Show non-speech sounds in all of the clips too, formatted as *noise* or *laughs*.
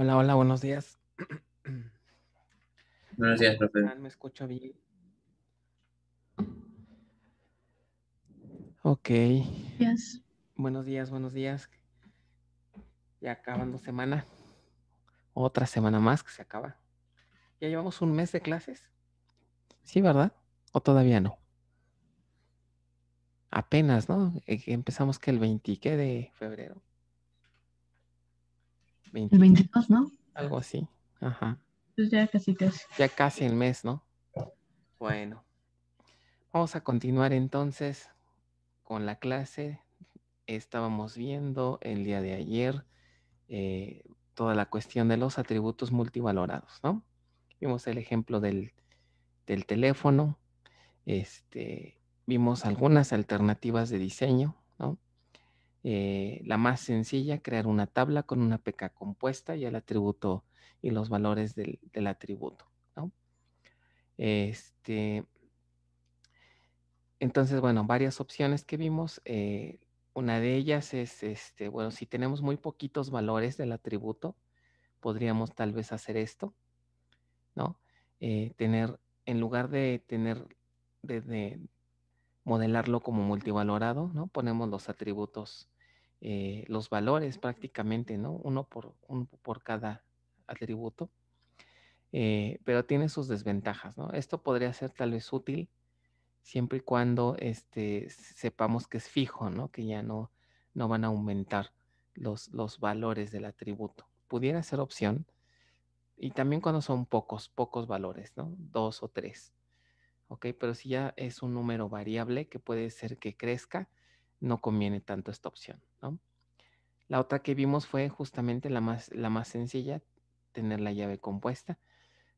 Hola, hola, buenos días. Buenos días, profe. Me escucho bien. Ok. Buenos días, buenos días. Ya acabando semana. Otra semana más que se acaba. ¿Ya llevamos un mes de clases? Sí, ¿verdad? ¿O todavía no? Apenas, ¿no? Eh, empezamos que el 20 de febrero el 22, ¿no? Algo así, ajá. ya casi, casi. Ya casi el mes, ¿no? Bueno, vamos a continuar entonces con la clase. Estábamos viendo el día de ayer eh, toda la cuestión de los atributos multivalorados, ¿no? Vimos el ejemplo del, del teléfono, este, vimos algunas alternativas de diseño, ¿no? Eh, la más sencilla, crear una tabla con una PK compuesta y el atributo y los valores del, atributo. ¿no? Este, entonces, bueno, varias opciones que vimos. Eh, una de ellas es, este, bueno, si tenemos muy poquitos valores del atributo, podríamos tal vez hacer esto, ¿no? Eh, tener, en lugar de tener, de, de modelarlo como multivalorado, ¿no? Ponemos los atributos eh, los valores prácticamente, ¿no? Uno por, cada atributo, eh, pero tiene sus desventajas, ¿no? Esto podría ser tal vez útil siempre y cuando este, sepamos que es fijo, ¿no? Que ya no, no van a aumentar los, los valores del atributo. Pudiera ser opción. Y también cuando son pocos, pocos valores, ¿no? Dos o tres. ¿Ok? Pero si ya es un número variable que puede ser que crezca, no conviene tanto esta opción, ¿no? La otra que vimos fue justamente la más, la más sencilla, tener la llave compuesta,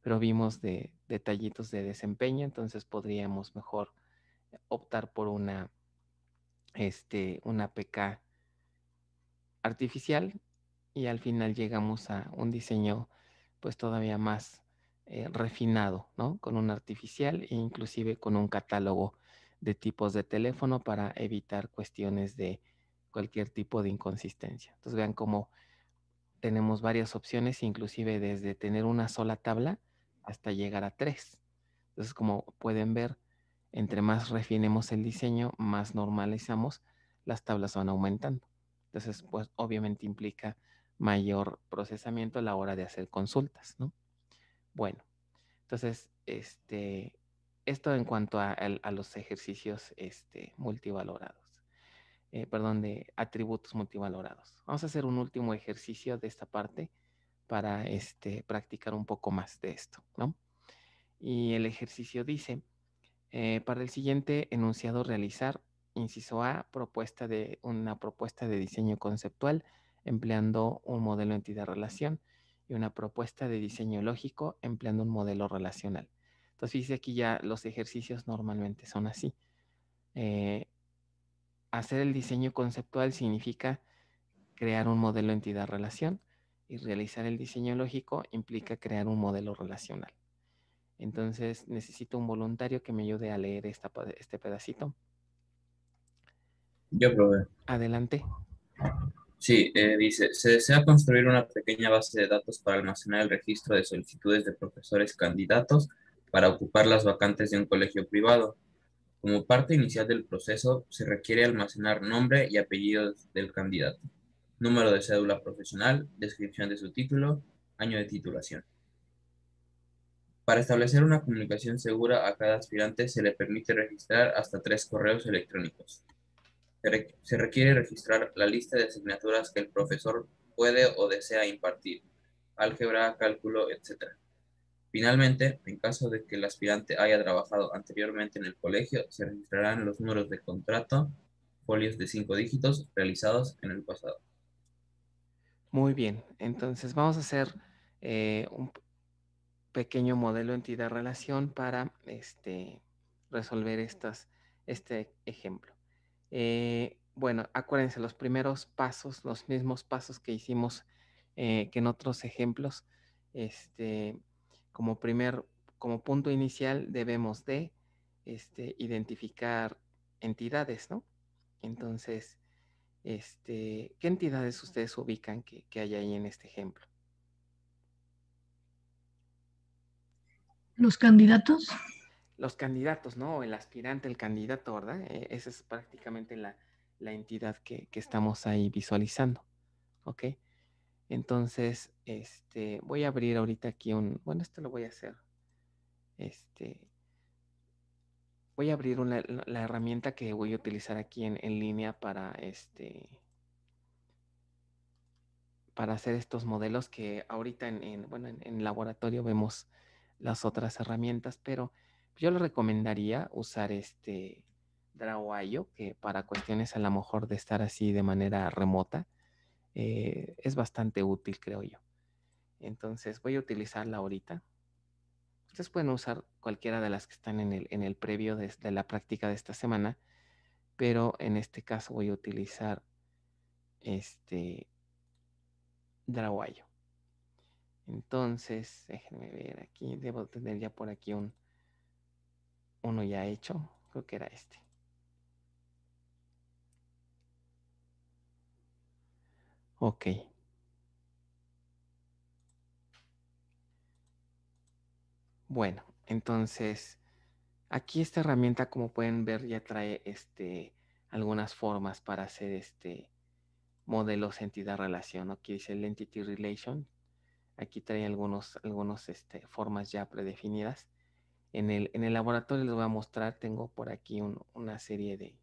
pero vimos de detallitos de desempeño, entonces podríamos mejor optar por una, este, una PK artificial y al final llegamos a un diseño pues todavía más eh, refinado, ¿no? Con un artificial e inclusive con un catálogo de tipos de teléfono para evitar cuestiones de cualquier tipo de inconsistencia. Entonces vean cómo tenemos varias opciones, inclusive desde tener una sola tabla hasta llegar a tres. Entonces, como pueden ver, entre más refinemos el diseño, más normalizamos, las tablas van aumentando. Entonces, pues obviamente implica mayor procesamiento a la hora de hacer consultas, ¿no? Bueno, entonces, este, esto en cuanto a, los ejercicios este, multivalorados, eh, perdón, de atributos multivalorados. Vamos a hacer un último ejercicio de esta parte para este, practicar un poco más de esto, Y el ejercicio dice, eh, para el siguiente enunciado realizar, inciso A, propuesta de una propuesta de diseño conceptual empleando un modelo entidad-relación y una propuesta de diseño lógico empleando un modelo relacional. Entonces, fíjese aquí ya los ejercicios normalmente son así. Eh, hacer el diseño conceptual significa crear un modelo entidad-relación y realizar el diseño lógico implica crear un modelo relacional. Entonces necesito un voluntario que me ayude a leer este pedacito. Yo probé. Adelante. Sí, eh, dice, se desea construir una pequeña base de datos para almacenar el registro de solicitudes de profesores candidatos para ocupar las vacantes de un colegio privado. Como parte inicial del proceso, se requiere almacenar nombre y apellidos del candidato, número de cédula profesional, descripción de su título, año de titulación. Para establecer una comunicación segura a cada aspirante se le permite registrar hasta tres correos electrónicos. Se requiere registrar la lista de asignaturas que el profesor puede o desea impartir, álgebra, cálculo, etc. Finalmente, en caso de que el aspirante haya trabajado anteriormente en el colegio, se registrarán los números de contrato, folios de cinco dígitos realizados en el pasado. Muy bien, entonces vamos a hacer eh, un pequeño modelo entidad-relación para este, resolver estas, este ejemplo. Eh, bueno, acuérdense, los primeros pasos, los mismos pasos que hicimos eh, que en otros ejemplos, este, como primer, como punto inicial debemos de este, identificar entidades, ¿no? Entonces, este, ¿qué entidades ustedes ubican que, que hay ahí en este ejemplo? Los candidatos. Los candidatos, ¿no? El aspirante, el candidato, ¿verdad? Eh, esa es prácticamente la, entidad que, estamos ahí visualizando. ¿Ok? Entonces, este, voy a abrir ahorita aquí un, bueno, esto lo voy a hacer. Este, voy a abrir la herramienta que voy a utilizar aquí en, línea para este, para hacer estos modelos que ahorita en, bueno, en, laboratorio vemos las otras herramientas, pero yo le recomendaría usar este DrawIO, que para cuestiones a lo mejor de estar así de manera remota, eh, es bastante útil, creo yo. Entonces voy a utilizarla ahorita. Ustedes pueden usar cualquiera de las que están en el, en el previo de, la práctica de esta semana, pero en este caso voy a utilizar este Draguayo. Entonces, déjenme ver aquí, debo tener ya por aquí un uno ya hecho, creo que era este. Ok. Bueno, entonces aquí esta herramienta, como pueden ver, ya trae este, algunas formas para hacer este modelos entidad-relación. Aquí dice el entity relation. Aquí trae algunas algunos, este, formas ya predefinidas. En el, en el, laboratorio les voy a mostrar, tengo por aquí una serie de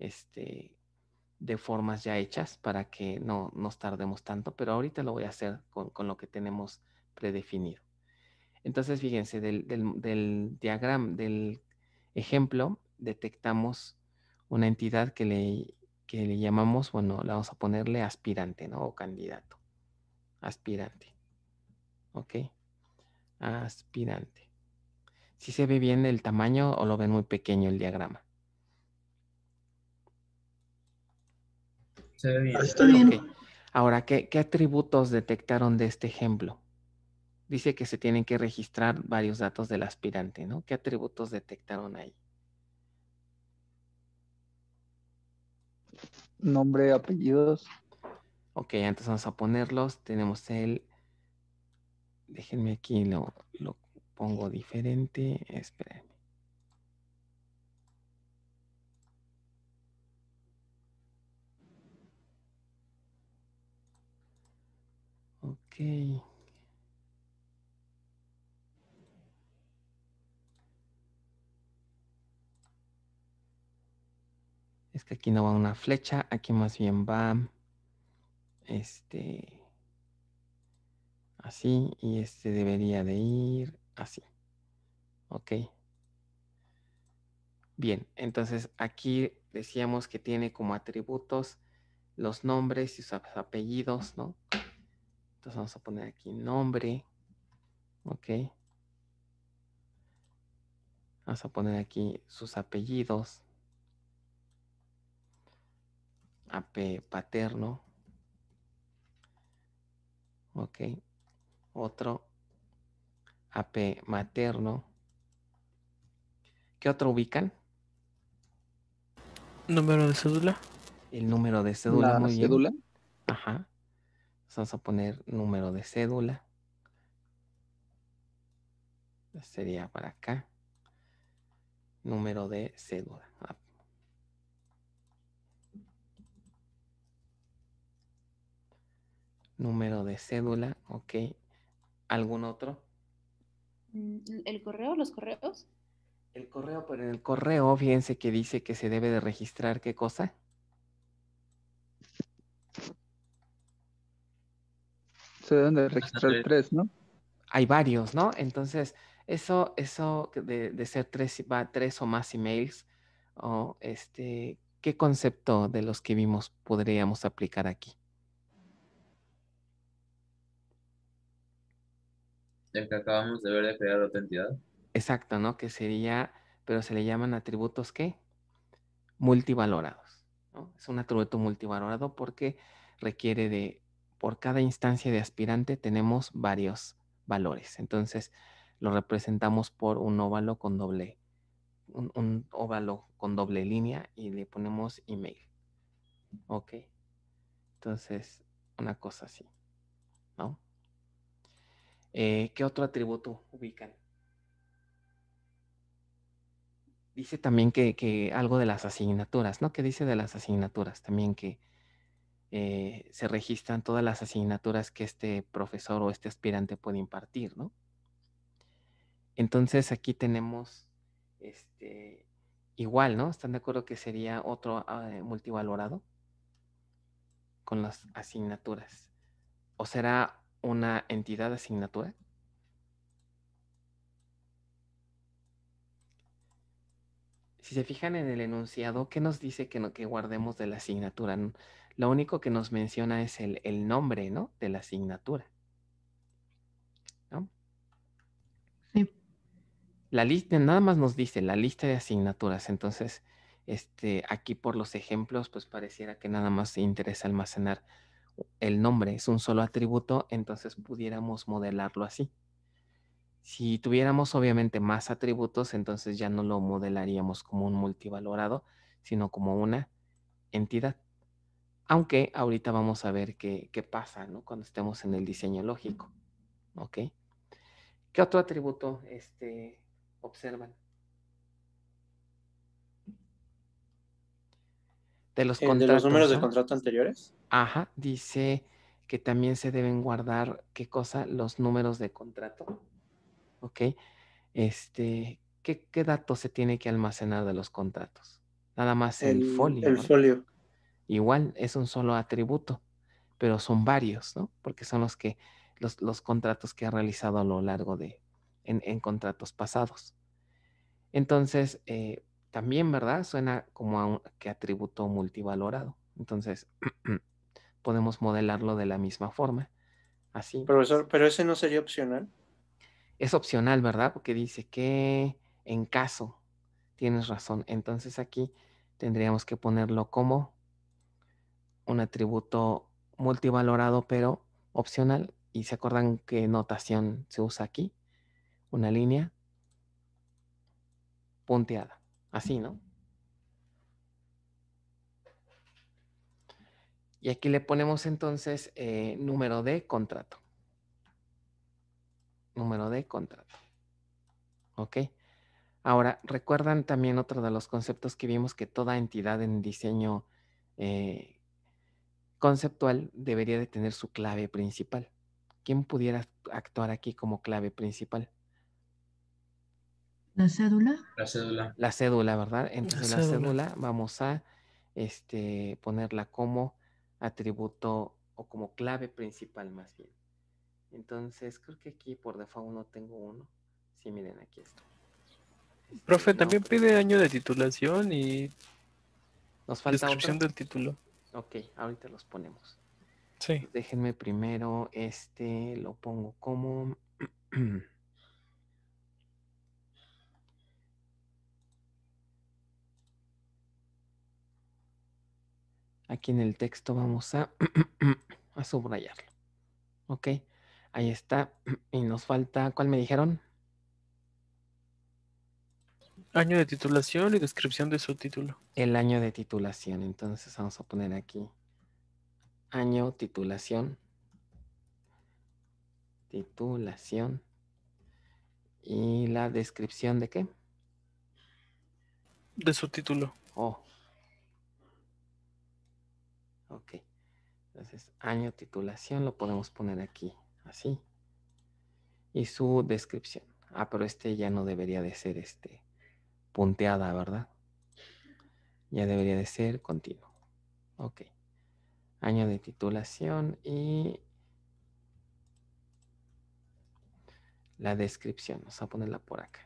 este, de formas ya hechas para que no nos tardemos tanto, pero ahorita lo voy a hacer con, lo que tenemos predefinido. Entonces, fíjense, del, diagrama, del ejemplo, detectamos una entidad que le, le llamamos, bueno, la vamos a ponerle aspirante, ¿no? O candidato. Aspirante. ¿Ok? Aspirante. Si se ve bien el tamaño o lo ven muy pequeño el diagrama. Ah, Ahora, ¿qué, atributos detectaron de este ejemplo? Dice que se tienen que registrar varios datos del aspirante, ¿no? ¿Qué atributos detectaron ahí? Nombre, apellidos. Ok, entonces vamos a ponerlos. Tenemos el... Déjenme aquí, lo, lo pongo diferente. Esperen. Ok. Es que aquí no va una flecha, aquí más bien va este así y este debería de ir así. Ok. Bien, entonces aquí decíamos que tiene como atributos los nombres y sus apellidos, ¿no? Entonces vamos a poner aquí nombre. Ok. Vamos a poner aquí sus apellidos. AP paterno. Ok. Otro. AP materno. ¿Qué otro ubican? Número de cédula. El número de cédula. ¿La cédula? Ajá vamos a poner número de cédula. Sería para acá. Número de cédula. Ah. Número de cédula, ok. ¿Algún otro? Mm, ¿El correo, los correos? El correo, pero en el correo, fíjense que dice que se debe de registrar, ¿qué cosa? registrar tres, ¿no? Hay varios, ¿no? Entonces, eso, eso de, ser tres, va, tres o más emails, o este, ¿qué concepto de los que vimos podríamos aplicar aquí? El que acabamos de ver de crear otra entidad. Exacto, ¿no? Que sería, pero se le llaman atributos ¿qué? Multivalorados. Es un atributo multivalorado porque requiere de por cada instancia de aspirante tenemos varios valores. Entonces, lo representamos por un óvalo con doble, un, óvalo con doble línea y le ponemos email. Ok. Entonces, una cosa así. ¿No? Eh, ¿Qué otro atributo ubican? Dice también que, que, algo de las asignaturas, ¿no? ¿Qué dice de las asignaturas? También que eh, se registran todas las asignaturas que este profesor o este aspirante puede impartir, ¿no? Entonces aquí tenemos este, igual, ¿no? ¿Están de acuerdo que sería otro ah, eh, multivalorado con las asignaturas? ¿O será una entidad asignatura? Si se fijan en el enunciado, ¿qué nos dice que, no, que guardemos de la asignatura? Lo único que nos menciona es el, nombre, ¿no? De la asignatura. Sí. La lista, eh, nada más nos dice la lista de asignaturas. Entonces, este, aquí por los ejemplos, pues pareciera que nada más se interesa almacenar el nombre, es un solo atributo, entonces pudiéramos modelarlo así. Si tuviéramos obviamente más atributos, entonces ya no lo modelaríamos como un multivalorado, sino como una entidad. Aunque ahorita vamos a ver qué, pasa ¿no? cuando estemos en el diseño lógico. ¿Ok? ¿Qué otro atributo este, observan? De los, eh, los números de contrato anteriores. Ajá, dice que también se deben guardar, ¿qué cosa? Los números de contrato. ¿Ok? Este, ¿qué, qué se tiene que almacenar de los contratos? Nada más el, folio. El folio. Igual es un solo atributo, pero son varios, ¿no? Porque son los que los, contratos que ha realizado a lo largo de en, contratos pasados. Entonces, eh, también, ¿verdad? Suena como a un, que atributo multivalorado. Entonces, *clears throat* podemos modelarlo de la misma forma. Así. Profesor, pero ese no sería opcional. Es opcional, ¿verdad? Porque dice que en caso, tienes razón. Entonces aquí tendríamos que ponerlo como un atributo multivalorado pero opcional. Y se acuerdan que notación se usa aquí. Una línea punteada. Así, ¿no? Y aquí le ponemos entonces eh, número de contrato. Número de contrato. ¿Ok? Ahora, recuerdan también otro de los conceptos que vimos que toda entidad en diseño eh, conceptual debería de tener su clave principal. ¿Quién pudiera actuar aquí como clave principal? La cédula. La cédula. La cédula, ¿verdad? Entonces la, cédula. vamos a este, ponerla como atributo o como clave principal más bien. Entonces creo que aquí por default no tengo uno. Sí, miren, aquí está. Este, Profe, también pide año de titulación y nos falta descripción del título. Ok, ahorita los ponemos. Sí. Pues déjenme primero, este lo pongo como... *clears throat* Aquí en el texto vamos a, *clears throat* a subrayarlo. Ok, ahí está. *clears throat* Y nos falta, ¿cuál me dijeron? Año de titulación y descripción de su título. El año de titulación, entonces vamos a poner aquí año, titulación, titulación y la descripción de qué? De su título. Oh. Ok. Entonces, año, titulación, lo podemos poner aquí, así. Y su descripción. Ah, pero este ya no debería de ser este punteada, ¿verdad? Ya debería de ser continuo. Ok. Año de titulación y la descripción. Vamos a ponerla por acá.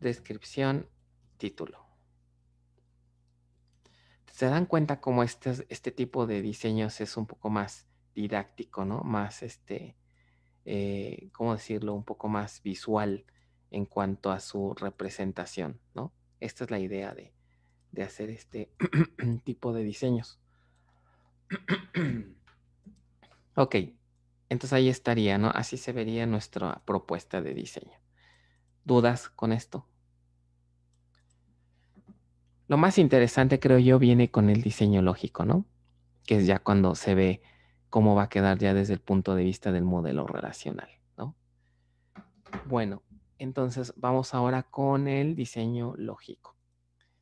Descripción, título. Se dan cuenta cómo este, este tipo de diseños es un poco más didáctico, ¿no? Más este, eh, ¿cómo decirlo?, un poco más visual en cuanto a su representación, ¿no? Esta es la idea de, de hacer este *clears throat* tipo de diseños. *clears throat* ok, entonces ahí estaría, ¿no? Así se vería nuestra propuesta de diseño. ¿Dudas con esto? Lo más interesante, creo yo, viene con el diseño lógico, ¿no? Que es ya cuando se ve cómo va a quedar ya desde el punto de vista del modelo relacional, ¿no? Bueno, entonces vamos ahora con el diseño lógico.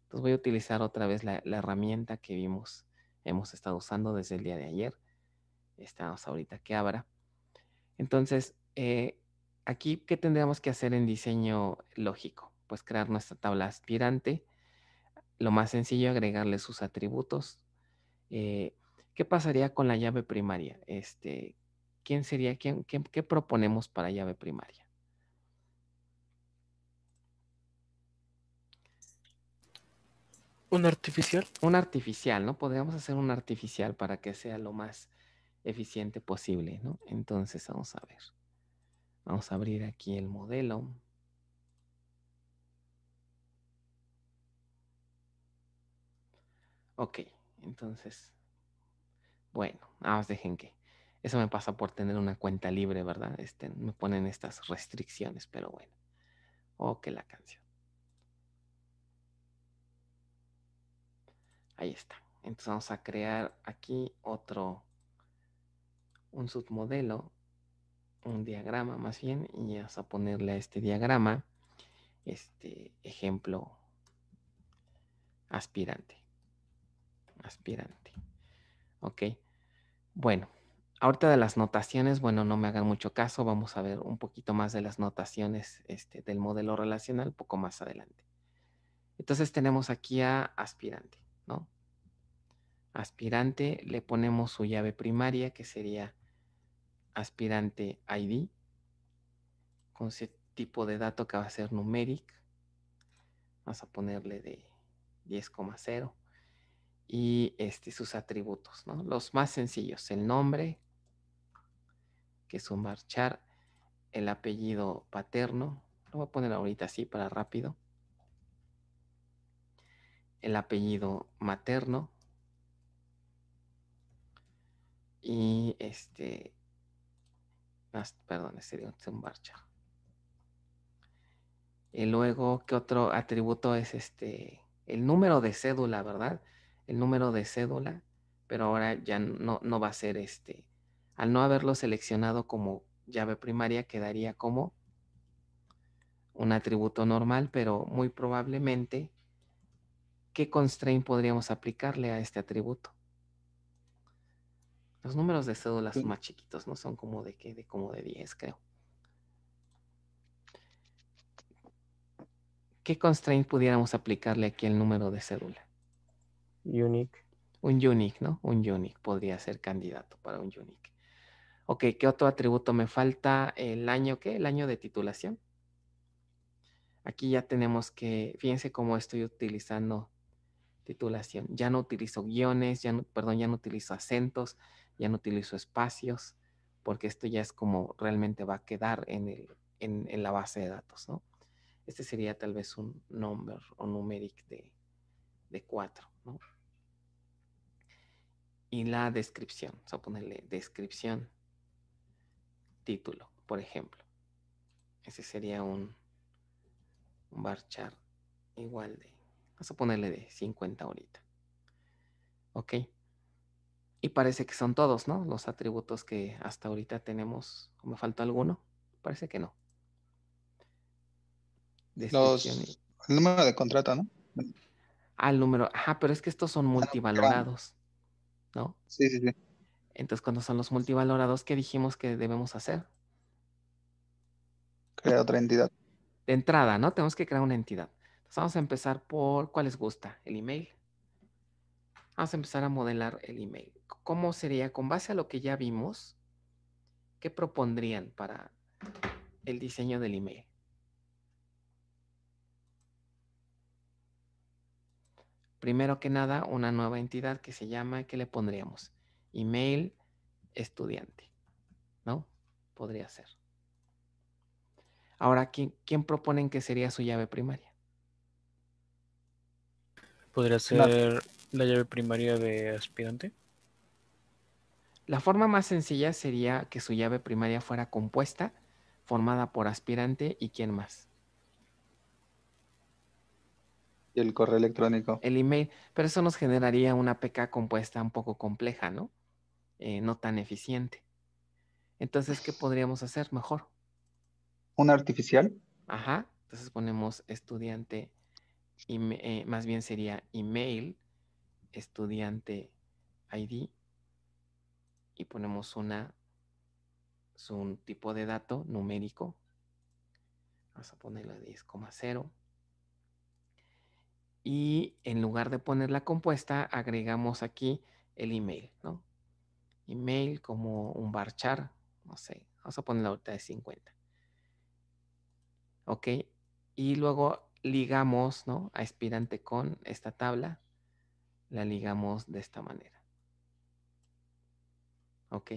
Entonces voy a utilizar otra vez la, herramienta que vimos, hemos estado usando desde el día de ayer. Estamos ahorita que abra. Entonces, eh, aquí, ¿qué tendríamos que hacer en diseño lógico? Pues crear nuestra tabla aspirante. Lo más sencillo, agregarle sus atributos. Eh, ¿Qué pasaría con la llave primaria? Este, ¿Quién sería? ¿Qué proponemos para llave primaria? ¿Un artificial? Un artificial, ¿no? Podríamos hacer un artificial para que sea lo más eficiente posible, ¿no? Entonces, vamos a ver. Vamos a abrir aquí el modelo. Ok, entonces bueno, nada más dejen que. Eso me pasa por tener una cuenta libre, ¿verdad? Este, me ponen estas restricciones, pero bueno. Oh, que la canción. Ahí está. Entonces vamos a crear aquí otro, un submodelo, un diagrama más bien, y vamos a ponerle a este diagrama, este ejemplo aspirante. Aspirante. ¿ok? Bueno, ahorita de las notaciones, bueno, no me hagan mucho caso, vamos a ver un poquito más de las notaciones este, del modelo relacional poco más adelante. Entonces tenemos aquí a aspirante, ¿no? Aspirante, le ponemos su llave primaria, que sería aspirante ID, con ese tipo de dato que va a ser numeric. Vamos a ponerle de 10,0 y este, sus atributos, ¿no? Los más sencillos, el nombre, que es un marchar, el apellido paterno, lo voy a poner ahorita así para rápido, el apellido materno y este, perdón, este es un marchar. Y luego, ¿qué otro atributo es este? El número de cédula, ¿verdad? el número de cédula, pero ahora ya no, no va a ser este. Al no haberlo seleccionado como llave primaria, quedaría como un atributo normal, pero muy probablemente, ¿qué constraint podríamos aplicarle a este atributo? Los números de cédula son más chiquitos, ¿no? Son como de, ¿qué? de como de 10, creo. ¿Qué constraint pudiéramos aplicarle aquí al número de cédula? Unique. Un unique, ¿no? Un unique podría ser candidato para un unique. Ok, ¿qué otro atributo me falta? El año, ¿qué? El año de titulación. Aquí ya tenemos que, fíjense cómo estoy utilizando titulación. Ya no utilizo guiones, ya no, perdón, ya no utilizo acentos, ya no utilizo espacios, porque esto ya es como realmente va a quedar en, la base de datos, ¿no? Este sería tal vez un number o numeric de, cuatro. Y la descripción, vamos a ponerle descripción, título, por ejemplo. Ese sería un, un bar chart igual de, vamos a ponerle de 50 ahorita. ¿Ok? Y parece que son todos, ¿no? Los atributos que hasta ahorita tenemos. me falta alguno? Parece que no. Los, el número de contrato, ¿no? al número, ajá, pero es que estos son multivalorados, ¿no? Sí, sí, sí. Entonces, cuando son los multivalorados, ¿qué dijimos que debemos hacer? Crear otra entidad. De entrada, ¿no? Tenemos que crear una entidad. Entonces, vamos a empezar por, ¿cuál les gusta? El email. Vamos a empezar a modelar el email. ¿Cómo sería? Con base a lo que ya vimos, ¿qué propondrían para el diseño del email? primero que nada, una nueva entidad que se llama, ¿qué le pondríamos? Email estudiante, ¿no? Podría ser. Ahora, ¿quién, proponen que sería su llave primaria? ¿Podría ser la, llave primaria de aspirante? La forma más sencilla sería que su llave primaria fuera compuesta, formada por aspirante y quién más el correo electrónico. El email. Pero eso nos generaría una PK compuesta un poco compleja, ¿no? Eh, no tan eficiente. Entonces, ¿qué podríamos hacer mejor? ¿Una artificial? Ajá. Entonces ponemos estudiante, eh, más bien sería email, estudiante ID, y ponemos una, un tipo de dato numérico. Vamos a ponerle 10,0 y en lugar de poner la compuesta, agregamos aquí el email, ¿no? Email como un barchar, no sé, vamos a poner la ahorita de 50. ¿Ok? Y luego ligamos, ¿no? A aspirante con esta tabla, la ligamos de esta manera. ¿Ok?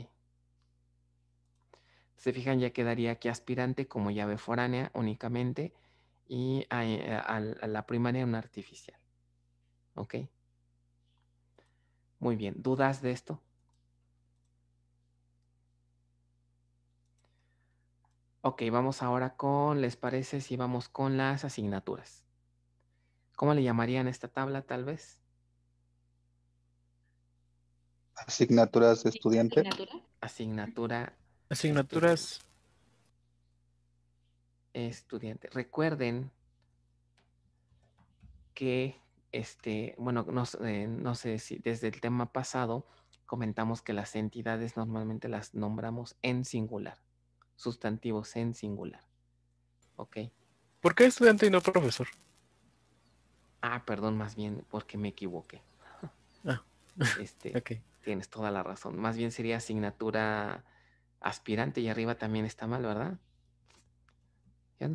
Se fijan, ya quedaría aquí aspirante como llave foránea únicamente y eh, a, la primaria una artificial. ¿Ok? Muy bien, ¿dudas de esto? Ok, vamos ahora con, ¿les parece si vamos con las asignaturas? ¿Cómo le llamarían esta tabla tal vez? Asignaturas de estudiante. Asignatura. Asignatura. Asignaturas Estudiante. Recuerden que, este, bueno, eh, no, sé si desde el tema pasado comentamos que las entidades normalmente las nombramos en singular, sustantivos en singular. ¿Ok? ¿Por qué estudiante y no profesor? Ah, perdón, más bien porque me equivoqué. *laughs* Ah, *laughs* este, Tienes toda la razón. Más bien sería asignatura aspirante y arriba también está mal, ¿verdad?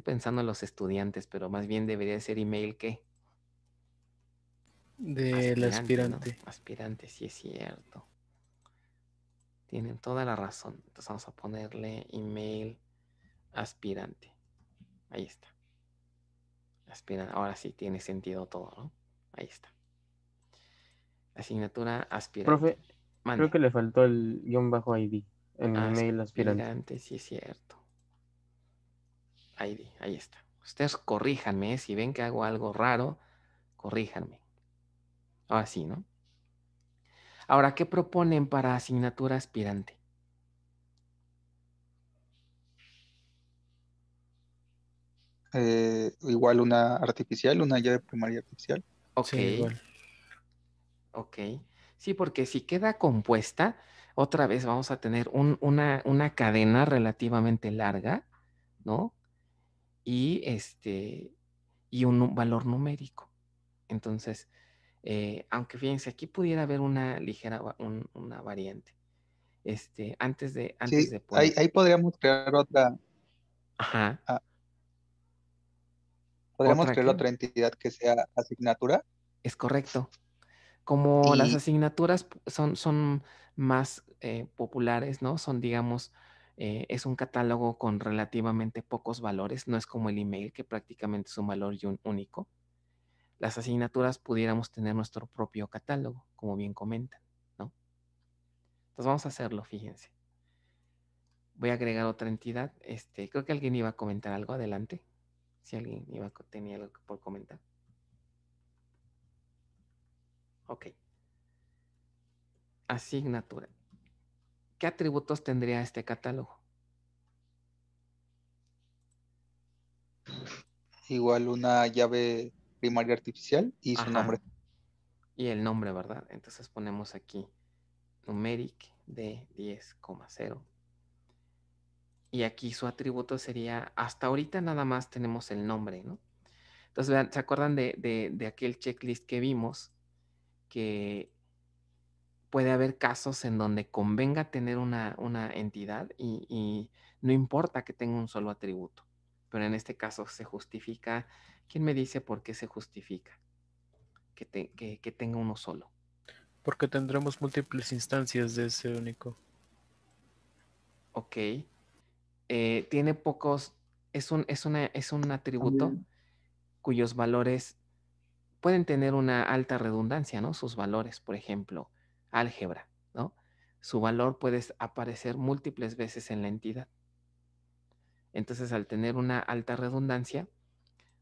pensando en los estudiantes, pero más bien debería ser email que. Del aspirante. Aspirante, sí es cierto. Tienen toda la razón. Entonces vamos a ponerle email aspirante. Ahí está. Aspirante. Ahora sí tiene sentido todo, ¿no? Ahí está. Asignatura aspirante. Profe, creo que le faltó el guión bajo ID en el email aspirante. Aspirante, sí es cierto ahí está. Ustedes corríjanme, si ven que hago algo raro, corríjanme. Ahora sí, ¿no? Ahora, ¿qué proponen para asignatura aspirante? Eh, igual una artificial, una llave primaria artificial. Ok. Sí, Ok. Sí, porque si queda compuesta, otra vez vamos a tener una cadena relativamente larga, ¿no? y, este, y un valor numérico. Entonces, eh, aunque fíjense, aquí pudiera haber una ligera una variante. Este, antes de, antes de ahí, podríamos crear otra. Ajá. Ah. podríamos crear otra entidad que sea asignatura. Es correcto. Como las asignaturas son, son más eh, populares, ¿no? Son, digamos, eh, es un catálogo con relativamente pocos valores, no es como el email que prácticamente es un valor único. Las asignaturas pudiéramos tener nuestro propio catálogo, como bien comentan, ¿no? Entonces vamos a hacerlo, fíjense. Voy a agregar otra entidad. Este, creo que alguien iba a comentar algo adelante. Si alguien iba, tenía algo por comentar. Ok. Asignatura. ¿qué atributos tendría este catálogo? Igual una llave primaria artificial y su nombre. Y el nombre, ¿verdad? Entonces ponemos aquí numeric de 10,0. Y aquí su atributo sería, hasta ahorita nada más tenemos el nombre, ¿no? Entonces, ¿se acuerdan de, de aquel checklist que vimos? Que puede haber casos en donde convenga tener una, entidad y, no importa que tenga un solo atributo, pero en este caso se justifica. ¿Quién me dice por qué se justifica que, tenga uno solo? Porque tendremos múltiples instancias de ese único. Ok. Eh, tiene pocos, es un, es es un atributo cuyos valores pueden tener una alta redundancia, ¿no? Sus valores, por ejemplo, álgebra, ¿no? Su valor puede aparecer múltiples veces en la entidad. Entonces, al tener una alta redundancia,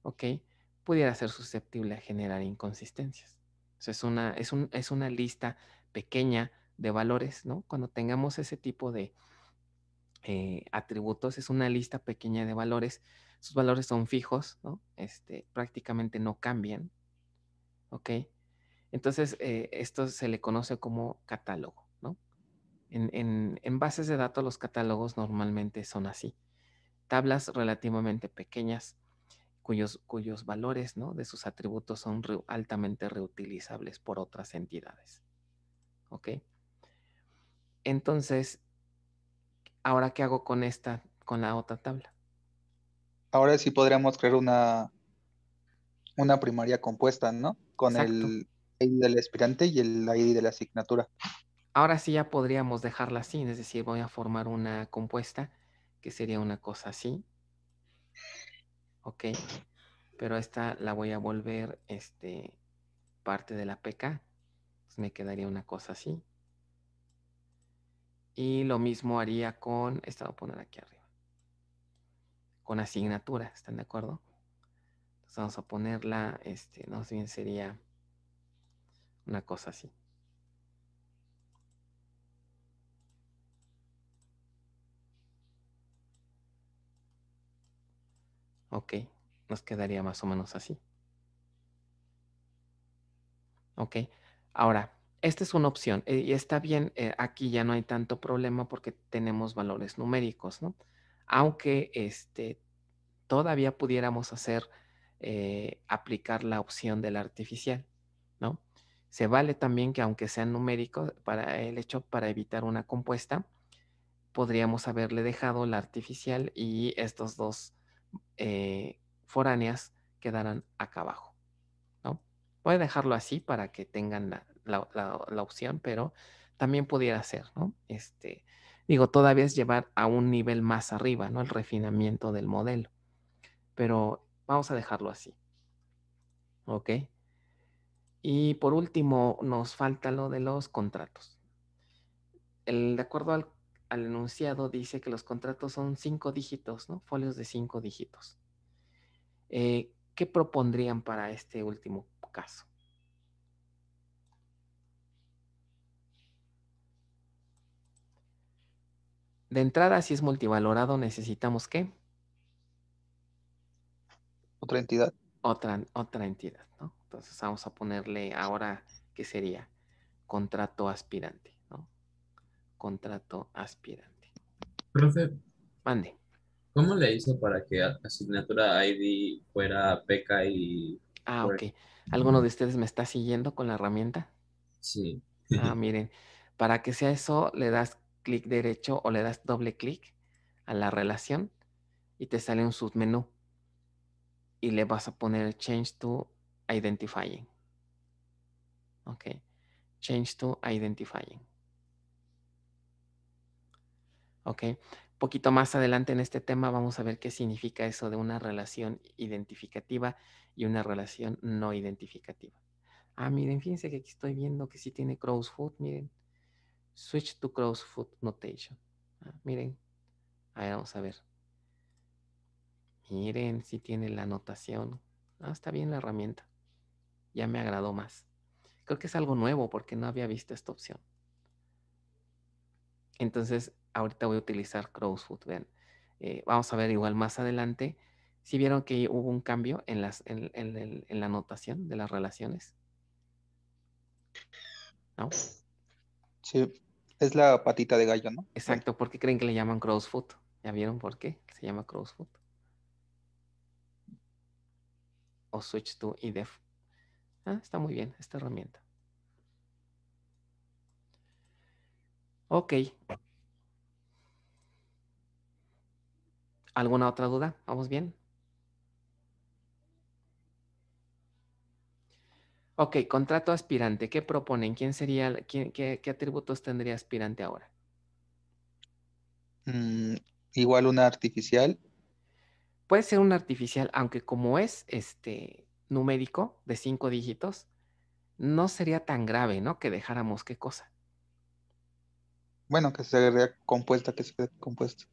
¿ok? Pudiera ser susceptible a generar inconsistencias. es una, es, un, es una lista pequeña de valores, ¿no? Cuando tengamos ese tipo de eh, atributos, es una lista pequeña de valores. Sus valores son fijos, ¿no? Este, prácticamente no cambian, ¿ok? Entonces, eh, esto se le conoce como catálogo, ¿no? En, bases de datos los catálogos normalmente son así, tablas relativamente pequeñas cuyos, cuyos valores ¿no? de sus atributos son altamente reutilizables por otras entidades. ¿Ok? Entonces, ¿ahora qué hago con esta, con la otra tabla? Ahora sí podríamos crear una, una primaria compuesta, ¿no? Con el ID del aspirante y el ID de la asignatura. Ahora sí ya podríamos dejarla así, es decir, voy a formar una compuesta que sería una cosa así. Ok, pero esta la voy a volver este, parte de la PK. me quedaría una cosa así. Y lo mismo haría con, esta voy a poner aquí arriba, con asignatura, ¿están de acuerdo? Entonces vamos a ponerla, este, no sé bien sería una cosa así. Ok, nos quedaría más o menos así. Ok, ahora, esta es una opción eh, y está bien, eh, aquí ya no hay tanto problema porque tenemos valores numéricos, ¿no? Aunque este, todavía pudiéramos hacer, eh, aplicar la opción del artificial, ¿no? Se vale también que aunque sean numéricos, para el hecho, para evitar una compuesta, podríamos haberle dejado la artificial y estos dos eh, foráneas quedarán acá abajo. ¿no? Voy a dejarlo así para que tengan la, opción, pero también pudiera ser, ¿no? Este, digo, todavía es llevar a un nivel más arriba, ¿no? El refinamiento del modelo. Pero vamos a dejarlo así. ¿Ok? Y por último, nos falta lo de los contratos. El, de acuerdo al, enunciado, dice que los contratos son cinco dígitos, ¿no? Folios de cinco dígitos. Eh, ¿Qué propondrían para este último caso? De entrada, si es multivalorado, necesitamos qué? Otra entidad. Otra, otra entidad, ¿no? Entonces vamos a ponerle ahora que sería contrato aspirante, ¿no? Contrato aspirante. Profe. Mande. ¿Cómo le hizo para que asignatura ID fuera PECA y... Ah, ok. ¿Alguno de ustedes me está siguiendo con la herramienta? Sí. Ah, *laughs* miren. Para que sea eso, le das clic derecho o le das doble clic a la relación y te sale un submenú. Y le vas a poner Change to identifying. Ok. Change to identifying. Ok. Poquito más adelante en este tema vamos a ver qué significa eso de una relación identificativa y una relación no identificativa. Ah, miren, fíjense que aquí estoy viendo que sí tiene crossfoot, miren. Switch to crossfoot notation. Ah, miren, ahí vamos a ver. Miren, sí tiene la notación. Ah, está bien la herramienta ya me agradó más. Creo que es algo nuevo porque no había visto esta opción. Entonces, ahorita voy a utilizar CrossFoot. Vean, eh, vamos a ver igual más adelante. Si ¿Sí vieron que hubo un cambio en, en, la notación de las relaciones. ¿No? Sí, es la patita de gallo, ¿no? Exacto, ¿por qué creen que le llaman CrossFoot? ¿Ya vieron por qué se llama CrossFoot? O Switch to IDEF Ah, está muy bien esta herramienta. Ok. ¿Alguna otra duda? ¿Vamos bien? Ok, contrato aspirante. ¿Qué proponen? ¿Quién sería, qué, atributos tendría aspirante ahora? Mm, igual una artificial. Puede ser una artificial, aunque como es este numérico de cinco dígitos, no sería tan grave, ¿no? Que dejáramos qué cosa. Bueno, que se sea compuesta, que sea compuesta.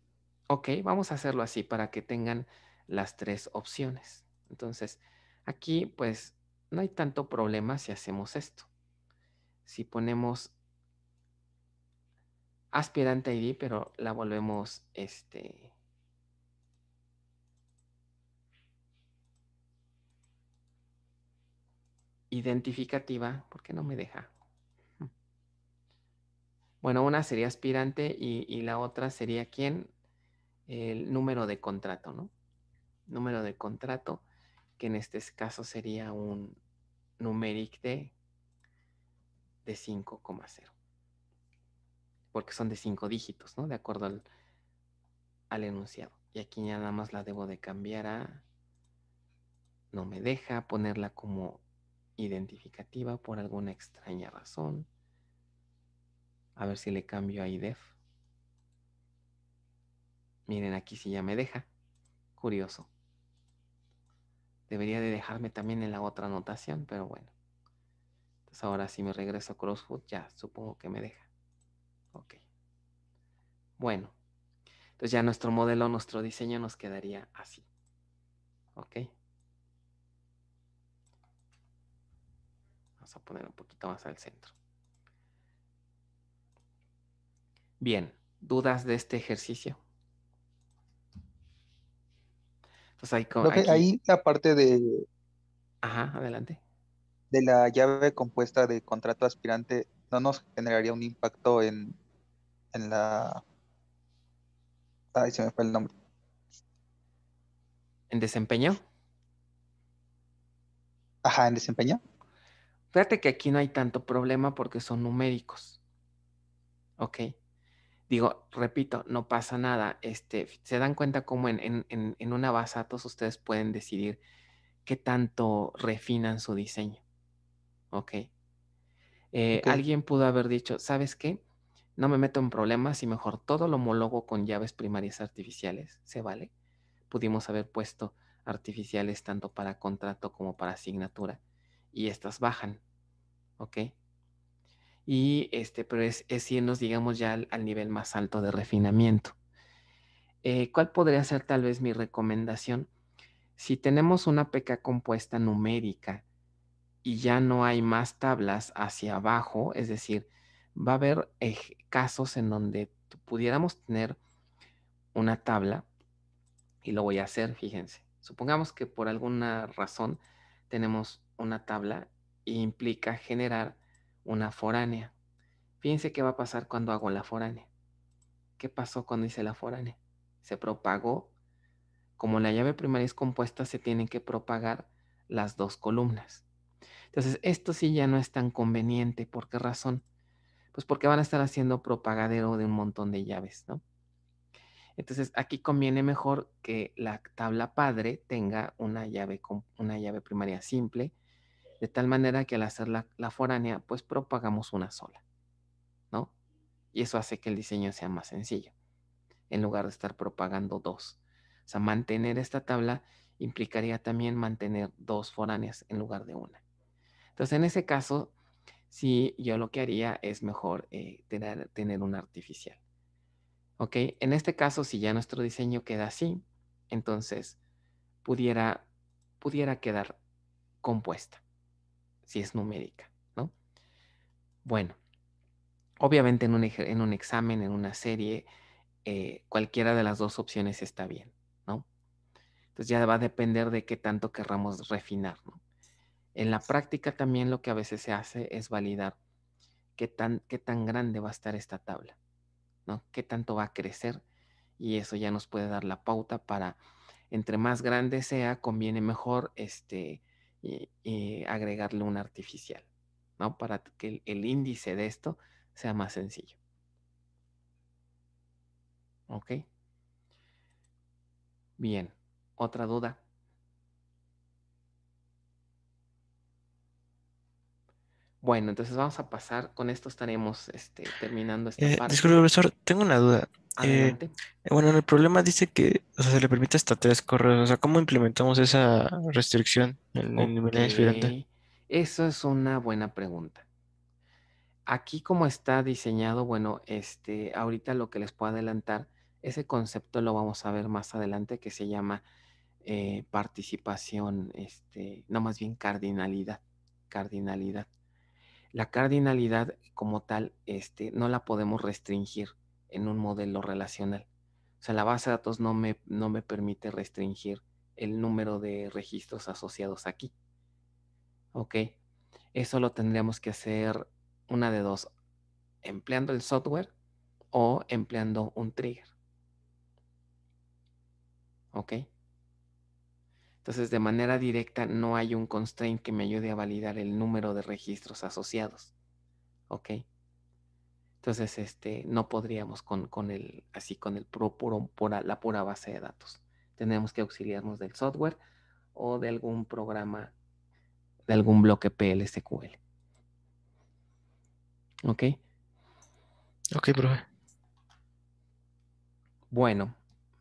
Ok, vamos a hacerlo así para que tengan las tres opciones. Entonces, aquí pues no hay tanto problema si hacemos esto. Si ponemos aspirante ID, pero la volvemos este, identificativa, ¿por qué no me deja? Bueno, una sería aspirante y, la otra sería quién, el número de contrato, ¿no? Número de contrato, que en este caso sería un numeric de, de 5,0. Porque son de 5 dígitos, ¿no? De acuerdo al, al enunciado. Y aquí ya nada más la debo de cambiar a... No me deja ponerla como identificativa por alguna extraña razón. A ver si le cambio a IDEF. Miren, aquí sí ya me deja. Curioso. Debería de dejarme también en la otra anotación, pero bueno. Entonces ahora si me regreso a CrossFoot, ya supongo que me deja. Ok. Bueno. Entonces ya nuestro modelo, nuestro diseño nos quedaría así. Ok. a poner un poquito más al centro. Bien, ¿dudas de este ejercicio? Pues ahí, la parte de... Ajá, adelante. De la llave compuesta de contrato aspirante no nos generaría un impacto en, la... Ay, se me fue el nombre. ¿En desempeño? Ajá, en desempeño. Fíjate que aquí no hay tanto problema porque son numéricos. ¿Ok? Digo, repito, no pasa nada. Este, se dan cuenta cómo en, una base de datos ustedes pueden decidir qué tanto refinan su diseño. Eh, ¿Ok? Alguien pudo haber dicho, ¿sabes qué? No me meto en problemas y mejor todo lo homologo con llaves primarias artificiales. ¿Se vale? Pudimos haber puesto artificiales tanto para contrato como para asignatura y estas bajan, ¿ok? Y este, pero es, es nos digamos, ya al, nivel más alto de refinamiento. Eh, ¿Cuál podría ser tal vez mi recomendación? Si tenemos una PK compuesta numérica y ya no hay más tablas hacia abajo, es decir, va a haber casos en donde pudiéramos tener una tabla, y lo voy a hacer, fíjense. Supongamos que por alguna razón tenemos una tabla implica generar una foránea. Fíjense qué va a pasar cuando hago la foránea. ¿Qué pasó cuando hice la foránea? Se propagó. Como la llave primaria es compuesta, se tienen que propagar las dos columnas. Entonces, esto sí ya no es tan conveniente. ¿Por qué razón? Pues porque van a estar haciendo propagadero de un montón de llaves, ¿no? Entonces, aquí conviene mejor que la tabla padre tenga una llave, una llave primaria simple de tal manera que al hacer la, foránea, pues propagamos una sola, ¿no? Y eso hace que el diseño sea más sencillo, en lugar de estar propagando dos. O sea, mantener esta tabla implicaría también mantener dos foráneas en lugar de una. Entonces, en ese caso, sí, yo lo que haría es mejor eh, tener, tener una artificial. ¿Ok? En este caso, si ya nuestro diseño queda así, entonces pudiera, pudiera quedar compuesta si es numérica, ¿no? Bueno, obviamente en un, examen, en una serie, eh, cualquiera de las dos opciones está bien, ¿no? Entonces ya va a depender de qué tanto querramos refinar, En la práctica también lo que a veces se hace es validar qué tan, qué tan grande va a estar esta tabla, ¿no? Qué tanto va a crecer y eso ya nos puede dar la pauta para, entre más grande sea, conviene mejor este, y, eh, eh, agregarle un artificial, ¿no? Para que el índice de esto sea más sencillo. ¿Ok? Bien, otra duda. Bueno, entonces vamos a pasar, con esto estaremos este, terminando esta eh, parte. Disculpe, profesor, tengo una duda. Eh, eh, bueno, el problema dice que se le permite hasta tres correos. O sea, ¿cómo implementamos esa restricción en, nivel de el Eso es una buena pregunta. Aquí como está diseñado, bueno, este, ahorita lo que les puedo adelantar, ese concepto lo vamos a ver más adelante que se llama participación, este, no más bien cardinalidad, cardinalidad la cardinalidad como tal este, no la podemos restringir en un modelo relacional. O sea, la base de datos no me, no me permite restringir el número de registros asociados aquí. ¿Ok? Eso lo tendríamos que hacer una de dos, empleando el software o empleando un trigger. ¿Ok? Entonces, de manera directa, no hay un constraint que me ayude a validar el número de registros asociados. ¿Ok? Entonces, este, no podríamos con, con el, así con el la pura base de datos. Tenemos que auxiliarnos del software o de algún programa, de algún bloque PLSQL. ¿Ok? Ok, profe. Bueno,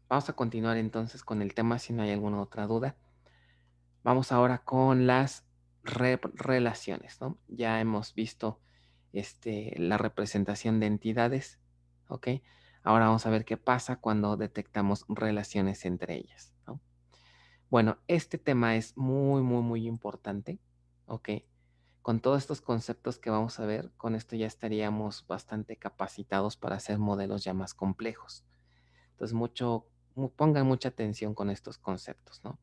vamos a continuar entonces con el tema si no hay alguna otra duda. Vamos ahora con las relaciones, ¿no? Ya hemos visto este, la representación de entidades, ¿ok? Ahora vamos a ver qué pasa cuando detectamos relaciones entre ellas, ¿no? Bueno, este tema es muy, muy, muy importante, ¿ok? Con todos estos conceptos que vamos a ver, con esto ya estaríamos bastante capacitados para hacer modelos ya más complejos. Entonces, mucho, pongan mucha atención con estos conceptos, ¿no?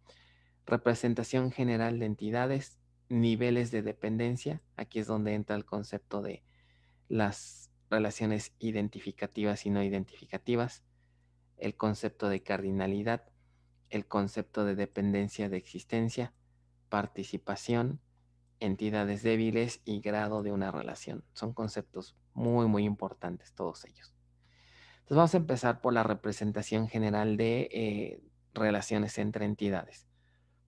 representación general de entidades, niveles de dependencia. Aquí es donde entra el concepto de las relaciones identificativas y no identificativas, el concepto de cardinalidad, el concepto de dependencia de existencia, participación, entidades débiles y grado de una relación. Son conceptos muy, muy importantes todos ellos. Entonces vamos a empezar por la representación general de eh, relaciones entre entidades.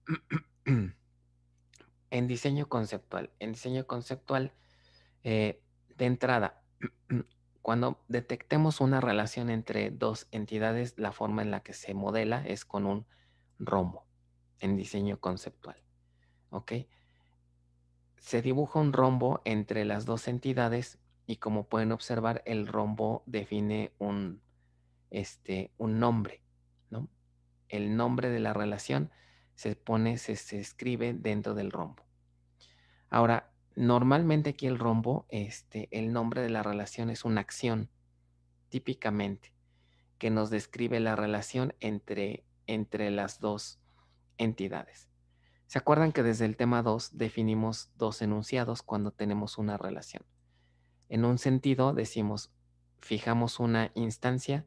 *clears throat* en diseño conceptual. En diseño conceptual, eh, de entrada, *clears throat* cuando detectemos una relación entre dos entidades, la forma en la que se modela es con un rombo en diseño conceptual. ¿Ok? Se dibuja un rombo entre las dos entidades y como pueden observar, el rombo define un, este, un nombre, ¿no? El nombre de la relación se pone, se, escribe dentro del rombo. Ahora, normalmente aquí el rombo, este, el nombre de la relación es una acción, típicamente, que nos describe la relación entre, entre las dos entidades. ¿Se acuerdan que desde el tema 2 definimos dos enunciados cuando tenemos una relación? En un sentido decimos, fijamos una instancia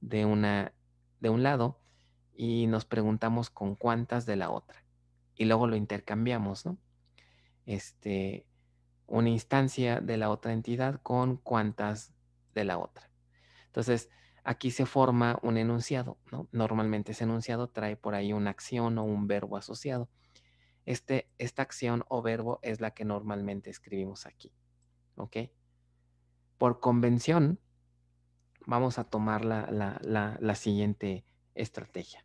de, una, de un lado y nos preguntamos con cuántas de la otra. Y luego lo intercambiamos, ¿no? Este, una instancia de la otra entidad con cuántas de la otra. Entonces, aquí se forma un enunciado, ¿no? Normalmente ese enunciado trae por ahí una acción o un verbo asociado. Este, esta acción o verbo es la que normalmente escribimos aquí, ¿ok? Por convención, vamos a tomar la, la siguiente estrategia.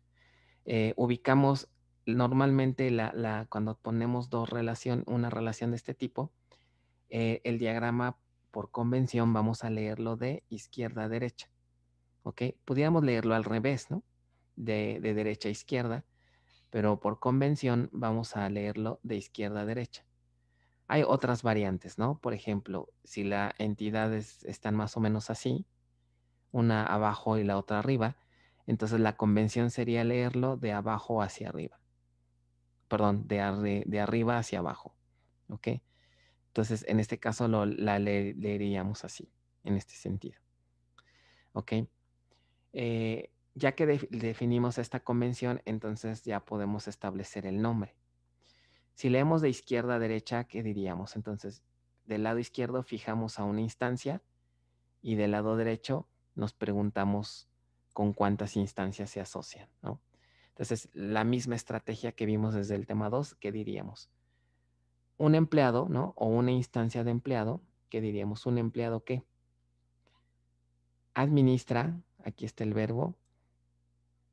Eh, ubicamos normalmente la, cuando ponemos dos relación, una relación de este tipo, eh, el diagrama por convención vamos a leerlo de izquierda a derecha. ¿Ok? Pudiéramos leerlo al revés, ¿no? De, de derecha a izquierda, pero por convención vamos a leerlo de izquierda a derecha. Hay otras variantes, ¿no? Por ejemplo, si las entidades están más o menos así, una abajo y la otra arriba, entonces la convención sería leerlo de abajo hacia arriba. Perdón, de, de arriba hacia abajo. ¿Ok? Entonces en este caso lo, la leeríamos así, en este sentido. ¿Ok? Eh, ya que definimos esta convención, entonces ya podemos establecer el nombre. Si leemos de izquierda a derecha, ¿qué diríamos? Entonces, del lado izquierdo fijamos a una instancia y del lado derecho nos preguntamos con cuántas instancias se asocian, ¿no? Entonces, la misma estrategia que vimos desde el tema 2, ¿qué diríamos? Un empleado, ¿no? O una instancia de empleado, ¿qué diríamos? Un empleado que administra, aquí está el verbo,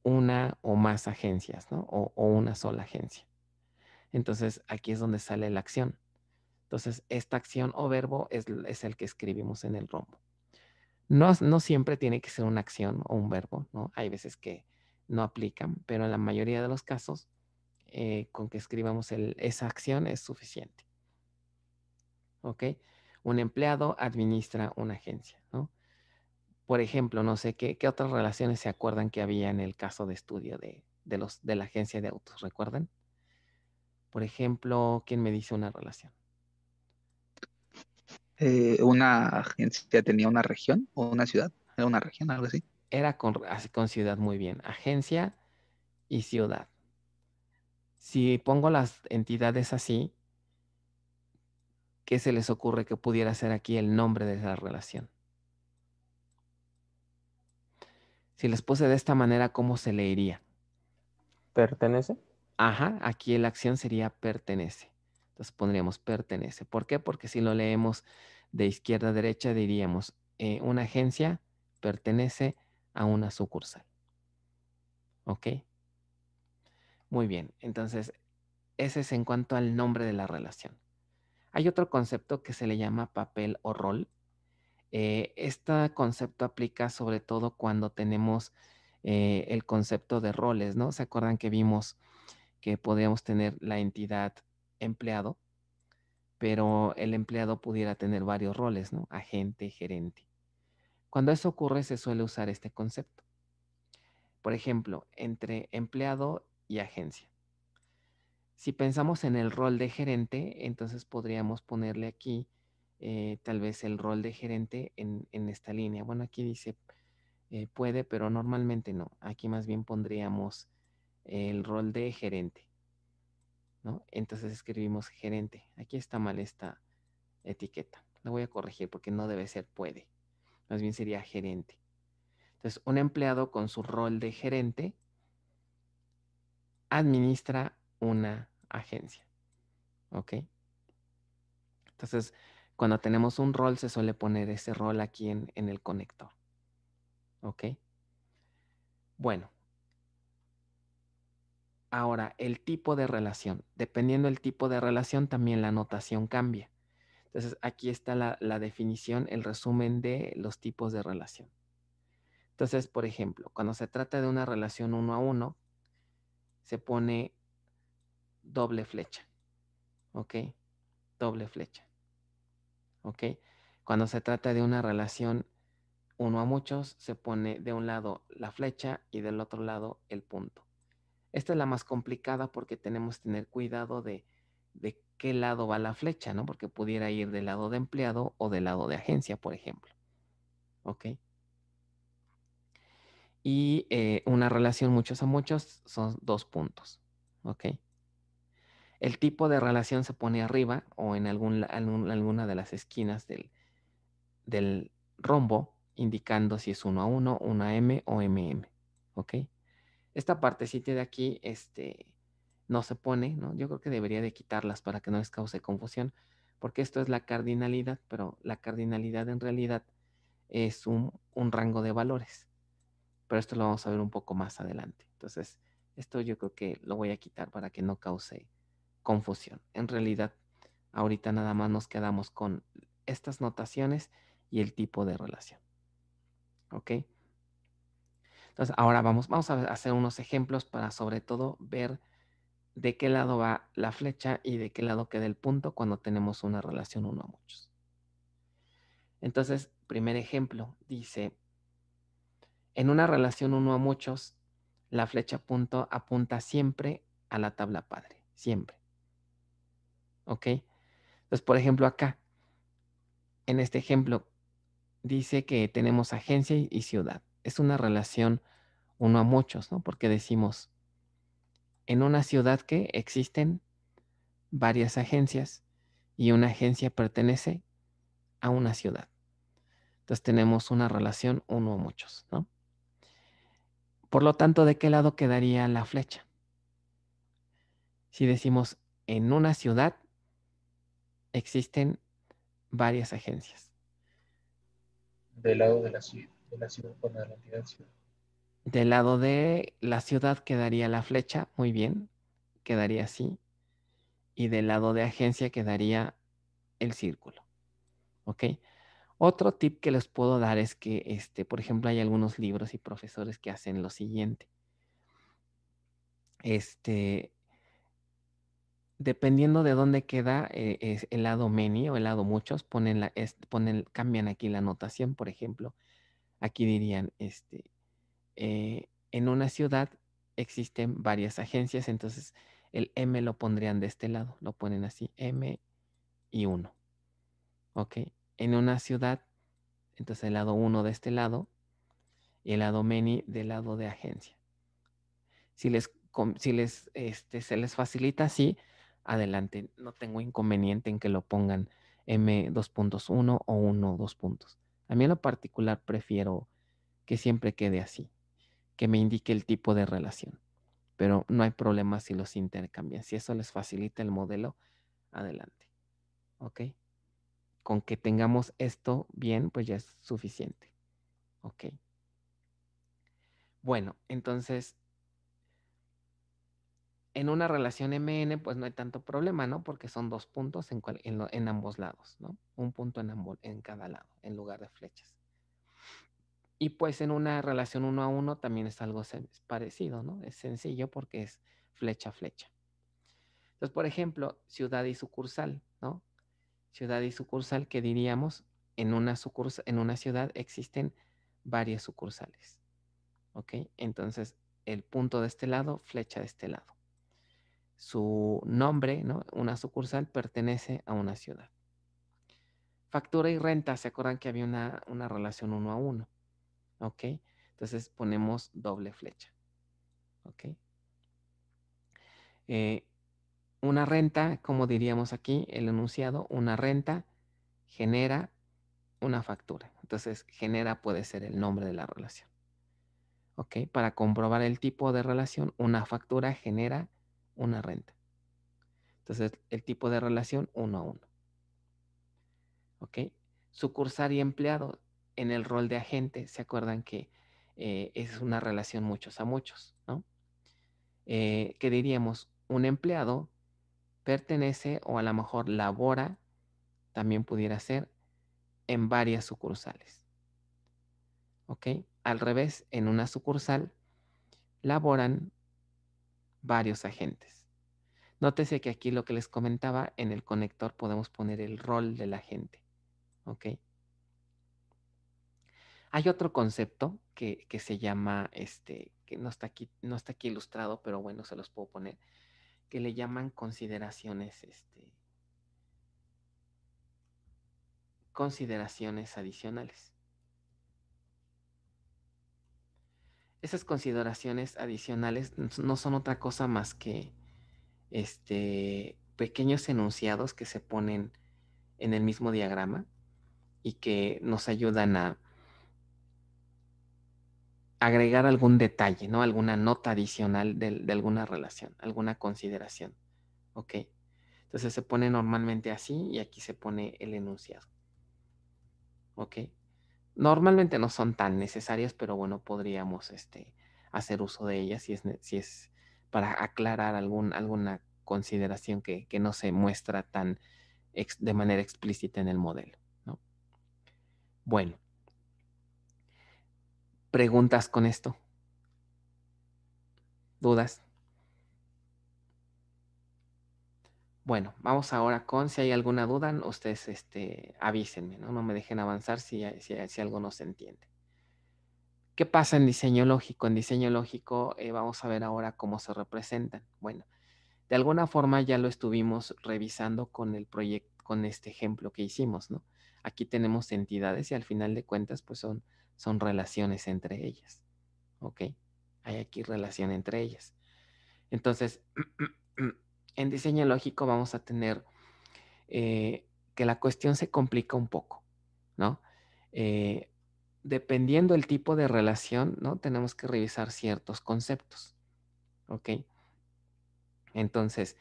una o más agencias, ¿no? O, una sola agencia. Entonces, aquí es donde sale la acción. Entonces, esta acción o verbo es el que escribimos en el rombo. No, siempre tiene que ser una acción o un verbo, ¿no? Hay veces que no aplican, pero en la mayoría de los casos, eh, con que escribamos esa acción es suficiente. ¿Ok? Un empleado administra una agencia, ¿no? Por ejemplo, no sé, ¿qué, otras relaciones se acuerdan que había en el caso de estudio de, de, los, de la agencia de autos? ¿Recuerdan? Por ejemplo, ¿quién me dice una relación? Eh, una agencia tenía una región o una ciudad, era una región, algo así. Era con, con ciudad, muy bien. Agencia y ciudad. Si pongo las entidades así, ¿qué se les ocurre que pudiera ser aquí el nombre de esa relación? Si les puse de esta manera, ¿cómo se leería? ¿Pertenece? Ajá, aquí la acción sería pertenece. Entonces pondríamos pertenece. ¿Por qué? Porque si lo leemos de izquierda a derecha diríamos eh, una agencia pertenece a una sucursal. ¿Ok? Muy bien, entonces ese es en cuanto al nombre de la relación. Hay otro concepto que se le llama papel o rol. Eh, este concepto aplica sobre todo cuando tenemos eh, el concepto de roles, ¿no? ¿Se acuerdan que vimos que podríamos tener la entidad empleado, pero el empleado pudiera tener varios roles, ¿no? Agente, gerente. Cuando eso ocurre se suele usar este concepto. Por ejemplo, entre empleado y agencia. Si pensamos en el rol de gerente, entonces podríamos ponerle aquí eh, tal vez el rol de gerente en, esta línea. Bueno, aquí dice eh, puede, pero normalmente no. Aquí más bien pondríamos el rol de gerente. Entonces escribimos gerente. Aquí está mal esta etiqueta. La voy a corregir porque no debe ser puede. Más bien sería gerente. Entonces, un empleado con su rol de gerente administra una agencia. ¿Ok? Entonces, cuando tenemos un rol, se suele poner ese rol aquí en, en el conector. ¿Ok? Bueno, Ahora, el tipo de relación. Dependiendo del tipo de relación, también la notación cambia. Entonces, aquí está la, la, definición, el resumen de los tipos de relación. Entonces, por ejemplo, cuando se trata de una relación uno a uno, se pone doble flecha. ¿Ok? Doble flecha. ¿Ok? Cuando se trata de una relación uno a muchos, se pone de un lado la flecha y del otro lado el punto. Esta es la más complicada porque tenemos que tener cuidado de, qué lado va la flecha, ¿no? Porque pudiera ir del lado de empleado o del lado de agencia, por ejemplo. ¿Ok? Y eh, una relación muchos a muchos son dos puntos. ¿Ok? El tipo de relación se pone arriba o en alguna de las esquinas del, del rombo, indicando si es uno a uno, a M o MM. ¿Ok? esta partecita de aquí este, no se pone, ¿no? Yo creo que debería de quitarlas para que no les cause confusión, porque esto es la cardinalidad, pero la cardinalidad en realidad es un, un rango de valores. Pero esto lo vamos a ver un poco más adelante. Entonces, esto yo creo que lo voy a quitar para que no cause confusión. En realidad, ahorita nada más nos quedamos con estas notaciones y el tipo de relación. ¿Ok? Entonces, ahora vamos, vamos a hacer unos ejemplos para sobre todo ver de qué lado va la flecha y de qué lado queda el punto cuando tenemos una relación uno a muchos. Entonces, primer ejemplo, dice, en una relación uno a muchos, la flecha punto apunta siempre a la tabla padre, siempre. ¿Ok? Entonces, por ejemplo, acá, en este ejemplo, dice que tenemos agencia y ciudad es una relación uno a muchos, ¿no? Porque decimos, en una ciudad que existen varias agencias y una agencia pertenece a una ciudad. Entonces tenemos una relación uno a muchos, ¿no? Por lo tanto, ¿de qué lado quedaría la flecha? Si decimos, en una ciudad existen varias agencias. Del lado de la ciudad la ciudad con la Del lado de la ciudad quedaría la flecha, muy bien, quedaría así. Y del lado de agencia quedaría el círculo. ¿Ok? Otro tip que les puedo dar es que, este, por ejemplo, hay algunos libros y profesores que hacen lo siguiente. Este, dependiendo de dónde queda eh, el lado many o el lado muchos, ponen ponen, cambian aquí la notación, por ejemplo aquí dirían, este, eh, en una ciudad existen varias agencias, entonces el M lo pondrían de este lado, lo ponen así, M y 1. ¿Ok? En una ciudad, entonces el lado 1 de este lado y el lado many del lado de agencia. Si les, si les, este, se les facilita así, adelante, no tengo inconveniente en que lo pongan M2.1 o 1 puntos. A mí en lo particular prefiero que siempre quede así, que me indique el tipo de relación. Pero no hay problema si los intercambian. Si eso les facilita el modelo, adelante. ¿Ok? Con que tengamos esto bien, pues ya es suficiente. ¿Ok? Bueno, entonces en una relación MN, pues no hay tanto problema, ¿no? Porque son dos puntos en, ambos lados, ¿no? Un punto en, en cada lado, en lugar de flechas. Y pues en una relación uno a uno también es algo parecido, ¿no? Es sencillo porque es flecha a flecha. Entonces, por ejemplo, ciudad y sucursal, ¿no? Ciudad y sucursal que diríamos en una, en una ciudad existen varias sucursales, ¿ok? Entonces, el punto de este lado, flecha de este lado su nombre, ¿no? Una sucursal pertenece a una ciudad. Factura y renta, ¿se acuerdan que había una, relación uno a uno? ¿Ok? Entonces ponemos doble flecha. ¿Ok? Eh, una renta, como diríamos aquí, el enunciado, una renta genera una factura. Entonces, genera puede ser el nombre de la relación. ¿Ok? Para comprobar el tipo de relación, una factura genera una renta. Entonces, el tipo de relación uno a uno. ¿Ok? Sucursal y empleado en el rol de agente, ¿se acuerdan que eh, es una relación muchos a muchos, ¿no? Eh, que diríamos, un empleado pertenece o a lo mejor labora, también pudiera ser, en varias sucursales. ¿Ok? Al revés, en una sucursal laboran varios agentes. Nótese que aquí lo que les comentaba, en el conector podemos poner el rol del agente. ¿Ok? Hay otro concepto que, que, se llama, este, que no está, aquí, no está aquí ilustrado, pero bueno, se los puedo poner, que le llaman consideraciones, este, consideraciones adicionales. esas consideraciones adicionales no son otra cosa más que este, pequeños enunciados que se ponen en el mismo diagrama y que nos ayudan a agregar algún detalle, ¿no? Alguna nota adicional de, de alguna relación, alguna consideración, ¿ok? Entonces se pone normalmente así y aquí se pone el enunciado, ¿ok? Normalmente no son tan necesarias, pero bueno, podríamos este, hacer uso de ellas si es, si es para aclarar algún, alguna consideración que, no se muestra tan de manera explícita en el modelo. Bueno, ¿preguntas con esto? ¿Dudas? Bueno, vamos ahora con, si hay alguna duda, ustedes este, avísenme, ¿no? no me dejen avanzar si, si, algo no se entiende. ¿Qué pasa en diseño lógico? En diseño lógico eh, vamos a ver ahora cómo se representan. Bueno, de alguna forma ya lo estuvimos revisando con el proyecto, con este ejemplo que hicimos, ¿no? Aquí tenemos entidades y al final de cuentas, pues son, son relaciones entre ellas, ¿ok? Hay aquí relación entre ellas. Entonces, *clears throat* en diseño lógico vamos a tener eh, que la cuestión se complica un poco, ¿no? Eh, dependiendo el tipo de relación, ¿no? Tenemos que revisar ciertos conceptos, ¿ok? Entonces,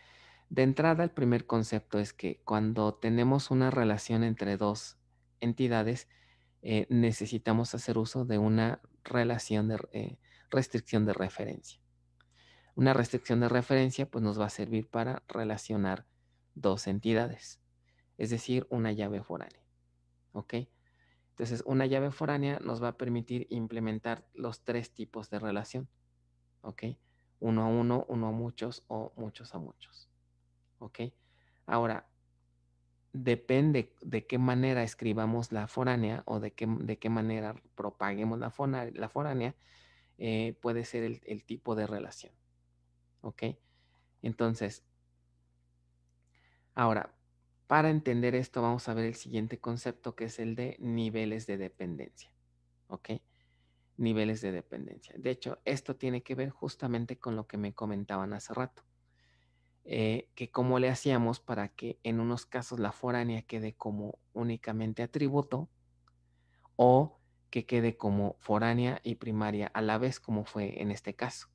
de entrada, el primer concepto es que cuando tenemos una relación entre dos entidades, eh, necesitamos hacer uso de una relación de restricción de referencia. Una restricción de referencia pues, nos va a servir para relacionar dos entidades, es decir, una llave foránea. ¿Ok? Entonces, una llave foránea nos va a permitir implementar los tres tipos de relación. ¿Ok? Uno a uno, uno a muchos o muchos a muchos. ¿Ok? Ahora, depende de qué manera escribamos la foránea o de qué, de qué manera propaguemos la, foránea, la foránea eh, puede ser el tipo de relación. ¿ok? Entonces, ahora, para entender esto vamos a ver el siguiente concepto que es el de niveles de dependencia, ¿ok? Niveles de dependencia. De hecho, esto tiene que ver justamente con lo que me comentaban hace rato. Eh, que cómo le hacíamos para que en unos casos la foránea quede como únicamente atributo o que quede como foránea y primaria a la vez como fue en este caso.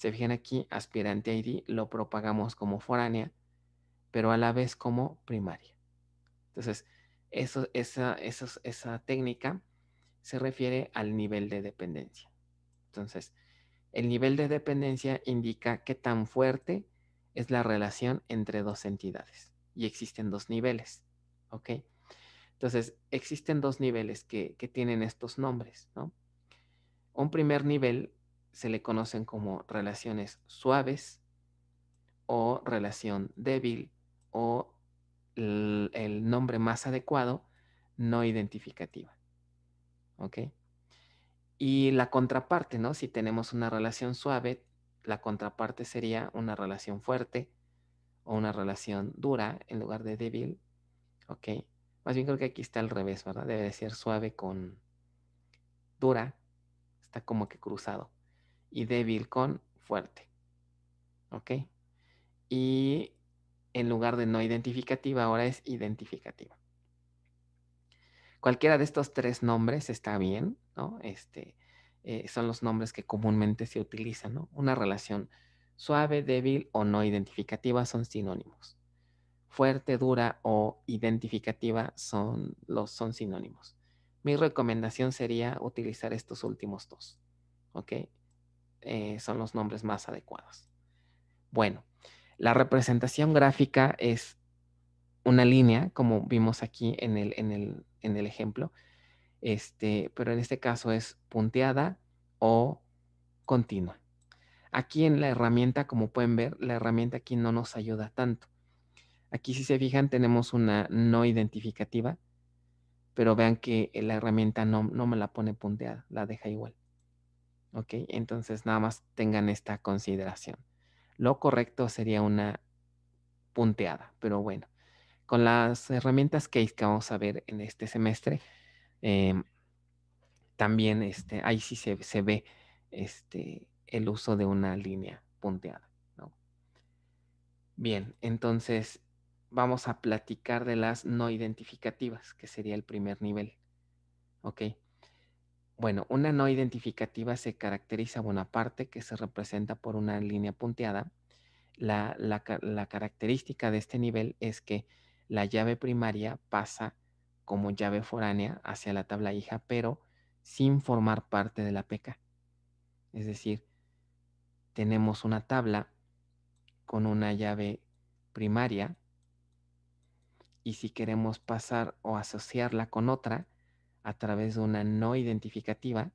Se fijan aquí, aspirante ID lo propagamos como foránea, pero a la vez como primaria. Entonces, eso, esa, esa técnica se refiere al nivel de dependencia. Entonces, el nivel de dependencia indica qué tan fuerte es la relación entre dos entidades. Y existen dos niveles, ¿ok? Entonces, existen dos niveles que, que tienen estos nombres, ¿no? Un primer nivel se le conocen como relaciones suaves o relación débil o el nombre más adecuado, no identificativa. ¿Ok? Y la contraparte, ¿no? Si tenemos una relación suave, la contraparte sería una relación fuerte o una relación dura en lugar de débil. ¿Ok? Más bien creo que aquí está al revés, ¿verdad? Debe ser suave con dura. Está como que cruzado y débil con fuerte. ¿Ok? Y en lugar de no identificativa, ahora es identificativa. Cualquiera de estos tres nombres está bien, ¿no? Este, eh, son los nombres que comúnmente se utilizan, ¿no? Una relación suave, débil o no identificativa son sinónimos. Fuerte, dura o identificativa son, los, son sinónimos. Mi recomendación sería utilizar estos últimos dos, ¿ok? Eh, son los nombres más adecuados. Bueno, la representación gráfica es una línea, como vimos aquí en el, en el, en el ejemplo, este, pero en este caso es punteada o continua. Aquí en la herramienta, como pueden ver, la herramienta aquí no nos ayuda tanto. Aquí si se fijan tenemos una no identificativa, pero vean que la herramienta no me la pone punteada, la deja igual. ¿ok? Entonces nada más tengan esta consideración. Lo correcto sería una punteada, pero bueno, con las herramientas que vamos a ver en este semestre, em, también este, ahí sí se, ve este, el uso de una línea punteada. Bien, entonces vamos a platicar de las no identificativas, que sería el primer nivel. ¿Ok? Bueno, una no identificativa se caracteriza, bueno, aparte que se representa por una línea punteada, la, característica de este nivel es que la llave primaria pasa como llave foránea hacia la tabla hija, pero sin formar parte de la PK. Es decir, tenemos una tabla con una llave primaria y si queremos pasar o asociarla con otra, a través de una no identificativa.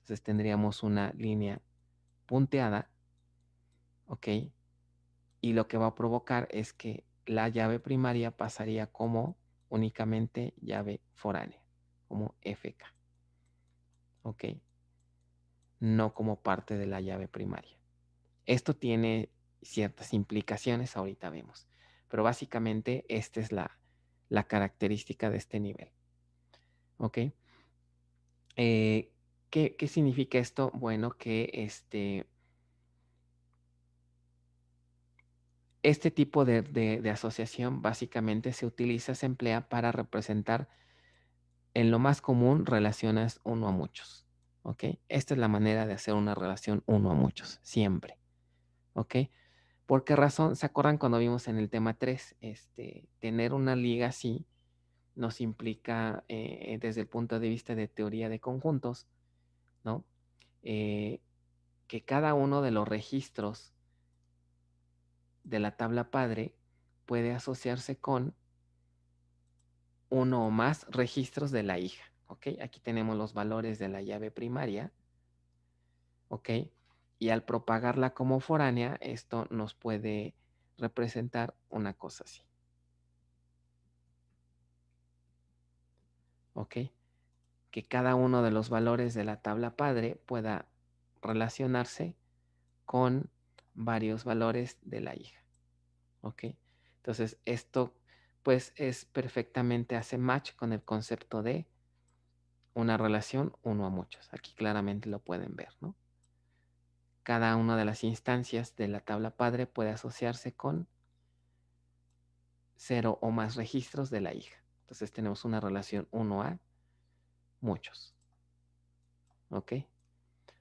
Entonces tendríamos una línea punteada, ¿ok? Y lo que va a provocar es que la llave primaria pasaría como únicamente llave foránea, como FK, ¿ok? No como parte de la llave primaria. Esto tiene ciertas implicaciones, ahorita vemos. Pero básicamente esta es la, la característica de este nivel. ¿ok? Eh, ¿qué, significa esto? Bueno, que este, este tipo de, asociación básicamente se utiliza, se emplea para representar en lo más común relaciones uno a muchos, ¿ok? Esta es la manera de hacer una relación uno a muchos, siempre, ¿ok? ¿Por qué razón? ¿Se acuerdan cuando vimos en el tema 3? Este, tener una liga así nos implica eh, eh, desde el punto de vista de teoría de conjuntos, ¿no? Eh, que cada uno de los registros de la tabla padre puede asociarse con uno o más registros de la hija, ¿ok? Aquí tenemos los valores de la llave primaria, ¿ok? Y al propagarla como foránea, esto nos puede representar una cosa así. ¿ok? Que cada uno de los valores de la tabla padre pueda relacionarse con varios valores de la hija, ¿ok? Entonces, esto pues es perfectamente hace match con el concepto de una relación uno a muchos. Aquí claramente lo pueden ver, ¿no? Cada una de las instancias de la tabla padre puede asociarse con cero o más registros de la hija. Entonces tenemos una relación 1 a muchos. ¿Ok?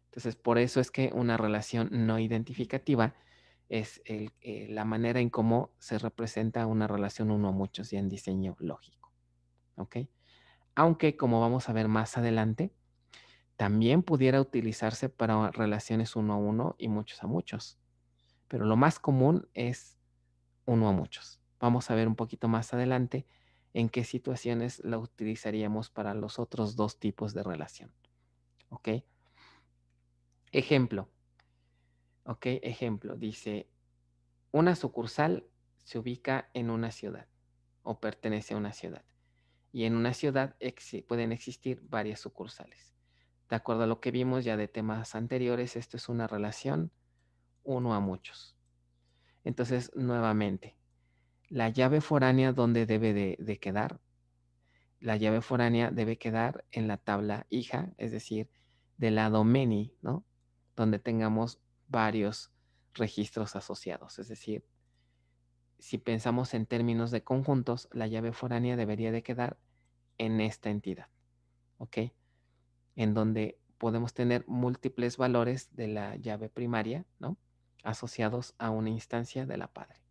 Entonces por eso es que una relación no identificativa es eh, la manera en cómo se representa una relación uno a muchos y en diseño lógico. ¿Ok? Aunque como vamos a ver más adelante, también pudiera utilizarse para relaciones uno a uno y muchos a muchos. Pero lo más común es uno a muchos. Vamos a ver un poquito más adelante en qué situaciones la utilizaríamos para los otros dos tipos de relación. ¿Ok? Ejemplo. ¿Ok? Ejemplo. Dice, una sucursal se ubica en una ciudad o pertenece a una ciudad. Y en una ciudad pueden existir varias sucursales. De acuerdo a lo que vimos ya de temas anteriores, esto es una relación uno a muchos. Entonces, nuevamente, la llave foránea dónde debe de, quedar. La llave foránea debe quedar en la tabla hija, es decir, del lado many, ¿no? Donde tengamos varios registros asociados. Es decir, si pensamos en términos de conjuntos, la llave foránea debería de quedar en esta entidad, ¿ok? En donde podemos tener múltiples valores de la llave primaria, ¿no? Asociados a una instancia de la padre.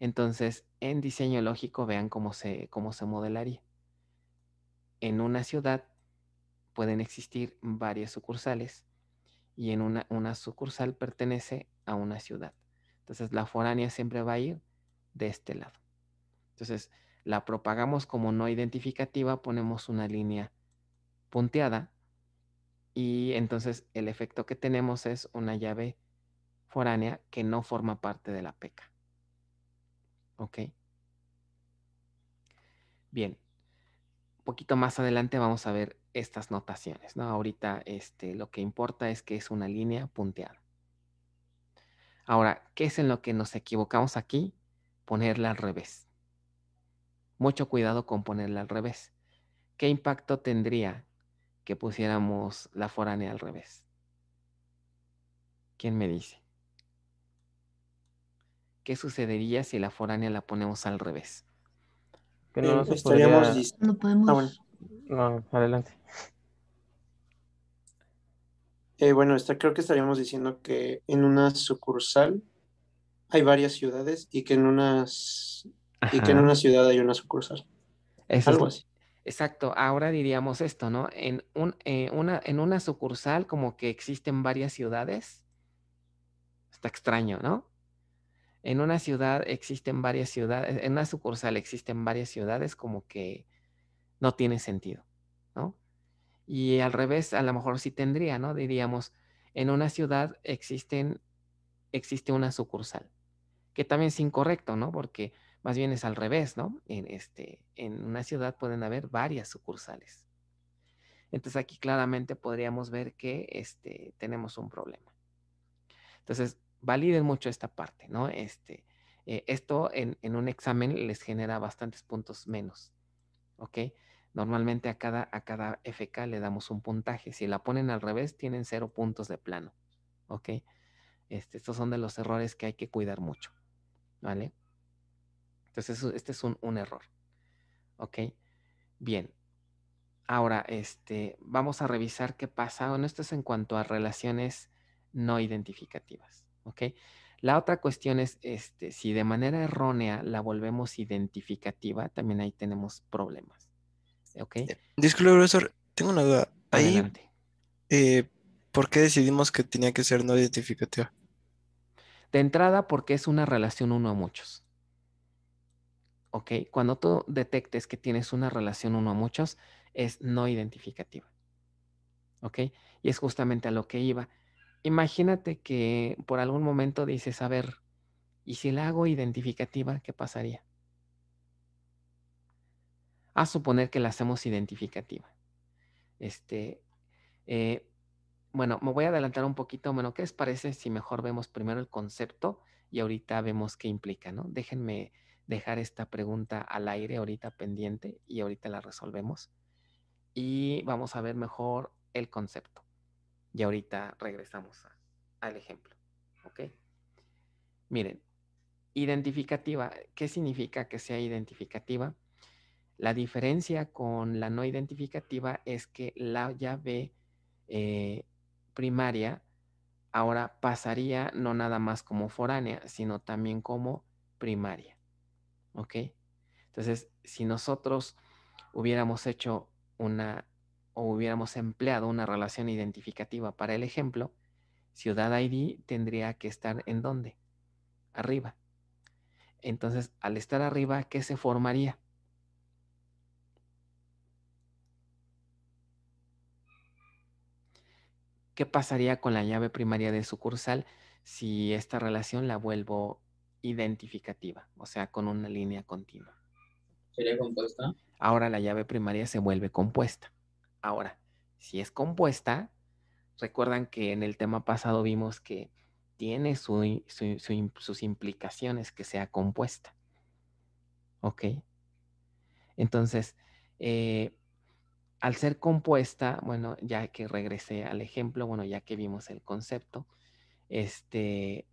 Entonces, en diseño lógico, vean cómo se, cómo se modelaría. En una ciudad pueden existir varias sucursales y en una, una sucursal pertenece a una ciudad. Entonces, la foránea siempre va a ir de este lado. Entonces, la propagamos como no identificativa, ponemos una línea punteada y entonces el efecto que tenemos es una llave foránea que no forma parte de la peca. ¿Ok? Bien, un poquito más adelante vamos a ver estas notaciones, Ahorita este, lo que importa es que es una línea punteada. Ahora, ¿qué es en lo que nos equivocamos aquí? Ponerla al revés. Mucho cuidado con ponerla al revés. ¿Qué impacto tendría que pusiéramos la foránea al revés? ¿Quién me dice? ¿Qué sucedería si la foránea la ponemos al revés? no, No podemos. Ah, adelante. Eh, bueno, creo que estaríamos diciendo que en una sucursal hay varias ciudades y que en unas y que en una ciudad hay una sucursal. Algo Exacto. Ahora diríamos esto, ¿no? En un, eh, una, en una sucursal como que existen varias ciudades. Está extraño, ¿no? en una ciudad existen varias ciudades, en una sucursal existen varias ciudades, como que no tiene sentido, ¿no? Y al revés, a lo mejor sí tendría, ¿no? Diríamos, en una ciudad existen, existe una sucursal, que también es incorrecto, ¿no? Porque más bien es al revés, ¿no? En, este, en una ciudad pueden haber varias sucursales. Entonces aquí claramente podríamos ver que este, tenemos un problema. Entonces, validen mucho esta parte, ¿no? Este, eh, esto en, un examen les genera bastantes puntos menos, ¿ok? Normalmente a cada, a cada FK le damos un puntaje. Si la ponen al revés, tienen cero puntos de plano, ¿ok? Este, estos son de los errores que hay que cuidar mucho, ¿vale? Entonces, este es un, error, ¿ok? Bien. Ahora, este, vamos a revisar qué pasa. Bueno, esto es en cuanto a relaciones no identificativas. ¿ok? La otra cuestión es este, si de manera errónea la volvemos identificativa, también ahí tenemos problemas. ¿Ok? Disculpe, profesor, tengo una duda. Ahí, eh, ¿Por qué decidimos que tenía que ser no identificativa? De entrada, porque es una relación uno a muchos. ¿Ok? Cuando tú detectes que tienes una relación uno a muchos, es no identificativa. ¿Ok? Y es justamente a lo que iba. Imagínate que por algún momento dices, a ver, ¿y si la hago identificativa, qué pasaría? A suponer que la hacemos identificativa. Este, eh, bueno, me voy a adelantar un poquito. Bueno, ¿qué les parece si mejor vemos primero el concepto y ahorita vemos qué implica, ¿no? Déjenme dejar esta pregunta al aire ahorita pendiente y ahorita la resolvemos. Y vamos a ver mejor el concepto. Y ahorita regresamos al ejemplo. ¿Ok? Miren, identificativa. ¿Qué significa que sea identificativa? La diferencia con la no identificativa es que la llave eh, primaria ahora pasaría no nada más como foránea, sino también como primaria. ¿Ok? Entonces, si nosotros hubiéramos hecho una o hubiéramos empleado una relación identificativa para el ejemplo, Ciudad ID tendría que estar en dónde? Arriba. Entonces, al estar arriba, ¿qué se formaría? ¿Qué pasaría con la llave primaria de sucursal si esta relación la vuelvo identificativa? O sea, con una línea continua. ¿Sería compuesta? Ahora la llave primaria se vuelve compuesta. Ahora, si es compuesta, recuerdan que en el tema pasado vimos que tiene sus implicaciones que sea compuesta. ¿Ok? Entonces, eh, al ser compuesta, bueno, ya que regresé al ejemplo, bueno, ya que vimos el concepto, este,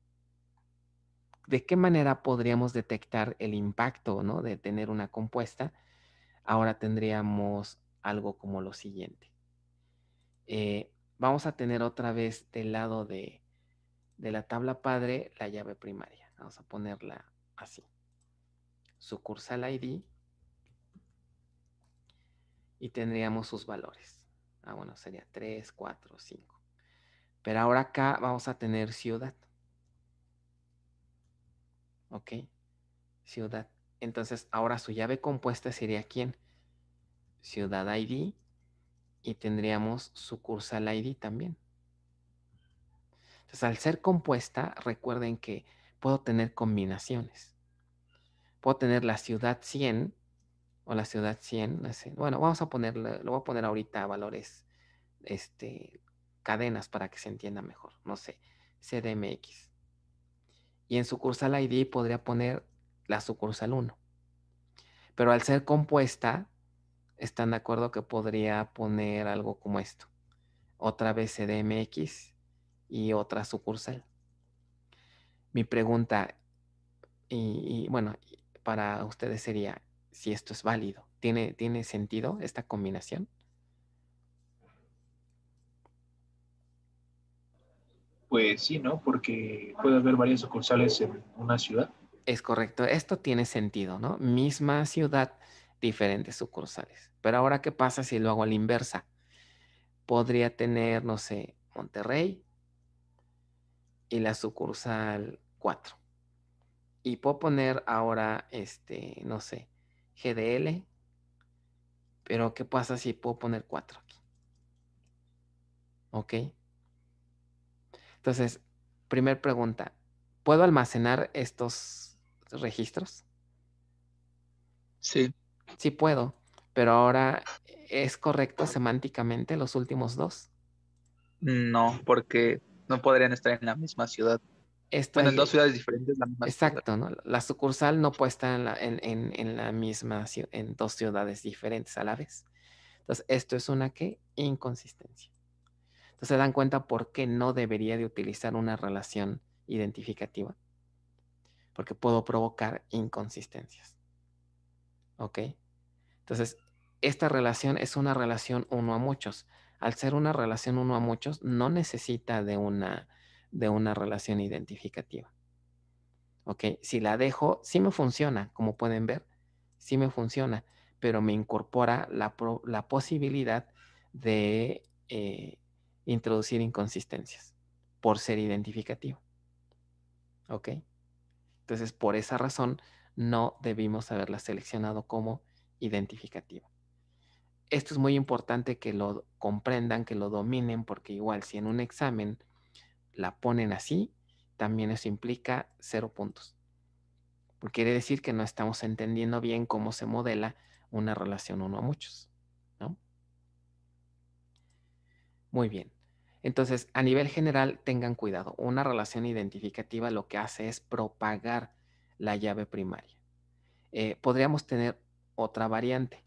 ¿de qué manera podríamos detectar el impacto, ¿no? De tener una compuesta. Ahora tendríamos algo como lo siguiente. Eh, vamos a tener otra vez del lado de, de la tabla padre la llave primaria. Vamos a ponerla así. Sucursal ID. Y tendríamos sus valores. Ah, bueno, sería 3, 4, 5. Pero ahora acá vamos a tener ciudad. ¿Ok? Ciudad. Entonces, ahora su llave compuesta sería ¿quién? Ciudad ID y tendríamos sucursal ID también. Entonces, al ser compuesta, recuerden que puedo tener combinaciones. Puedo tener la ciudad 100 o la ciudad 100. Bueno, vamos a ponerle. lo voy a poner ahorita a valores, este, cadenas para que se entienda mejor. No sé, CDMX. Y en sucursal ID podría poner la sucursal 1. Pero al ser compuesta, están de acuerdo que podría poner algo como esto. Otra vez y otra sucursal. Mi pregunta, y, bueno, para ustedes sería si esto es válido. ¿Tiene, ¿Tiene sentido esta combinación? Pues sí, ¿no? Porque puede haber varias sucursales en una ciudad. Es correcto, esto tiene sentido, ¿no? Misma ciudad, diferentes sucursales. Pero ahora, ¿qué pasa si lo hago a la inversa? Podría tener, no sé, Monterrey y la sucursal 4. Y puedo poner ahora, este, no sé, GDL. Pero, ¿qué pasa si puedo poner 4 aquí? ¿Ok? Entonces, primer pregunta, ¿puedo almacenar estos registros? Sí sí puedo, pero ahora ¿es correcto semánticamente los últimos dos? No, porque no podrían estar en la misma ciudad. Están en dos ciudades diferentes. La Exacto, La sucursal no puede estar en la, en la misma, en dos ciudades diferentes a la vez. Entonces, esto es una que inconsistencia. Entonces, se dan cuenta por qué no debería de utilizar una relación identificativa. Porque puedo provocar inconsistencias. ¿Ok? Entonces, esta relación es una relación uno a muchos. Al ser una relación uno a muchos, no necesita de una, de una relación identificativa. ¿Ok? Si la dejo, sí me funciona, como pueden ver, sí me funciona, pero me incorpora la, posibilidad de eh, introducir inconsistencias por ser identificativo. ¿Ok? Entonces, por esa razón, no debimos haberla seleccionado como identificativa. Esto es muy importante que lo comprendan, que lo dominen, porque igual si en un examen la ponen así, también eso implica cero puntos. quiere decir que no estamos entendiendo bien cómo se modela una relación uno a muchos. ¿no? Muy bien. Entonces, a nivel general, tengan cuidado. Una relación identificativa lo que hace es propagar la llave primaria. Eh, podríamos tener otra variante,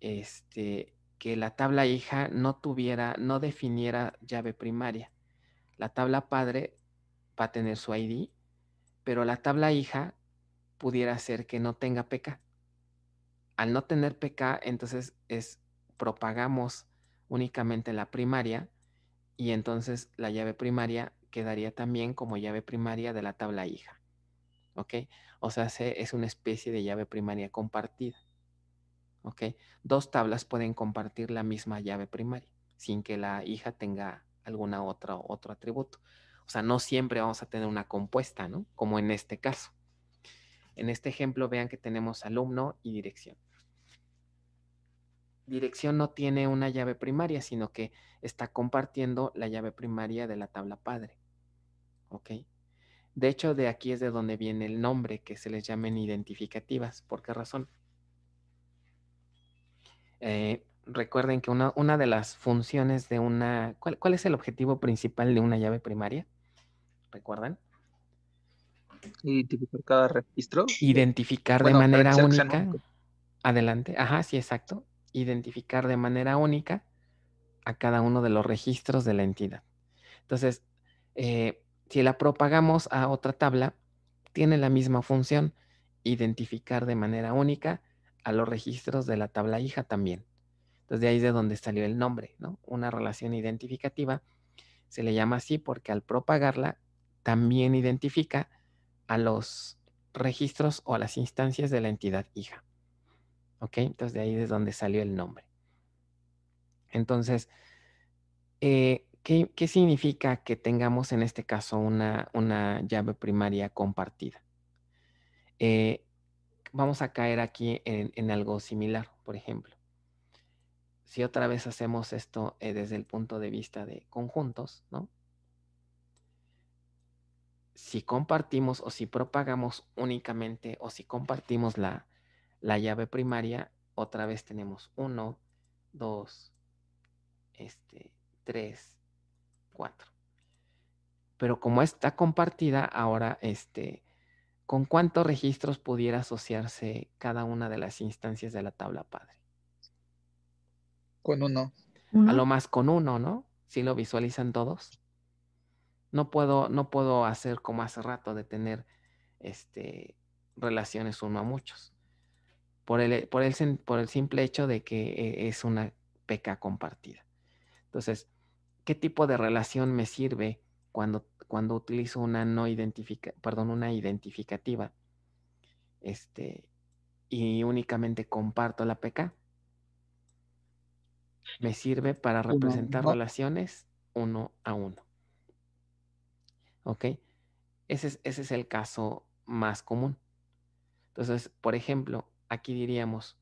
este, que la tabla hija no tuviera, no definiera llave primaria. La tabla padre va a tener su ID, pero la tabla hija pudiera ser que no tenga PK. Al no tener PK, entonces es, propagamos únicamente la primaria y entonces la llave primaria quedaría también como llave primaria de la tabla hija. ¿ok? O sea, es una especie de llave primaria compartida, ¿ok? Dos tablas pueden compartir la misma llave primaria sin que la hija tenga alguna otra otro atributo. O sea, no siempre vamos a tener una compuesta, ¿no? Como en este caso. En este ejemplo, vean que tenemos alumno y dirección. Dirección no tiene una llave primaria, sino que está compartiendo la llave primaria de la tabla padre. ¿Ok? De hecho, de aquí es de donde viene el nombre, que se les llamen identificativas. ¿Por qué razón? Eh, recuerden que una, de las funciones de una... ¿cuál, es el objetivo principal de una llave primaria? ¿Recuerdan? Identificar cada registro. Identificar de manera única. Adelante. Ajá, sí, exacto. Identificar de manera única a cada uno de los registros de la entidad. Entonces, eh, si la propagamos a otra tabla, tiene la misma función, identificar de manera única a los registros de la tabla hija también. Entonces de ahí es de donde salió el nombre, ¿no? Una relación identificativa se le llama así porque al propagarla también identifica a los registros o a las instancias de la entidad hija. ¿Ok? Entonces de ahí es donde salió el nombre. Entonces, eh, ¿Qué, significa que tengamos en este caso una, llave primaria compartida? Eh, vamos a caer aquí en, algo similar, por ejemplo. Si otra vez hacemos esto eh, desde el punto de vista de conjuntos, ¿no? Si compartimos o si propagamos únicamente o si compartimos la, llave primaria, otra vez tenemos uno, dos, este, 3, pero como está compartida, ahora este, ¿con cuántos registros pudiera asociarse cada una de las instancias de la tabla padre? Con uno. A lo más con uno, ¿no? Si lo visualizan todos. No puedo, no puedo hacer como hace rato de tener este, relaciones uno a muchos. Por el, por el, por el simple hecho de que eh, es una peca compartida. Entonces, qué tipo de relación me sirve cuando, cuando utilizo una no identifica, perdón, una identificativa. Este, y únicamente comparto la PK. Me sirve para representar relaciones uno a uno. ¿Ok? ese es el caso más común. Entonces, por ejemplo, aquí diríamos,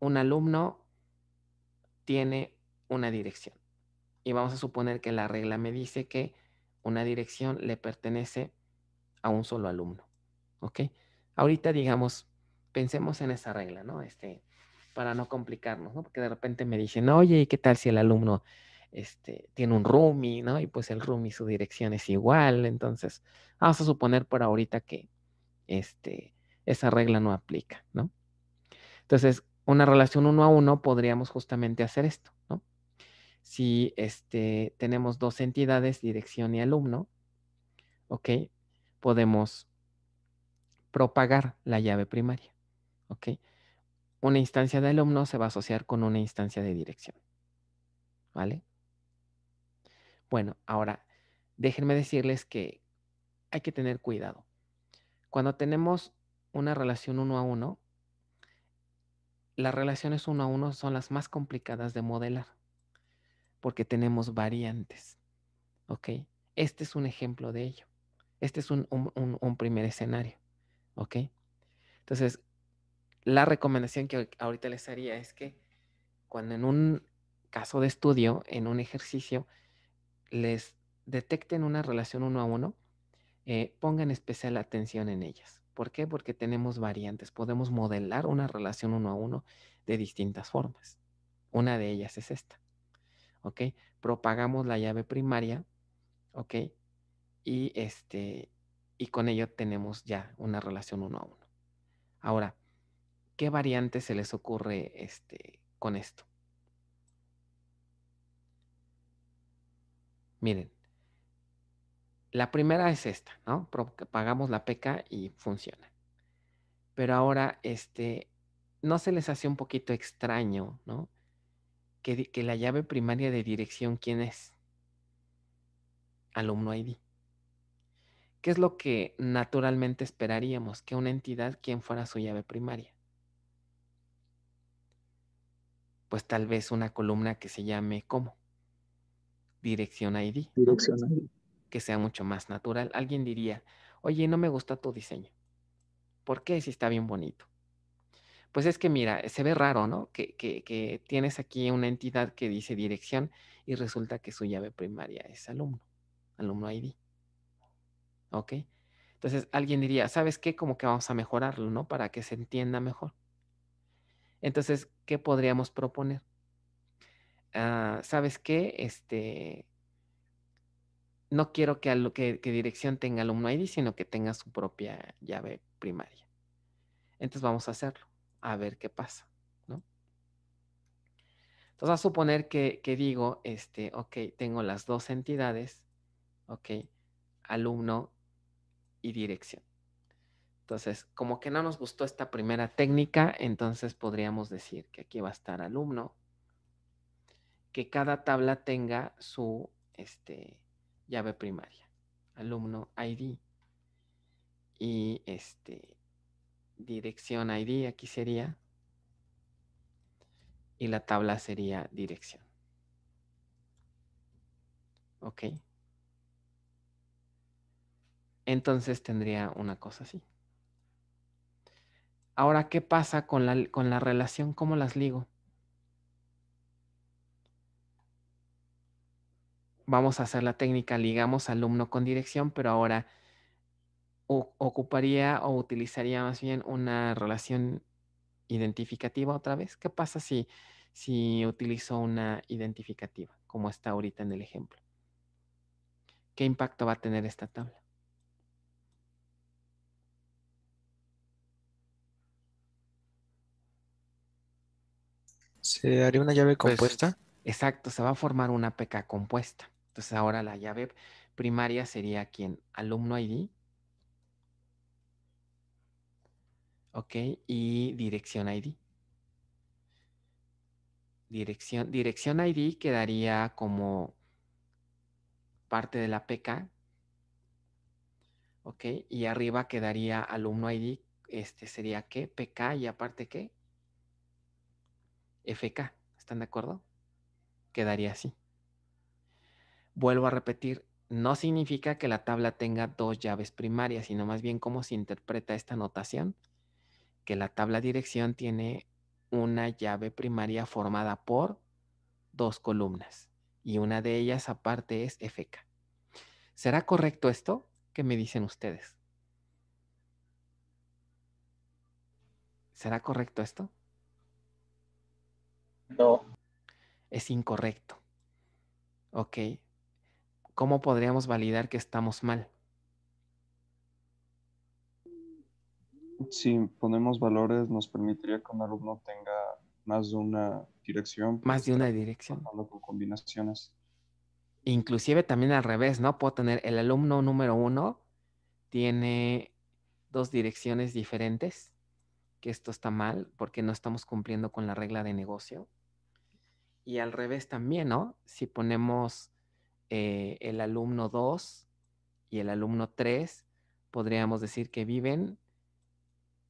un alumno tiene una dirección y vamos a suponer que la regla me dice que una dirección le pertenece a un solo alumno. ¿Ok? Ahorita, digamos, pensemos en esa regla, ¿no? Este, para no complicarnos, ¿no? Porque de repente me dicen, oye, ¿y qué tal si el alumno este, tiene un roomie, ¿no? Y pues el roomie, su dirección es igual. Entonces, vamos a suponer por ahorita que este, esa regla no aplica, ¿no? Entonces, una relación uno a uno podríamos justamente hacer esto si este, tenemos dos entidades, dirección y alumno, ¿ok? Podemos propagar la llave primaria, ¿ok? Una instancia de alumno se va a asociar con una instancia de dirección, ¿vale? Bueno, ahora, déjenme decirles que hay que tener cuidado. Cuando tenemos una relación uno a uno, las relaciones uno a uno son las más complicadas de modelar porque tenemos variantes. ¿Ok? Este es un ejemplo de ello. Este es un, primer escenario. ¿Ok? Entonces, la recomendación que ahorita les haría es que cuando en un caso de estudio, en un ejercicio, les detecten una relación uno a uno, eh, pongan especial atención en ellas. ¿Por qué? Porque tenemos variantes, podemos modelar una relación uno a uno de distintas formas. Una de ellas es esta. ¿ok? Propagamos la llave primaria, ¿ok? Y, este, y con ello tenemos ya una relación uno a uno. Ahora, ¿qué variante se les ocurre este, con esto? Miren, la primera es esta, ¿no? Propagamos la peca y funciona. Pero ahora, este, ¿no se les hace un poquito extraño, ¿no? que, la llave primaria de dirección, ¿quién es? Alumno ID. ¿Qué es lo que naturalmente esperaríamos? Que una entidad, ¿quién fuera su llave primaria? Pues tal vez una columna que se llame ¿cómo? Dirección ID. Dirección ID. Que sea mucho más natural. Alguien diría, oye, no me gusta tu diseño. ¿Por qué si está bien bonito? pues es que mira, se ve raro, ¿no? Que, tienes aquí una entidad que dice dirección y resulta que su llave primaria es alumno, alumno ID. ¿Ok? Entonces alguien diría, ¿sabes qué? Como que vamos a mejorarlo, ¿no? Para que se entienda mejor. Entonces, ¿qué podríamos proponer? Ah, ¿Sabes qué? Este, no quiero que, que, que dirección tenga alumno ID, sino que tenga su propia llave primaria. Entonces vamos a hacerlo a ver qué pasa, ¿no? Entonces, a suponer que, digo, este, ok, tengo las dos entidades, ok, alumno y dirección. Entonces, como que no nos gustó esta primera técnica, entonces podríamos decir que aquí va a estar alumno, que cada tabla tenga su este, llave primaria, alumno ID. Y este, dirección ID aquí sería y la tabla sería dirección. ¿Ok? Entonces tendría una cosa así. Ahora, ¿qué pasa con la, relación? ¿Cómo las ligo? Vamos a hacer la técnica, ligamos alumno con dirección, pero ahora ocuparía o utilizaría más bien una relación identificativa otra vez. ¿Qué pasa si, si utilizo una identificativa, como está ahorita en el ejemplo? ¿Qué impacto va a tener esta tabla? ¿Se haría una llave pues compuesta? exacto, se va a formar una PK compuesta. Entonces ahora la llave primaria sería quien alumno ID Ok, y dirección ID. Dirección, ID quedaría como parte de la PK. Ok, y arriba quedaría alumno ID. Este sería que PK y aparte qué? FK. ¿Están de acuerdo? Quedaría así. Vuelvo a repetir, no significa que la tabla tenga dos llaves primarias, sino más bien cómo se interpreta esta notación que la tabla dirección tiene una llave primaria formada por dos columnas y una de ellas aparte es FK. ¿Será correcto esto? ¿Qué me dicen ustedes? ¿Será correcto esto? No. Es incorrecto. Ok. ¿Cómo podríamos validar que estamos mal? si ponemos valores, nos permitiría que un alumno tenga más de una dirección. Pues, más de una dirección. Con combinaciones. Inclusive también al revés, ¿no? Puedo tener el alumno número uno, tiene dos direcciones diferentes, que esto está mal porque no estamos cumpliendo con la regla de negocio. Y al revés también, ¿no? Si ponemos eh, el alumno 2 y el alumno 3, podríamos decir que viven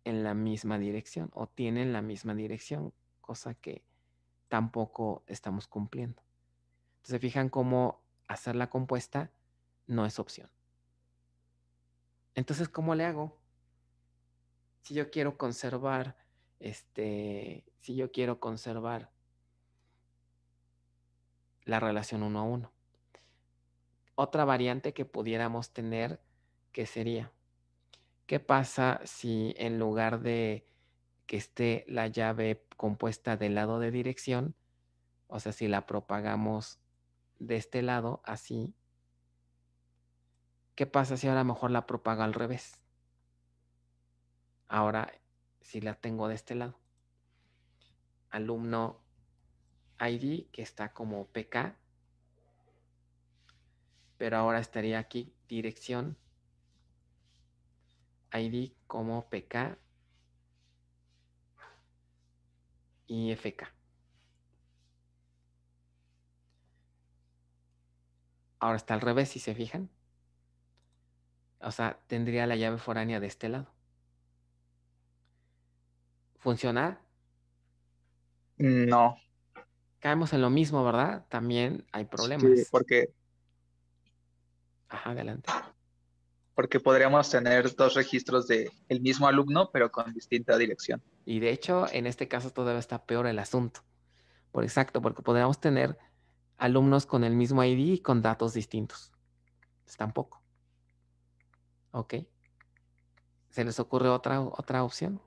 en la misma dirección o tienen la misma dirección, cosa que tampoco estamos cumpliendo. Entonces, fijan cómo hacer la compuesta no es opción. Entonces, ¿cómo le hago? Si yo quiero conservar, este, si yo quiero conservar la relación uno a uno. Otra variante que pudiéramos tener, que sería, ¿Qué pasa si en lugar de que esté la llave compuesta del lado de dirección, o sea, si la propagamos de este lado así, ¿qué pasa si ahora mejor la propago al revés? Ahora, si la tengo de este lado. Alumno ID que está como PK, pero ahora estaría aquí dirección ID como PK y FK. Ahora está al revés, si se fijan. O sea, tendría la llave foránea de este lado. ¿Funciona? No. Caemos en lo mismo, ¿verdad? También hay problemas. Sí, porque... Ajá, adelante porque podríamos tener dos registros del el mismo alumno, pero con distinta dirección. Y de hecho, en este caso todavía está peor el asunto. Por exacto, porque podríamos tener alumnos con el mismo ID y con datos distintos. Pues tampoco. ¿Ok? ¿Se les ocurre otra, otra opción?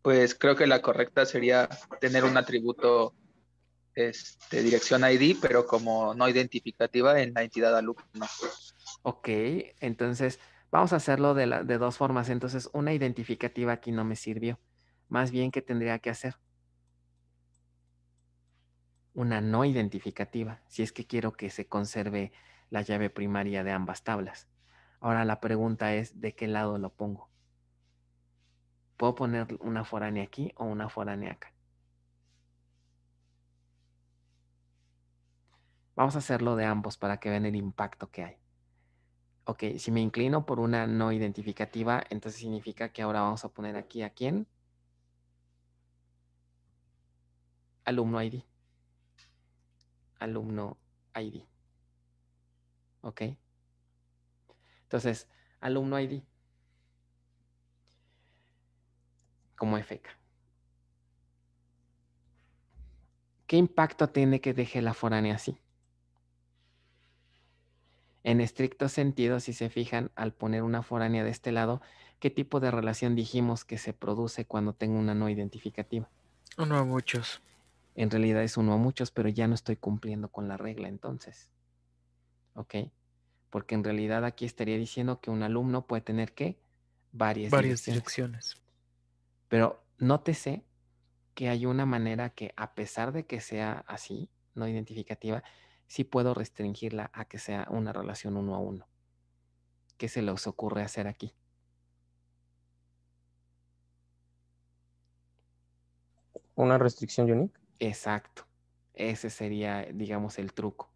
Pues creo que la correcta sería tener un atributo este, de dirección ID, pero como no identificativa en la entidad alumno. Ok, entonces vamos a hacerlo de, dos formas. Entonces, una identificativa aquí no me sirvió. Más bien, ¿qué tendría que hacer? Una no identificativa, si es que quiero que se conserve la llave primaria de ambas tablas. Ahora la pregunta es, ¿de qué lado lo pongo? ¿Puedo poner una foránea aquí o una foránea acá? Vamos a hacerlo de ambos para que vean el impacto que hay ok, si me inclino por una no identificativa, entonces significa que ahora vamos a poner aquí a quién. Alumno ID. Alumno ID. ¿Ok? Entonces, alumno ID. Como FK. ¿Qué impacto tiene que deje la foránea así? en estricto sentido, si se fijan, al poner una foránea de este lado, ¿qué tipo de relación dijimos que se produce cuando tengo una no identificativa? Uno a muchos. En realidad es uno a muchos, pero ya no estoy cumpliendo con la regla entonces. ¿Ok? Porque en realidad aquí estaría diciendo que un alumno puede tener que varias, varias direcciones. Pero nótese que hay una manera que, a pesar de que sea así, no identificativa, sí puedo restringirla a que sea una relación uno a uno. ¿Qué se les ocurre hacer aquí? Una restricción unique? Exacto. Ese sería, digamos, el truco.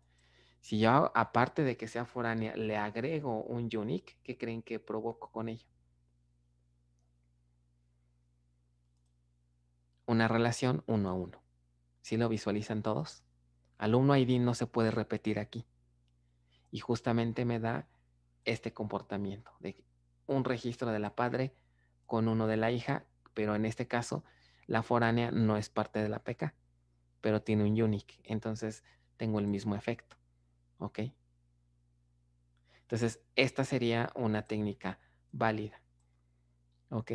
Si yo, aparte de que sea foránea, le agrego un unique, ¿qué creen que provoco con ello? Una relación uno a uno. ¿Sí lo visualizan todos? Alumno ID no se puede repetir aquí. Y justamente me da este comportamiento de un registro de la padre con uno de la hija, pero en este caso la foránea no es parte de la PK, pero tiene un unique. Entonces tengo el mismo efecto. ¿Ok? Entonces, esta sería una técnica válida. ¿Ok?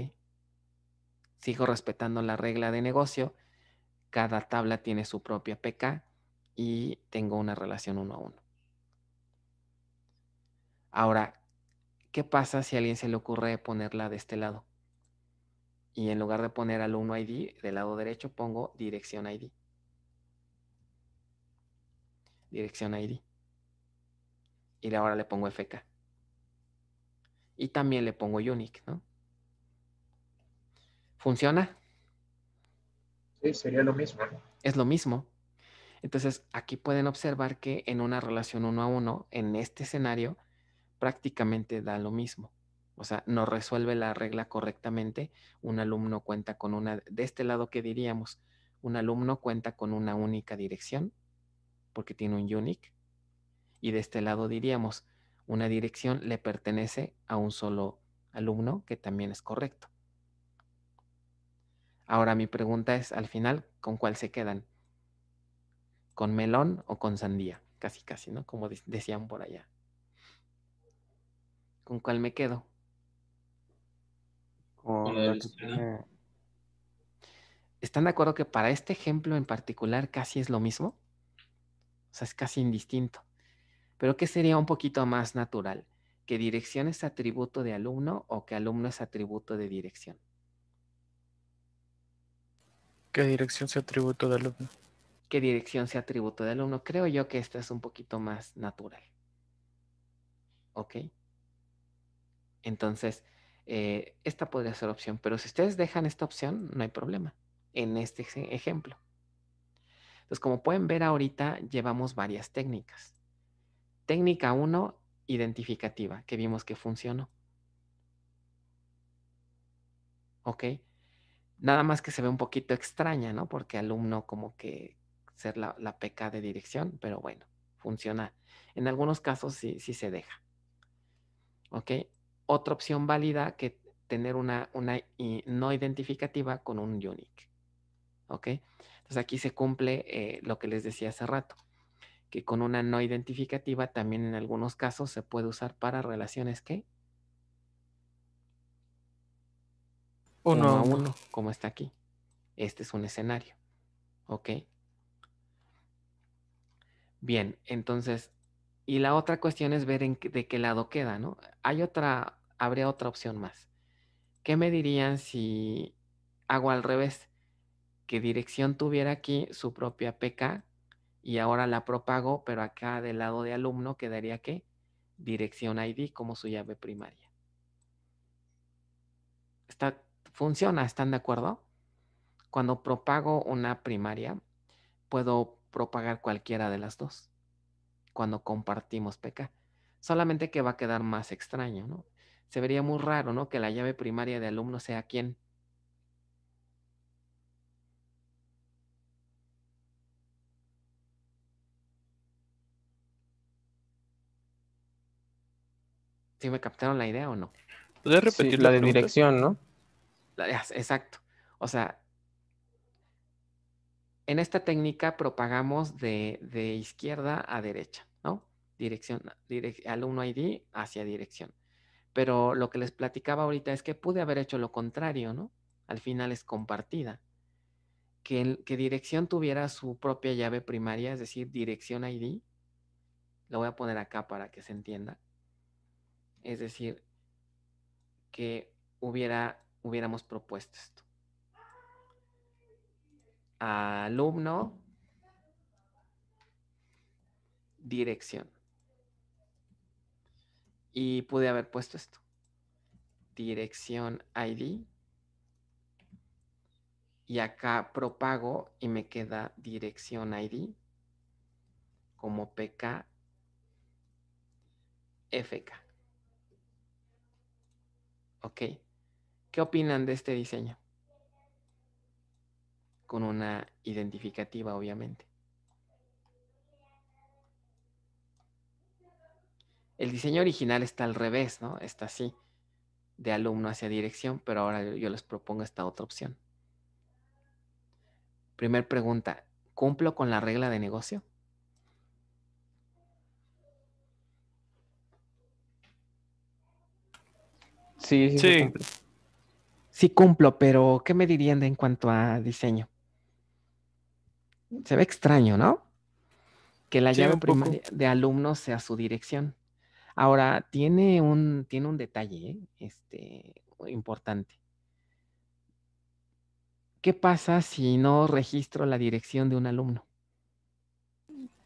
Sigo respetando la regla de negocio. Cada tabla tiene su propia PK y tengo una relación uno a uno. Ahora, ¿qué pasa si a alguien se le ocurre ponerla de este lado? Y en lugar de poner al 1 ID, del lado derecho pongo dirección ID. Dirección ID. Y ahora le pongo FK. Y también le pongo unique, ¿no? ¿Funciona? Sí, sería lo mismo. Es lo mismo. Entonces, aquí pueden observar que en una relación uno a uno, en este escenario, prácticamente da lo mismo. O sea, no resuelve la regla correctamente. Un alumno cuenta con una, de este lado que diríamos, un alumno cuenta con una única dirección, porque tiene un unique. Y de este lado diríamos, una dirección le pertenece a un solo alumno, que también es correcto. Ahora mi pregunta es, al final, ¿con cuál se quedan? con melón o con sandía, casi casi, ¿no? Como decían por allá. ¿Con cuál me quedo? ¿Están de acuerdo que para este ejemplo en particular casi es lo mismo? O sea, es casi indistinto. Pero ¿qué sería un poquito más natural? ¿Que dirección es atributo de alumno o que alumno es atributo de dirección? ¿Qué dirección es atributo de alumno. ¿Qué dirección se atributo del alumno. Creo yo que esta es un poquito más natural. ¿Ok? Entonces, eh, esta podría ser opción, pero si ustedes dejan esta opción, no hay problema en este ejemplo. Entonces, como pueden ver ahorita, llevamos varias técnicas. Técnica 1, identificativa, que vimos que funcionó. ¿Ok? Nada más que se ve un poquito extraña, ¿no? Porque alumno como que ser la, la PK de dirección, pero bueno, funciona. En algunos casos sí, se deja. ¿Ok? Otra opción válida que tener una, una no identificativa con un unique. ¿Ok? Entonces aquí se cumple eh, lo que les decía hace rato, que con una no identificativa también en algunos casos se puede usar para relaciones que... uno a uno, como está aquí. Este es un escenario. ¿Ok? Bien, entonces, y la otra cuestión es ver de qué lado queda, ¿no? Hay otra, habría otra opción más. ¿Qué me dirían si hago al revés? Que dirección tuviera aquí su propia PK y ahora la propago, pero acá del lado de alumno quedaría que dirección ID como su llave primaria. funciona, ¿están de acuerdo? Cuando propago una primaria, puedo propagar cualquiera de las dos cuando compartimos pk Solamente que va a quedar más extraño, ¿no? Se vería muy raro, ¿no? Que la llave primaria de alumno sea quién. ¿Sí me captaron la idea o no? Podría repetir la, de dirección, no? Ah, exacto. O sea, en esta técnica propagamos de, izquierda a derecha, ¿no? Dirección, alumno ID hacia dirección. Pero lo que les platicaba ahorita es que pude haber hecho lo contrario, ¿no? Al final es compartida. Que, que dirección tuviera su propia llave primaria, es decir, dirección ID. Lo voy a poner acá para que se entienda. Es decir, que hubiera, hubiéramos propuesto esto alumno, dirección. Y pude haber puesto esto. Dirección ID. Y acá propago y me queda dirección ID como PK FK. Ok. ¿Qué opinan de este diseño? con una identificativa, obviamente. El diseño original está al revés, ¿no? Está así, de alumno hacia dirección, pero ahora yo les propongo esta otra opción. Primer pregunta, ¿cumplo con la regla de negocio? Sí, sí. Sí, cumplo, pero ¿qué me dirían de en cuanto a diseño? Se ve extraño, ¿no? Que la llave primaria de alumnos sea su dirección. Ahora, tiene un, tiene un detalle este, importante. ¿Qué pasa si no registro la dirección de un alumno?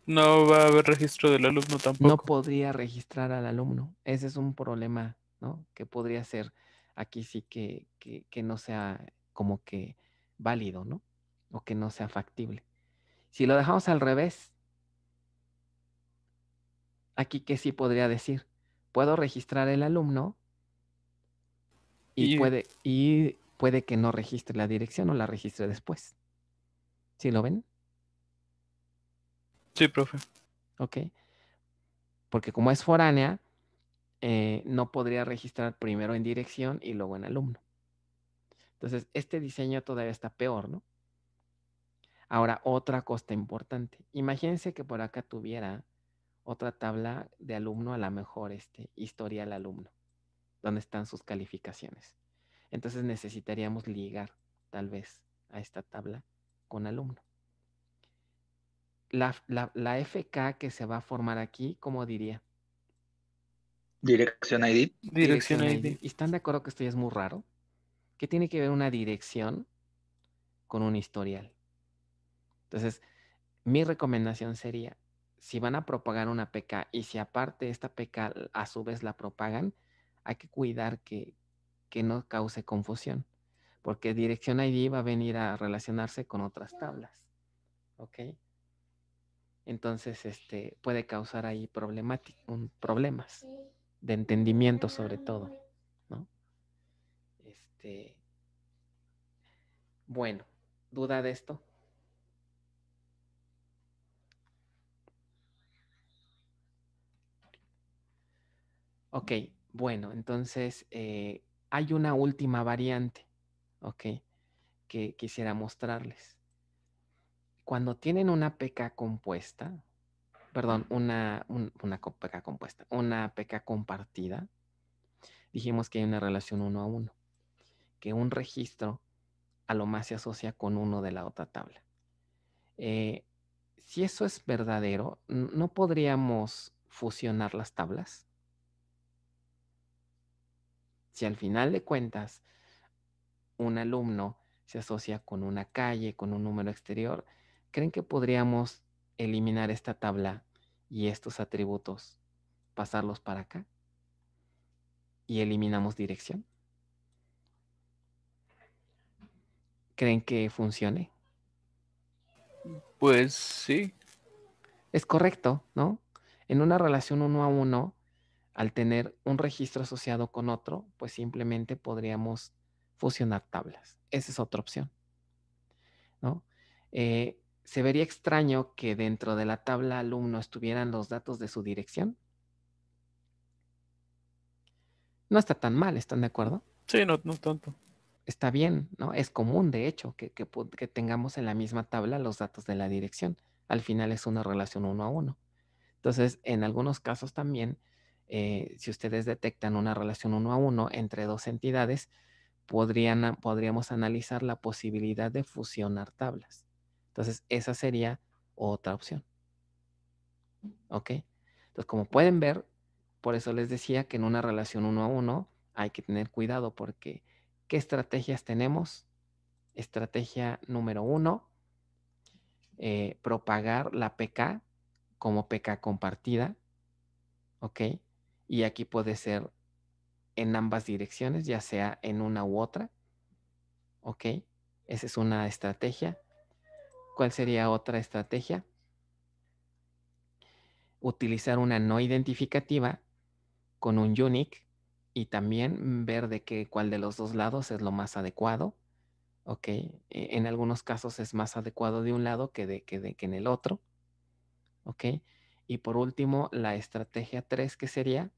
No va a haber registro del alumno tampoco. No podría registrar al alumno. Ese es un problema, ¿no? Que podría ser aquí sí que, que no sea como que válido, ¿no? O que no sea factible. Si lo dejamos al revés, aquí que sí podría decir, puedo registrar el alumno y, Puede, y puede que no registre la dirección o la registre después. ¿Sí lo ven? Sí, profe. Ok. Porque como es foránea, eh, no podría registrar primero en dirección y luego en alumno. Entonces, este diseño todavía está peor, ¿no? Ahora, otra cosa importante. Imagínense que por acá tuviera otra tabla de alumno, a lo mejor este, historial alumno, donde están sus calificaciones. Entonces necesitaríamos ligar tal vez a esta tabla con alumno. La, FK que se va a formar aquí, ¿cómo diría? Dirección ID. Dirección, ID. están de acuerdo que esto ya es muy raro? ¿Qué tiene que ver una dirección con un historial? Entonces, mi recomendación sería, si van a propagar una PK y si aparte esta PK a su vez la propagan, hay que cuidar que, no cause confusión, porque dirección ID va a venir a relacionarse con otras tablas. ¿Ok? Entonces, este puede causar ahí un, problemas de entendimiento sobre todo, Este, bueno, ¿duda de esto? Ok, bueno, entonces eh, hay una última variante, ok, que quisiera mostrarles. Cuando tienen una PK compuesta, perdón, una, PK compuesta, una PK compartida, dijimos que hay una relación uno a uno, que un registro a lo más se asocia con uno de la otra tabla. Eh, si eso es verdadero, ¿no podríamos fusionar las tablas? Si al final de cuentas un alumno se asocia con una calle, con un número exterior, ¿creen que podríamos eliminar esta tabla y estos atributos, pasarlos para acá? Y eliminamos dirección. ¿Creen que funcione? Pues sí. Es correcto, ¿no? En una relación uno a uno, al tener un registro asociado con otro, pues simplemente podríamos fusionar tablas. Esa es otra opción. ¿no? Eh, se vería extraño que dentro de la tabla alumno estuvieran los datos de su dirección. No está tan mal, ¿están de acuerdo? Sí, no, tanto. Está bien, ¿no? Es común, de hecho, que, que tengamos en la misma tabla los datos de la dirección. Al final es una relación uno a uno. Entonces, en algunos casos también eh, si ustedes detectan una relación uno a uno entre dos entidades, podrían, podríamos analizar la posibilidad de fusionar tablas. Entonces, esa sería otra opción. ¿Ok? Entonces, como pueden ver, por eso les decía que en una relación uno a uno hay que tener cuidado porque ¿qué estrategias tenemos? Estrategia número uno, eh, propagar la PK como PK compartida. ¿Ok? Y aquí puede ser en ambas direcciones, ya sea en una u otra. ¿Ok? Esa es una estrategia. ¿Cuál sería otra estrategia? Utilizar una no identificativa con un unique y también ver de qué cuál de los dos lados es lo más adecuado. ¿Ok? E, en algunos casos es más adecuado de un lado que, de, que, de, que en el otro. ¿Ok? Y por último, la estrategia 3 que sería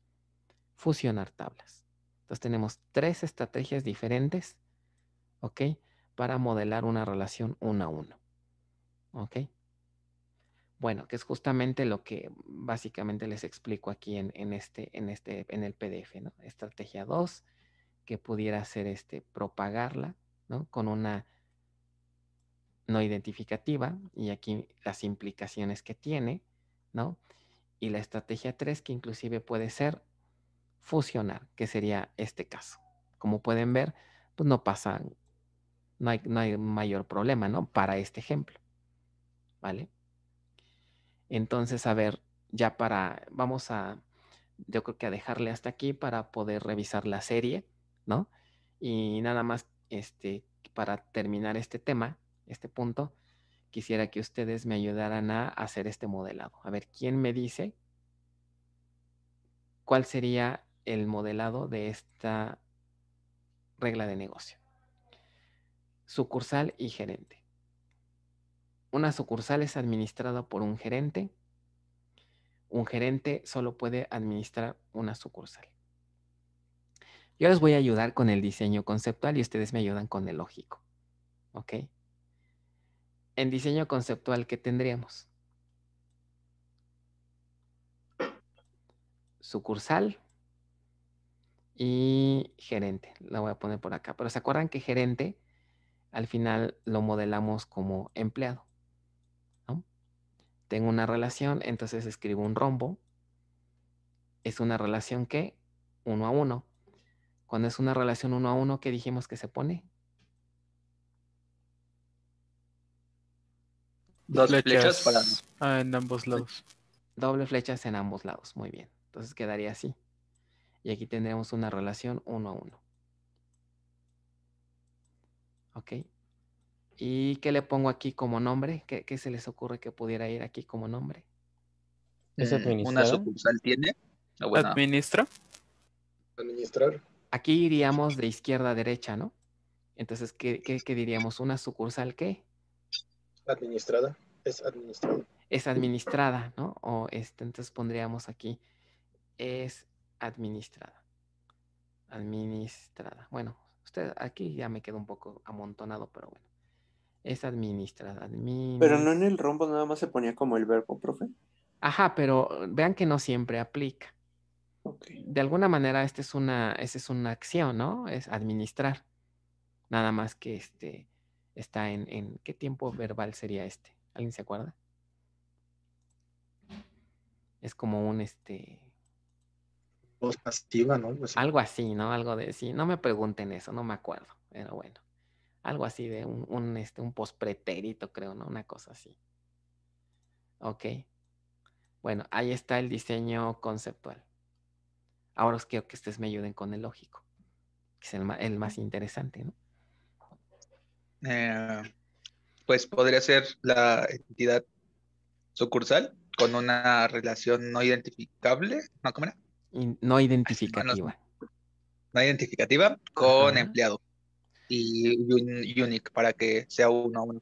fusionar tablas. Entonces tenemos tres estrategias diferentes, ¿ok? Para modelar una relación uno a uno, ¿ok? Bueno, que es justamente lo que básicamente les explico aquí en, este, en, este, en el PDF, ¿no? Estrategia 2, que pudiera ser este, propagarla, ¿no? Con una no identificativa y aquí las implicaciones que tiene, ¿no? Y la estrategia 3 que inclusive puede ser fusionar, que sería este caso. Como pueden ver, pues no pasa, no hay, no hay mayor problema, ¿no? Para este ejemplo, ¿vale? Entonces, a ver, ya para, vamos a, yo creo que a dejarle hasta aquí para poder revisar la serie, ¿no? Y nada más, este, para terminar este tema, este punto, quisiera que ustedes me ayudaran a hacer este modelado. A ver, ¿quién me dice cuál sería el modelado de esta regla de negocio. Sucursal y gerente. Una sucursal es administrada por un gerente. Un gerente solo puede administrar una sucursal. Yo les voy a ayudar con el diseño conceptual y ustedes me ayudan con el lógico. ¿Ok? En diseño conceptual, ¿qué tendríamos? Sucursal y gerente. La voy a poner por acá. Pero ¿se acuerdan que gerente al final lo modelamos como empleado? Tengo una relación, entonces escribo un rombo. Es una relación que uno a uno. Cuando es una relación uno a uno, ¿qué dijimos que se pone? doble flechas, para... Ah, en ambos lados. Doble flechas en ambos lados, muy bien. Entonces quedaría así y aquí tendríamos una relación uno a uno. ¿Ok? ¿Y qué le pongo aquí como nombre? ¿Qué, se les ocurre que pudiera ir aquí como nombre? ¿Es mm, ¿Una sucursal tiene? Ah, ¿Administra? Administrar. Aquí iríamos de izquierda a derecha, ¿no? Entonces, ¿qué, qué, diríamos? ¿Una sucursal qué? Administrada. Es administrada. Es administrada, ¿no? O este, entonces pondríamos aquí. Es administrada. Administrada. Bueno, usted aquí ya me quedo un poco amontonado, pero bueno. Es administrada. Pero no en el rombo nada más se ponía como el verbo, profe. Ajá, pero vean que no siempre aplica. De alguna manera, esta es una, es una acción, ¿no? Es administrar. Nada más que este está en ¿qué tiempo verbal sería este? ¿Alguien se acuerda? Es como un este voz pasiva, ¿no? Pues algo así, ¿no? Algo de, sí, no me pregunten eso, no me acuerdo, pero bueno, algo así de un, un, este, un pospretérito, creo, ¿no? Una cosa así. Ok. Bueno, ahí está el diseño conceptual. Ahora os quiero que ustedes me ayuden con el lógico, que es el más, interesante, ¿no? Eh, pues podría ser la entidad sucursal con una relación no identificable, ¿no? ¿Cómo era? no identificativa. No identificativa con empleado y unique para que sea uno a uno.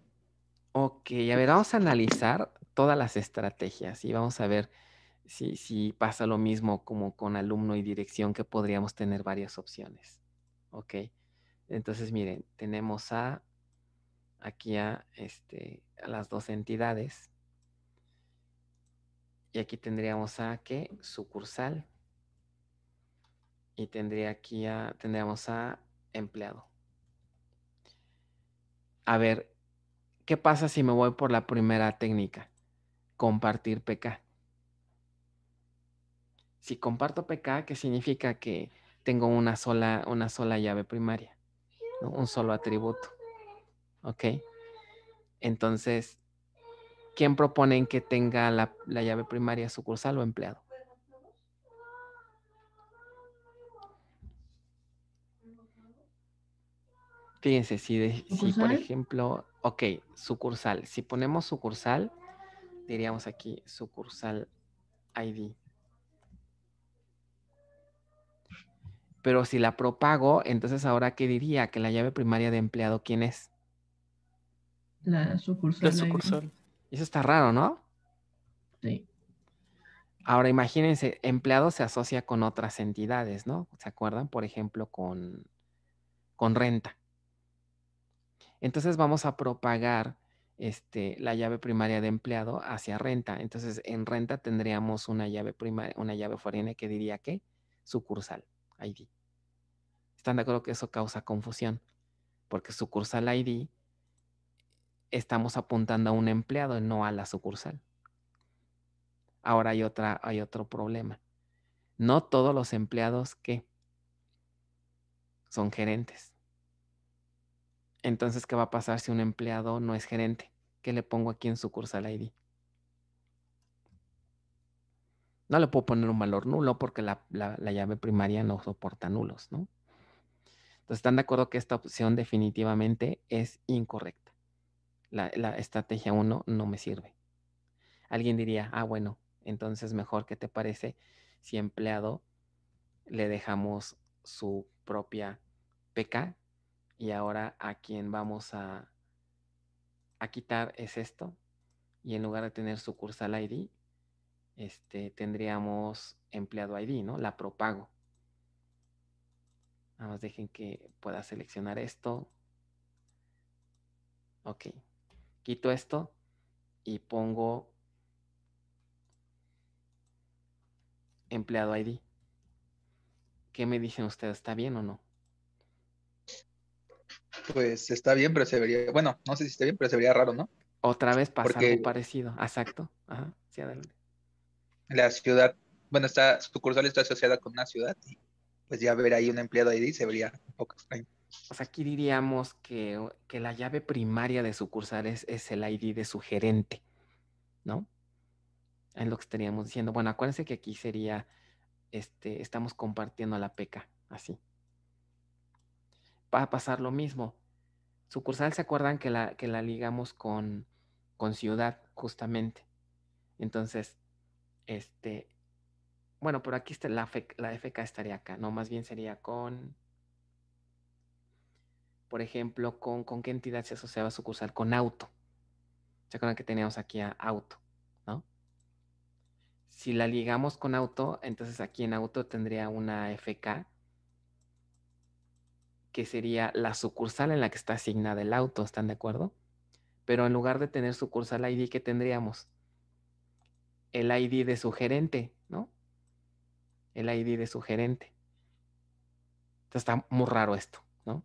Ok, a ver, vamos a analizar todas las estrategias y vamos a ver si, pasa lo mismo como con alumno y dirección que podríamos tener varias opciones. Ok, entonces miren, tenemos a aquí a, este, a las dos entidades y aquí tendríamos a que sucursal y tendría aquí a, tendríamos a empleado. A ver, ¿qué pasa si me voy por la primera técnica? Compartir PK. Si comparto PK, ¿qué significa que tengo una sola, una sola llave primaria? Un solo atributo. ¿Ok? Entonces, ¿quién proponen que tenga la llave primaria sucursal o empleado? Fíjense, si, por ejemplo, ok, sucursal. Si ponemos sucursal, diríamos aquí sucursal ID. Pero si la propago, entonces ahora qué diría que la llave primaria de empleado, ¿quién es? La sucursal. La sucursal. Eso está raro, ¿no? Sí. Ahora imagínense, empleado se asocia con otras entidades, ¿no? ¿Se acuerdan? Por ejemplo, con renta. Entonces vamos a propagar este, la llave primaria de empleado hacia renta. Entonces en renta tendríamos una llave primaria, una llave que diría que sucursal ID. ¿Están de acuerdo que eso causa confusión? Porque sucursal ID estamos apuntando a un empleado, no a la sucursal. Ahora hay, otra, hay otro problema. No todos los empleados que son gerentes. Entonces, ¿qué va a pasar si un empleado no es gerente? ¿Qué le pongo aquí en su sucursal ID? No le puedo poner un valor nulo porque la, llave primaria no soporta nulos, ¿no? Entonces, ¿están de acuerdo que esta opción definitivamente es incorrecta? La, la estrategia 1 no me sirve. Alguien diría, ah, bueno, entonces mejor, ¿qué te parece si empleado le dejamos su propia PK y ahora a quien vamos a, a quitar es esto. Y en lugar de tener sucursal ID, este, tendríamos empleado ID, ¿no? La propago. Nada más dejen que pueda seleccionar esto. Ok. Quito esto y pongo empleado ID. ¿Qué me dicen ustedes? ¿Está bien o no? pues está bien, pero se vería, bueno, no sé si está bien, pero se vería raro, ¿no? Otra vez pasa algo parecido, exacto. Ajá, La ciudad, bueno, está, sucursal está asociada con una ciudad y pues ya ver ahí un empleado ahí se vería un poco extraño. Pues aquí diríamos que, la llave primaria de sucursal es, es el ID de su gerente, ¿no? Es lo que estaríamos diciendo. Bueno, acuérdense que aquí sería, este, estamos compartiendo la peca, así va a pasar lo mismo. Sucursal, ¿se acuerdan que la, que la ligamos con, ciudad, justamente? Entonces, este, bueno, pero aquí está la, e la FK e estaría acá, no, más bien sería con, por ejemplo, con, con qué entidad se asociaba sucursal, con auto. ¿Se acuerdan que teníamos aquí a auto, no? Si la ligamos con auto, entonces aquí en auto tendría una FK e que sería la sucursal en la que está asignada el auto, ¿están de acuerdo? Pero en lugar de tener sucursal ID, ¿qué tendríamos? El ID de su gerente, ¿no? El ID de su gerente. está muy raro esto, ¿no?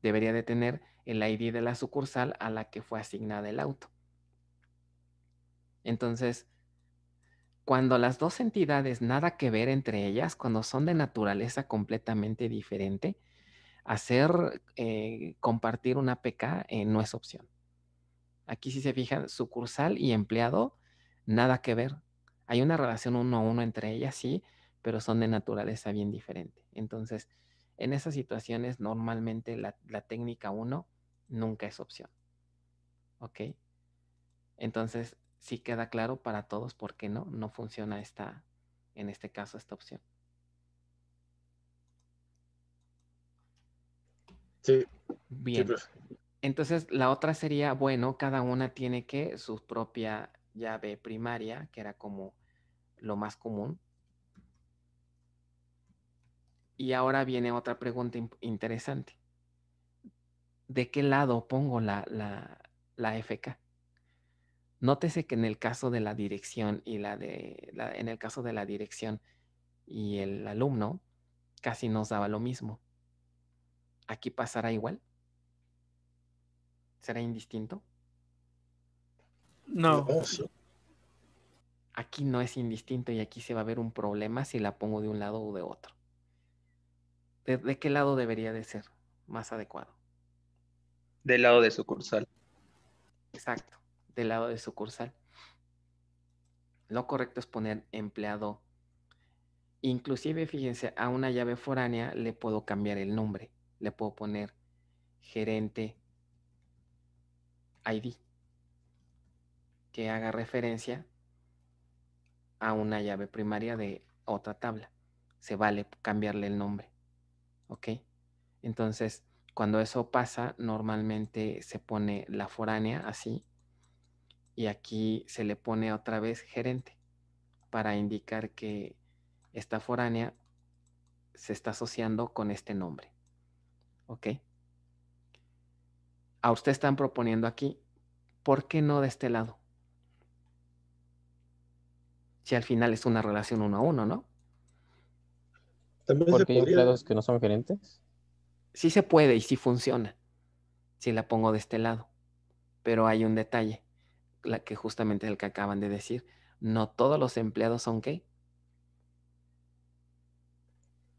Debería de tener el ID de la sucursal a la que fue asignada el auto. Entonces, cuando las dos entidades nada que ver entre ellas, cuando son de naturaleza completamente diferente, hacer, eh, compartir una PK eh, no es opción. Aquí si se fijan, sucursal y empleado, nada que ver. Hay una relación uno a uno entre ellas, sí, pero son de naturaleza bien diferente. Entonces, en esas situaciones normalmente la, técnica 1 nunca es opción. ¿Ok? Entonces, sí queda claro para todos por qué no, no funciona esta, en este caso, esta opción. Sí. Bien. Pues. Entonces, la otra sería, bueno, cada una tiene que su propia llave primaria, que era como lo más común. Y ahora viene otra pregunta interesante. ¿De qué lado pongo la, la, FK? Nótese que en el caso de la dirección y la de en el caso de la dirección y el alumno casi nos daba lo mismo. ¿aquí pasará igual? ¿Será indistinto? No. Aquí no es indistinto y aquí se va a ver un problema si la pongo de un lado o de otro. ¿De, qué lado debería de ser más adecuado? Del lado de sucursal. Exacto, del lado de sucursal. Lo correcto es poner empleado. Inclusive, fíjense, a una llave foránea le puedo cambiar el nombre le puedo poner gerente ID, que haga referencia a una llave primaria de otra tabla. Se vale cambiarle el nombre. ¿Ok? Entonces, cuando eso pasa, normalmente se pone la foránea así y aquí se le pone otra vez gerente para indicar que esta foránea se está asociando con este nombre. ¿Ok? A usted están proponiendo aquí, ¿por qué no de este lado? Si al final es una relación uno a uno, ¿no? También hay empleados que no son gerentes. Sí se puede y sí funciona. Si la pongo de este lado. Pero hay un detalle, la que justamente es el que acaban de decir. No todos los empleados son qué?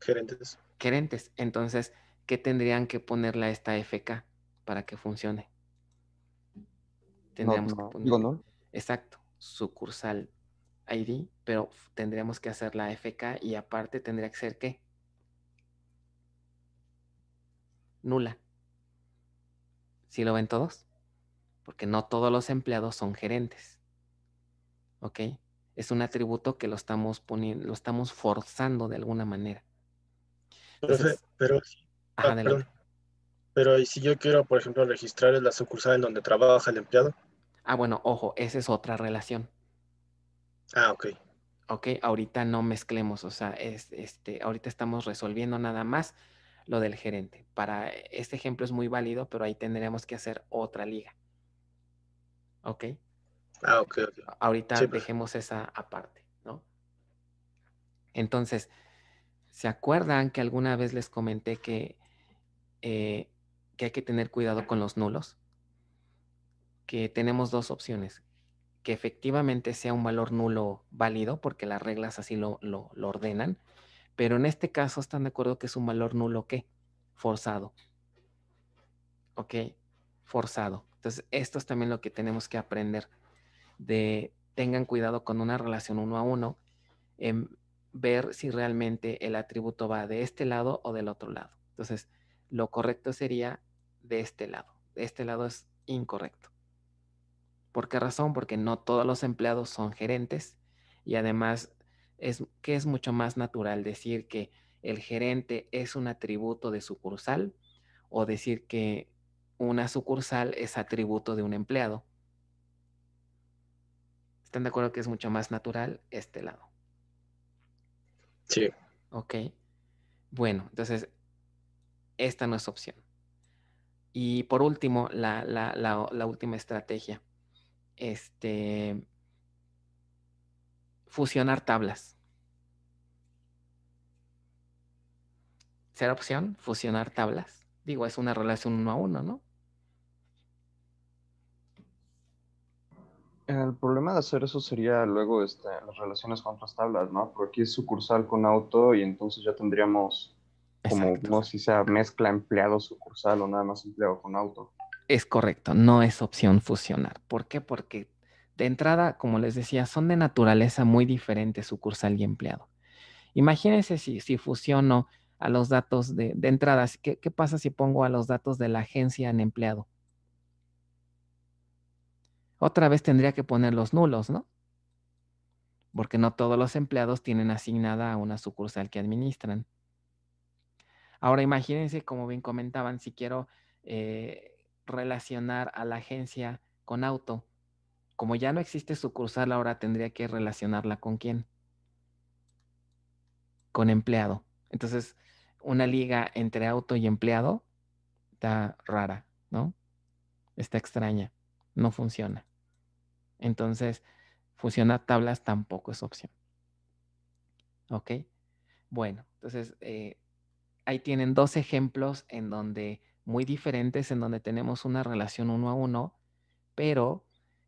Gerentes. Gerentes. Entonces, ¿qué tendrían que ponerle a esta FK para que funcione? Tendríamos que poner. no. Exacto, sucursal ID, pero tendríamos que hacer la FK y aparte tendría que ser qué? Nula. ¿Sí lo ven todos? Porque no todos los empleados son gerentes. ¿Ok? Es un atributo que lo estamos poniendo, lo estamos forzando de alguna manera. pero, pero Ah, pero ¿y si yo quiero, por ejemplo, registrar en la sucursal en donde trabaja el empleado? Ah, bueno, ojo, esa es otra relación. Ah, ok. Ok, ahorita no mezclemos, o sea, este, ahorita estamos resolviendo nada más lo del gerente. Para este ejemplo es muy válido, pero ahí tendremos que hacer otra liga. ¿Ok? Ah, ok, Ahorita pues. dejemos esa aparte, ¿no? Entonces, ¿se acuerdan que alguna vez les comenté que eh, que hay que tener cuidado con los nulos, que tenemos dos opciones, que efectivamente sea un valor nulo válido, porque las reglas así lo, lo ordenan, pero en este caso están de acuerdo que es un valor nulo qué? Forzado. ¿Ok? Forzado. Entonces, esto es también lo que tenemos que aprender de tengan cuidado con una relación uno a uno, en ver si realmente el atributo va de este lado o del otro lado. Entonces, lo correcto sería de este lado. De este lado es incorrecto. ¿Por qué razón? Porque no todos los empleados son gerentes y además es que es mucho más natural decir que el gerente es un atributo de sucursal o decir que una sucursal es atributo de un empleado. ¿Están de acuerdo que es mucho más natural este lado? Sí. Ok. Bueno, entonces esta no es opción. Y por último, la, última estrategia. Este, fusionar tablas. ¿Será opción? Fusionar tablas. Digo, es una relación uno a uno, ¿no? El problema de hacer eso sería luego este, las relaciones con otras tablas, ¿no? Porque aquí es sucursal con auto y entonces ya tendríamos como si sea mezcla empleado sucursal o nada más empleado con auto. Es correcto, no es opción fusionar. ¿Por qué? Porque de entrada, como les decía, son de naturaleza muy diferente sucursal y empleado. Imagínense si, fusiono a los datos de, de entradas. ¿Qué, pasa si pongo a los datos de la agencia en empleado? Otra vez tendría que poner los nulos, ¿no? Porque no todos los empleados tienen asignada a una sucursal que administran. Ahora imagínense, como bien comentaban, si quiero eh, relacionar a la agencia con auto, como ya no existe sucursal, ahora tendría que relacionarla con quién? Con empleado. Entonces, una liga entre auto y empleado está rara, ¿no? Está extraña, no funciona. Entonces, fusionar tablas tampoco es opción. ¿Ok? Bueno, entonces, eh, ahí tienen dos ejemplos en donde muy diferentes, en donde tenemos una relación uno a uno, pero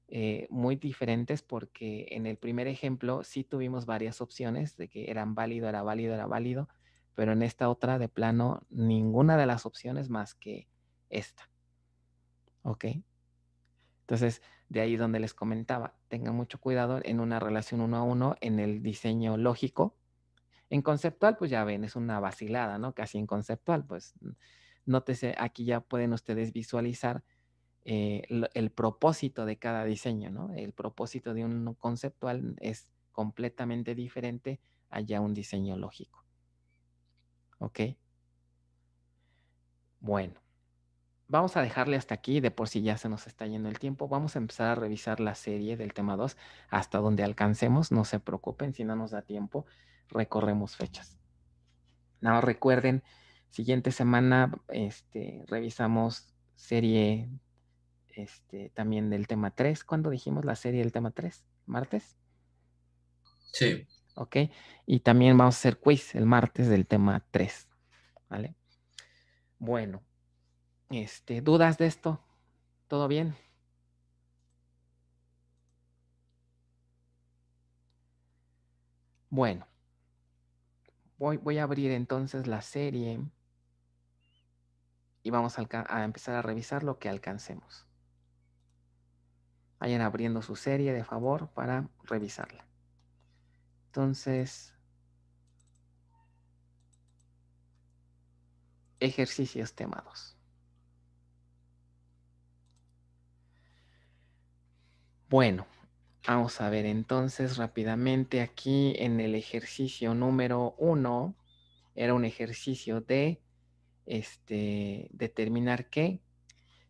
eh, muy diferentes porque en el primer ejemplo sí tuvimos varias opciones de que eran válido, era válido, era válido, pero en esta otra de plano ninguna de las opciones más que esta. ¿Ok? Entonces, de ahí donde les comentaba, tengan mucho cuidado en una relación uno a uno, en el diseño lógico, en conceptual, pues ya ven, es una vacilada, ¿no? Casi en conceptual, pues nótese, aquí ya pueden ustedes visualizar eh, el, propósito de cada diseño, ¿no? El propósito de un conceptual es completamente diferente a ya un diseño lógico. ¿Ok? Bueno, vamos a dejarle hasta aquí, de por si ya se nos está yendo el tiempo. Vamos a empezar a revisar la serie del tema 2 hasta donde alcancemos, no se preocupen si no nos da tiempo recorremos fechas. Nada recuerden, siguiente semana este, revisamos serie este, también del tema 3. ¿Cuándo dijimos la serie del tema 3? ¿Martes? Sí. Ok. Y también vamos a hacer quiz el martes del tema 3. ¿Vale? Bueno. Este, ¿Dudas de esto? ¿Todo bien? Bueno voy, a abrir entonces la serie y vamos a, a, empezar a revisar lo que alcancemos. Vayan abriendo su serie de favor para revisarla. Entonces, ejercicios temados. Bueno, Vamos a ver entonces rápidamente aquí en el ejercicio número uno, era un ejercicio de este, determinar que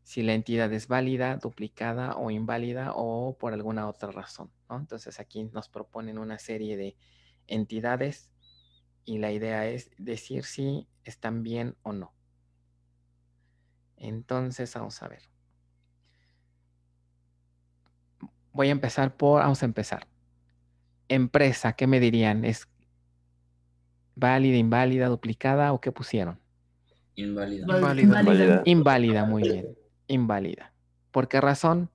si la entidad es válida, duplicada o inválida o por alguna otra razón. Entonces aquí nos proponen una serie de entidades y la idea es decir si están bien o no. Entonces vamos a ver. voy a empezar por, vamos a empezar. Empresa, ¿qué me dirían? ¿Es válida, inválida, duplicada o qué pusieron? Inválida. Inválida. Inválida, muy bien. Inválida. ¿Por qué razón?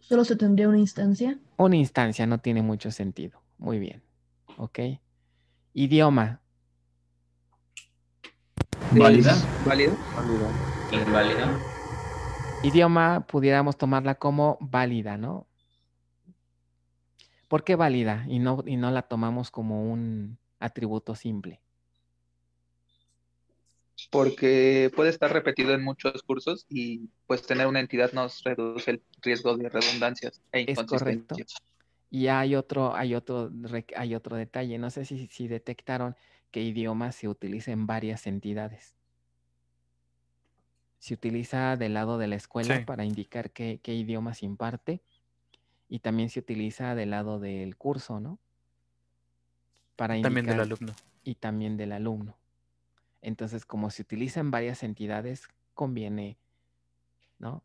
Solo se tendría una instancia. Una instancia no tiene mucho sentido. Muy bien. ¿Ok? Idioma. Válida. Válida. Inválida idioma pudiéramos tomarla como válida, ¿no? ¿Por qué válida y no, y no la tomamos como un atributo simple? Porque puede estar repetido en muchos cursos y pues tener una entidad nos reduce el riesgo de redundancias e Es correcto. Y hay otro, hay otro, hay otro detalle. No sé si, si detectaron que idioma se utiliza en varias entidades se utiliza del lado de la escuela para indicar qué, idioma se imparte y también se utiliza del lado del curso, ¿no? Para indicar, también del alumno. Y también del alumno. Entonces, como se utiliza en varias entidades, conviene, ¿no?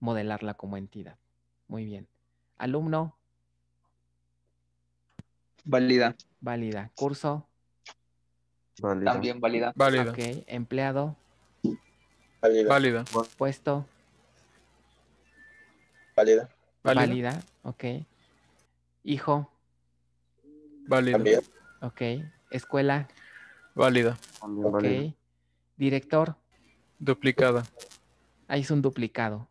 Modelarla como entidad. Muy bien. Alumno. Válida. Válida. Curso. También válida. Válida. Ok. Empleado. Válida. Puesto. Válida. Válida. Ok. Hijo. Válida. Ok. Escuela. Válida. ok. Director. Duplicada. Ahí es un duplicado.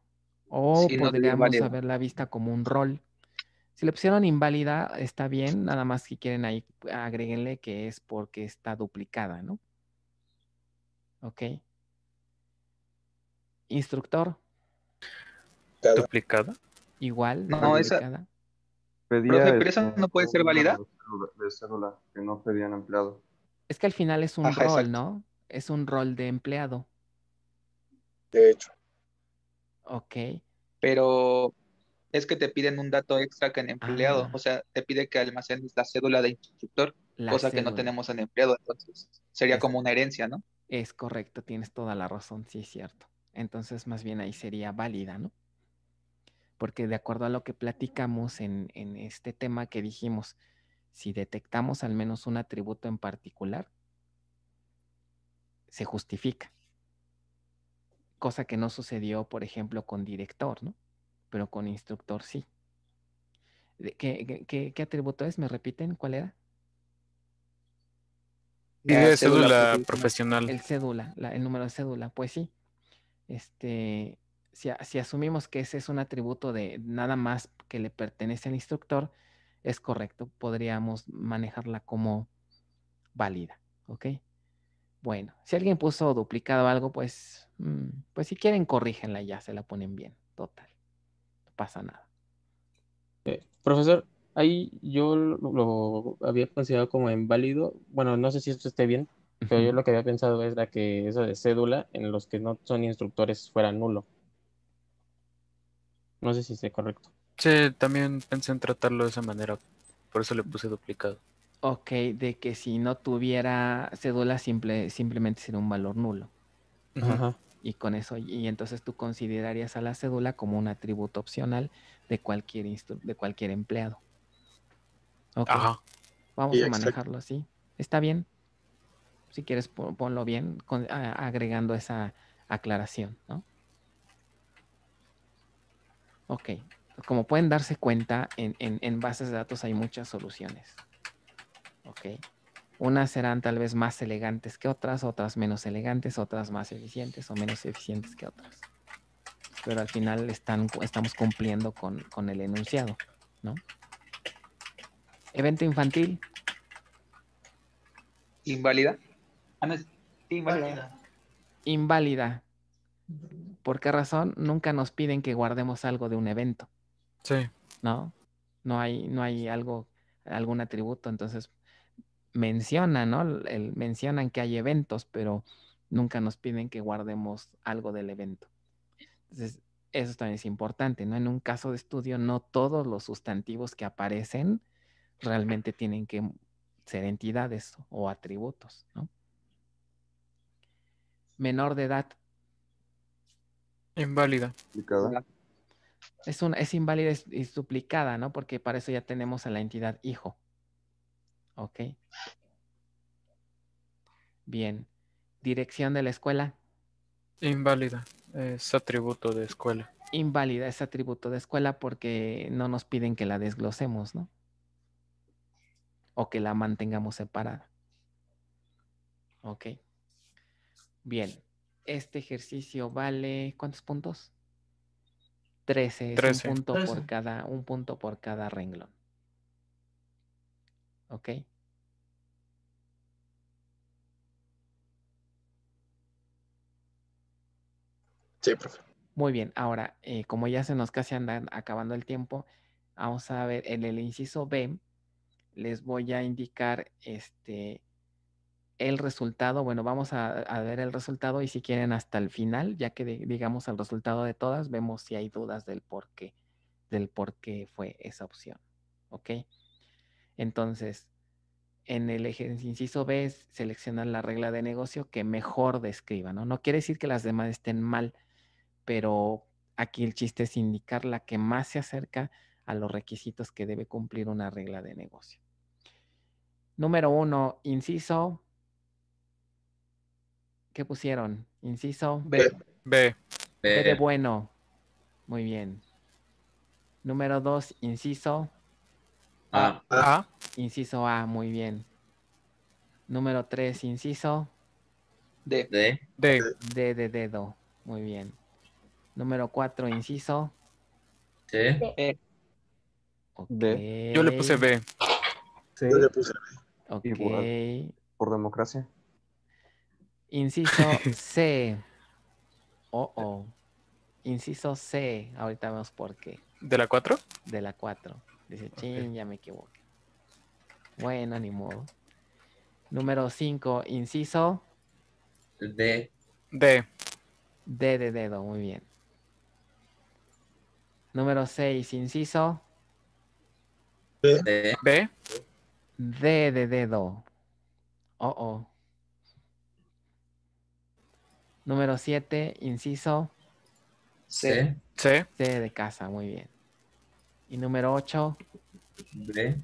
Oh, o podríamos haberla vista como un rol. Si le pusieron inválida, está bien, nada más que quieren ahí, agréguenle que es porque está duplicada, ¿no? Ok. Instructor. Duplicado, Igual. No, esa. Pedía pero esa no puede ser válida. De cédula que no pedían empleado. Es que al final es un rol, ¿no? Es un rol de empleado. De hecho. Ok. Pero es que te piden un dato extra que en empleado. Ah. O sea, te pide que almacenes la cédula de instructor, cosa que no tenemos en empleado. Entonces, sería como una herencia, ¿no? Es correcto, tienes toda la razón, sí, es cierto. Entonces, más bien ahí sería válida, ¿no? Porque de acuerdo a lo que platicamos en, este tema que dijimos, si detectamos al menos un atributo en particular, se justifica. Cosa que no sucedió, por ejemplo, con director, ¿no? Pero con instructor sí. ¿Qué, atributo es? ¿Me repiten cuál era? De eh, cédula, profesional. El cédula, el número de cédula. Pues sí, este, si, asumimos que ese es un atributo de nada más que le pertenece al instructor, es correcto, podríamos manejarla como válida, ¿ok? Bueno, si alguien puso duplicado algo, pues, mm, pues si quieren corrígenla ya, se la ponen bien, total, no pasa nada. Eh, profesor, ahí yo lo, lo había considerado como inválido, bueno, no sé si esto esté bien, pero yo lo que había pensado era que eso de cédula en los que no son instructores fuera nulo. No sé si esté correcto. Sí, también pensé en tratarlo de esa manera. Por eso le puse duplicado. Ok, de que si no tuviera cédula simplemente sería un valor nulo. Ajá. Y con eso, y entonces tú considerarías a la cédula como un atributo opcional de cualquier, de cualquier empleado. Ajá. Vamos a manejarlo así. ¿Está bien? si quieres ponlo bien, agregando esa aclaración, ¿no? Ok, como pueden darse cuenta, en, bases de datos hay muchas soluciones. Ok, unas serán tal vez más elegantes que otras, otras menos elegantes, otras más eficientes o menos eficientes que otras. Pero al final estamos cumpliendo con, con el enunciado, ¿no? Evento infantil, inválida. Ah, inválida. ¿Por qué razón? Nunca nos piden que guardemos algo de un evento. Sí. ¿No? No hay, no hay algo, algún atributo. Entonces, mencionan, ¿no? mencionan que hay eventos, pero nunca nos piden que guardemos algo del evento. Entonces, eso también es importante, ¿no? En un caso de estudio, no todos los sustantivos que aparecen realmente tienen que ser entidades o atributos, ¿no? menor de edad. Inválida. Es, es inválida y duplicada, ¿no? Porque para eso ya tenemos a la entidad hijo. ¿Ok? Bien. Dirección de la escuela. Inválida. Es atributo de escuela. Inválida es atributo de escuela porque no nos piden que la desglosemos, ¿no? O que la mantengamos separada. Ok. Bien, este ejercicio vale ¿cuántos puntos? 13, Trece. un punto por cada un punto por cada renglón. ¿Ok? Sí, profe. Muy bien, ahora, eh, como ya se nos casi andan acabando el tiempo, vamos a ver en el inciso B, les voy a indicar este, el resultado, bueno, vamos a, ver el resultado y si quieren hasta el final, ya que digamos el resultado de todas, vemos si hay dudas del por qué, del por qué fue esa opción. ¿Ok? Entonces, en el inciso B seleccionan la regla de negocio que mejor describa, ¿no? No quiere decir que las demás estén mal, pero aquí el chiste es indicar la que más se acerca a los requisitos que debe cumplir una regla de negocio. Número uno, inciso ¿Qué pusieron? Inciso B. B. B. de bueno. Muy bien. Número dos, inciso A. A. Inciso A, muy bien. Número tres, inciso D. D. D. D de dedo. Muy bien. Número cuatro, inciso C. E. Yo le puse B. Yo le puse B. Ok. por democracia. Inciso *laughs* C. Oh, oh. Inciso C. Ahorita vemos por qué. ¿De la 4? De la 4. Dice, ching, ya me equivoqué. Bueno, ni modo. Número 5, inciso. D. D. D de dedo, muy bien. Número 6, inciso. D. D. D de dedo. Oh, oh. Número 7, inciso C. C. C de casa, muy bien. Y número 8. B.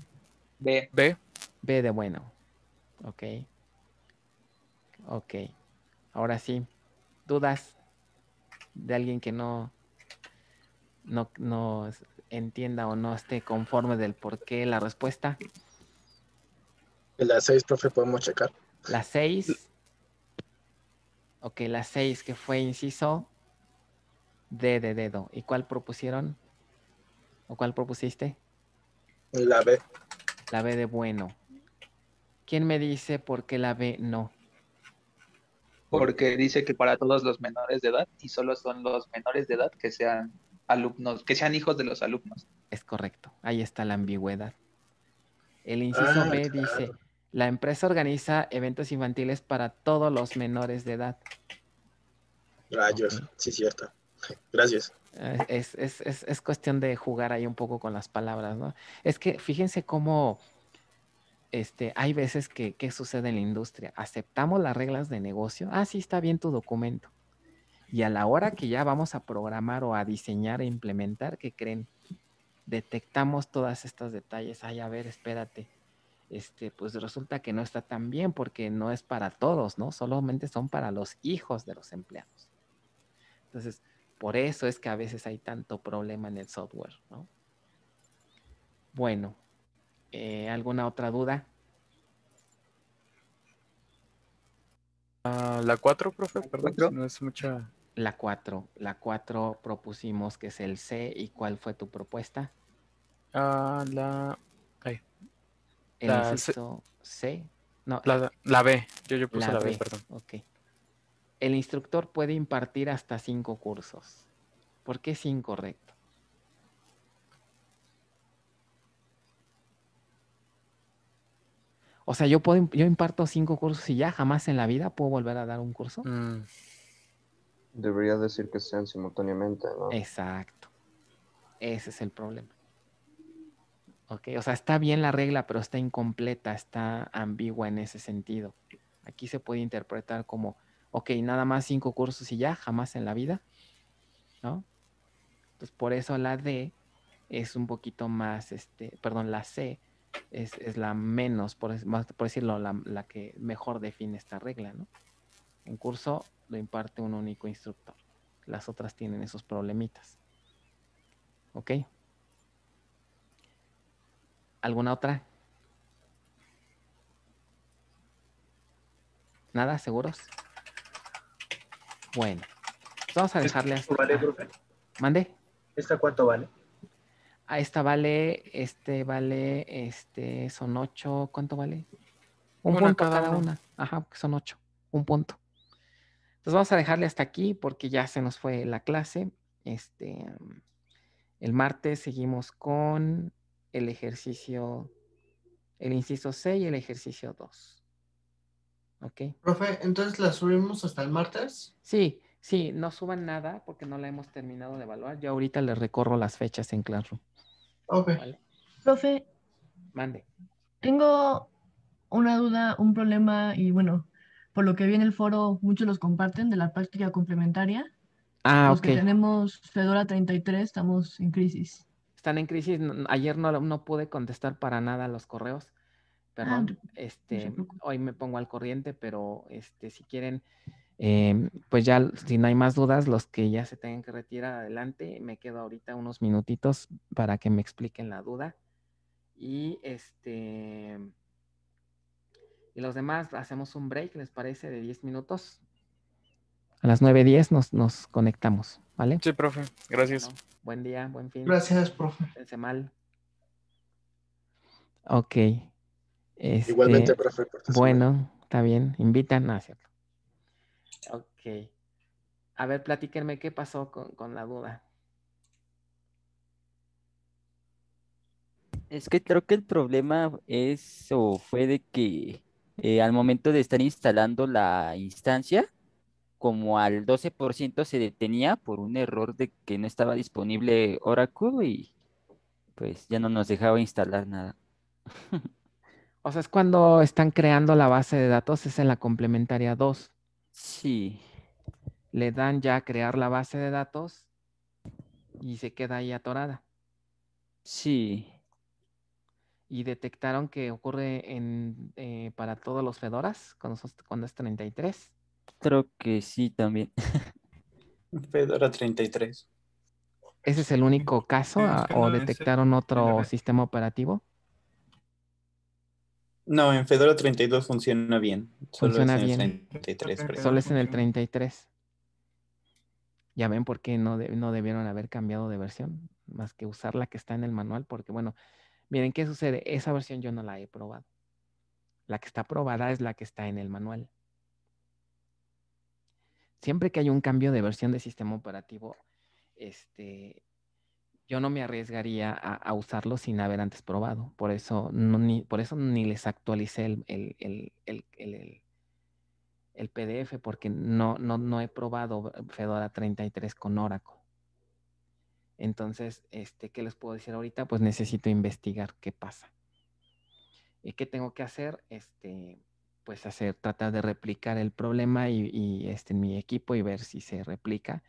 B. B. B de bueno. Ok. Ok. Ahora sí. ¿Dudas de alguien que no, no, no entienda o no esté conforme del por qué la respuesta? Las 6, profe, podemos checar. Las 6. Ok, la 6 que fue inciso D de dedo. ¿Y cuál propusieron? ¿O cuál propusiste? La B. La B de bueno. ¿Quién me dice por qué la B no? Porque dice que para todos los menores de edad y solo son los menores de edad que sean alumnos, que sean hijos de los alumnos. Es correcto. Ahí está la ambigüedad. El inciso ah, B dice la empresa organiza eventos infantiles para todos los menores de edad. Rayos, sí, cierto. Gracias. Eh, es, es, es, es, cuestión de jugar ahí un poco con las palabras, ¿no? Es que fíjense cómo este, hay veces que ¿qué sucede en la industria. Aceptamos las reglas de negocio. Ah, sí, está bien tu documento. Y a la hora que ya vamos a programar o a diseñar e implementar, ¿qué creen? Detectamos todas estas detalles. Ay, a ver, espérate este, pues resulta que no está tan bien porque no es para todos, ¿no? Solamente son para los hijos de los empleados. Entonces, por eso es que a veces hay tanto problema en el software, ¿no? Bueno, eh, ¿alguna otra duda? Ah, la 4, profe, perdón, no es mucha. La 4, la 4 propusimos que es el C y cuál fue tu propuesta? Ah, la el la C. Eh, la, B. Yo, yo puse la, B, perdón. El instructor puede impartir hasta cinco cursos. ¿Por qué es incorrecto? O sea, yo, puedo, yo imparto cinco cursos y ya jamás en la vida puedo volver a dar un curso. Mm. Debería decir que sean simultáneamente, ¿no? Exacto. Ese es el problema. Ok, o sea, está bien la regla, pero está incompleta, está ambigua en ese sentido. Aquí se puede interpretar como, ok, nada más cinco cursos y ya, jamás en la vida, ¿no? Entonces, por eso la D es un poquito más, este, perdón, la C es, la menos, por, por decirlo, la, la que mejor define esta regla, ¿no? Un curso lo imparte un único instructor. Las otras tienen esos problemitas. ¿Ok? ¿Alguna otra? ¿Nada? ¿Seguros? Bueno, pues vamos a dejarle hasta... Vale, ¿Mande? ¿Esta cuánto vale? a esta vale, este vale, este, son ocho, ¿cuánto vale? Un punto cada, una. Ajá, son ocho, un punto. Entonces vamos a dejarle hasta aquí porque ya se nos fue la clase. Este, el martes seguimos con el ejercicio, el inciso C y el ejercicio 2. ¿Ok? Profe, entonces la subimos hasta el martes. Sí, sí, no suban nada porque no la hemos terminado de evaluar. Yo ahorita les recorro las fechas en Classroom. Ok. Profe. Mande. Tengo una duda, un problema y bueno, por lo que vi en el foro, muchos los comparten de la práctica complementaria. Ah, ok. tenemos Fedora 33 estamos en crisis están en crisis. Ayer no, no pude contestar para nada los correos. Ah, perdón, este, hoy me pongo al corriente, pero este, si quieren, em, pues ya, si no hay más dudas, los que ya se tengan que retirar adelante, me quedo ahorita unos minutitos para que me expliquen la duda. Y este, y los demás hacemos un break, ¿les parece? De 10 minutos. A las 9.10 nos, nos conectamos, ¿vale? Sí, profe. Gracias. buen día, buen fin. Gracias, profe. se mal. Ok. Este, Igualmente, profe. Bueno, está bien. Invitan a hacerlo. Ok. A ver, platíquenme qué pasó con, la duda. Es que creo que el problema es o fue de que eh, al momento de estar instalando la instancia, como al 12% se detenía por un error de que no estaba disponible Oracle y pues ya no nos dejaba instalar nada. *laughs* o sea, es cuando están creando la base de datos, es en la complementaria 2. Sí. Le dan ya a crear la base de datos y se queda ahí atorada. Sí. Y detectaron que ocurre en, eh, para todos los Fedoras cuando es 33. Creo que sí también. Fedora *laughs* 33. ¿Ese es el único caso ah, o detectaron otro sistema operativo? No, en Fedora 32 funciona bien. funciona bien. El 33, Solo es en el 33. Ya ven por qué no, no debieron haber cambiado de versión, más que usar la que está en el manual, porque bueno, miren qué sucede. Esa versión yo no la he probado. La que está probada es la que está en el manual siempre que hay un cambio de versión de sistema operativo, este, yo no me arriesgaría a, usarlo sin haber antes probado. Por eso, ni, por eso ni les actualicé el, el, PDF, porque no, no, he probado Fedora 33 con Oracle. Entonces, este, ¿qué les puedo decir ahorita? Pues necesito investigar qué pasa. ¿Y qué tengo que hacer? Este, pues hacer, tratar de replicar el problema y, este, en mi equipo y ver si se replica.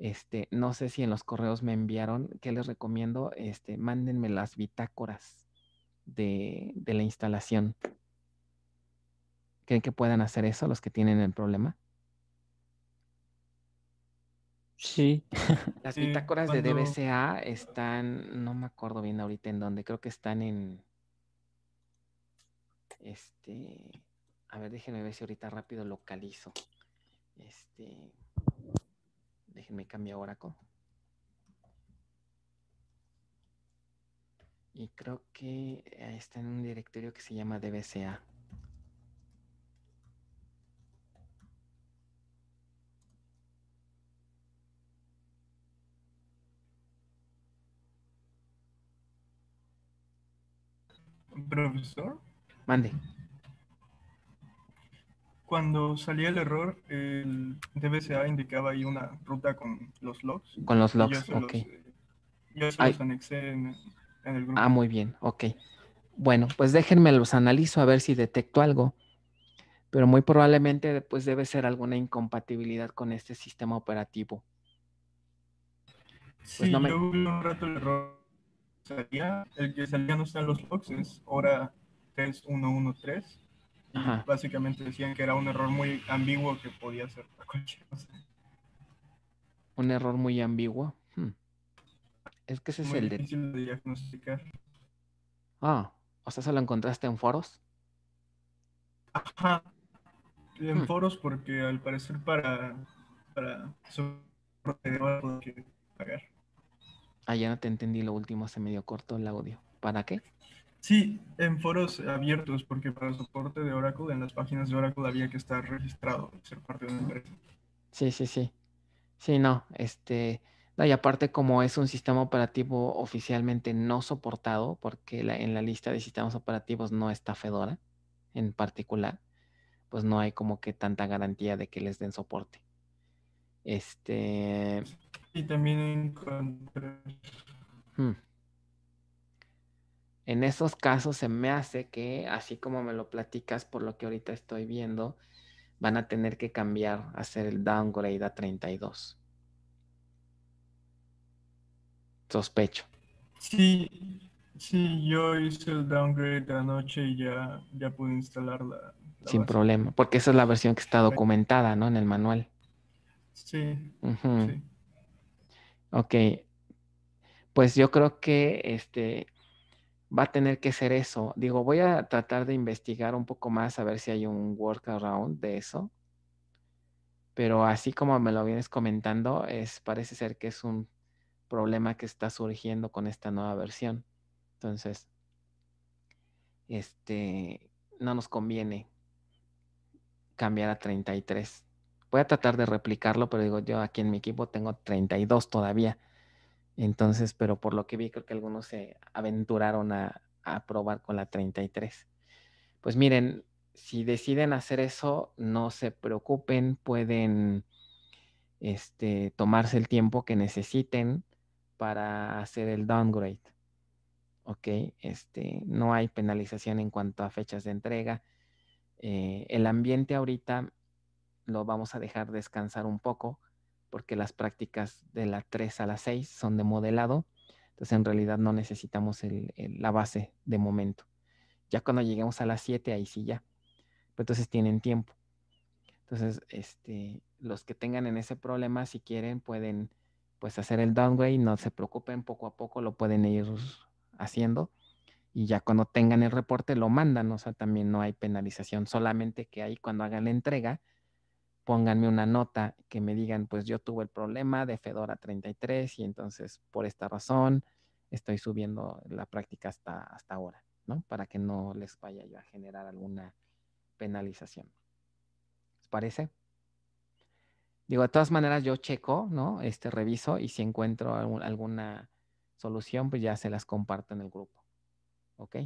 Este, no sé si en los correos me enviaron, ¿qué les recomiendo? Este, mándenme las bitácoras de, la instalación. ¿Creen que puedan hacer eso los que tienen el problema? Sí. Las bitácoras de DBCA están, no me acuerdo bien ahorita en dónde, creo que están en, este, a ver, déjenme ver si ahorita rápido localizo. Este, déjenme cambiar Oracle. Y creo que eh, está en un directorio que se llama DBCA. Profesor. Mande. Cuando salía el error, el DBCA indicaba ahí una ruta con los logs. Con los logs, ok. yo se los eh, anexé en, el Ah, muy bien, ok. Bueno, pues déjenme los analizo a ver si detecto algo. Pero muy probablemente pues debe ser alguna incompatibilidad con este sistema operativo. Pues sí, no me... un rato el error. el que salía no los logs, es 3113. Y básicamente decían que era un error muy ambiguo que podía ser Un error muy ambiguo. Hmm. Es que ese es el de... diagnosticar. Ah, o sea, ¿se lo encontraste en foros? Ajá. En hmm. foros porque al parecer para, para pagar. Ah, ya no te entendí lo último, se me dio corto el audio. ¿Para qué? Sí, en foros abiertos, porque para el soporte de Oracle, en las páginas de Oracle había que estar registrado ser parte de una empresa. Sí, sí, sí. Sí, no, este, no, y aparte como es un sistema operativo oficialmente no soportado, porque la, en la lista de sistemas operativos no está Fedora en particular, pues no hay como que tanta garantía de que les den soporte. Este... Y también encontré... Hmm en esos casos se me hace que, así como me lo platicas por lo que ahorita estoy viendo, van a tener que cambiar, hacer el downgrade a 32. Sospecho. Sí, sí, yo hice el downgrade anoche y ya, ya pude instalarla. Sin problema, porque esa es la versión que está documentada, ¿no? En el manual. Sí. sí. Ok. Pues yo creo que este, va a tener que ser eso. Digo, voy a tratar de investigar un poco más a ver si hay un workaround de eso. Pero así como me lo vienes comentando, es, parece ser que es un problema que está surgiendo con esta nueva versión. Entonces, este, no nos conviene cambiar a 33. Voy a tratar de replicarlo, pero digo, yo aquí en mi equipo tengo 32 todavía. Entonces, pero por lo que vi, creo que algunos se aventuraron a, probar con la 33. Pues miren, si deciden hacer eso, no se preocupen, pueden este, tomarse el tiempo que necesiten para hacer el downgrade. ¿Ok? Este, no hay penalización en cuanto a fechas de entrega. Eh, el ambiente ahorita lo vamos a dejar descansar un poco porque las prácticas de la 3 a la 6 son de modelado, entonces en realidad no necesitamos la base de momento. Ya cuando lleguemos a las 7, ahí sí ya. entonces tienen tiempo. Entonces, este, los que tengan en ese problema, si quieren, pueden pues hacer el downgrade, no se preocupen, poco a poco lo pueden ir haciendo y ya cuando tengan el reporte lo mandan, o sea, también no hay penalización, solamente que ahí cuando hagan la entrega, pónganme una nota que me digan, pues yo tuve el problema de Fedora 33 y entonces por esta razón estoy subiendo la práctica hasta, hasta ahora, ¿no? Para que no les vaya a generar alguna penalización. ¿Les parece? Digo, de todas maneras yo checo, ¿no? Este reviso y si encuentro alguna solución, pues ya se las comparto en el grupo. ¿Ok?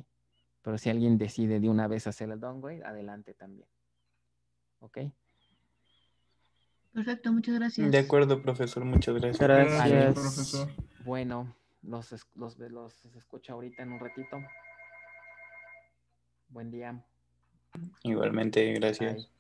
Pero si alguien decide de una vez hacer el downgrade, adelante también. ¿Ok? Perfecto, muchas gracias. De acuerdo, profesor, muchas gracias. profesor. Bueno, los, los, los, los escucho ahorita en un ratito. Buen día. Igualmente, gracias.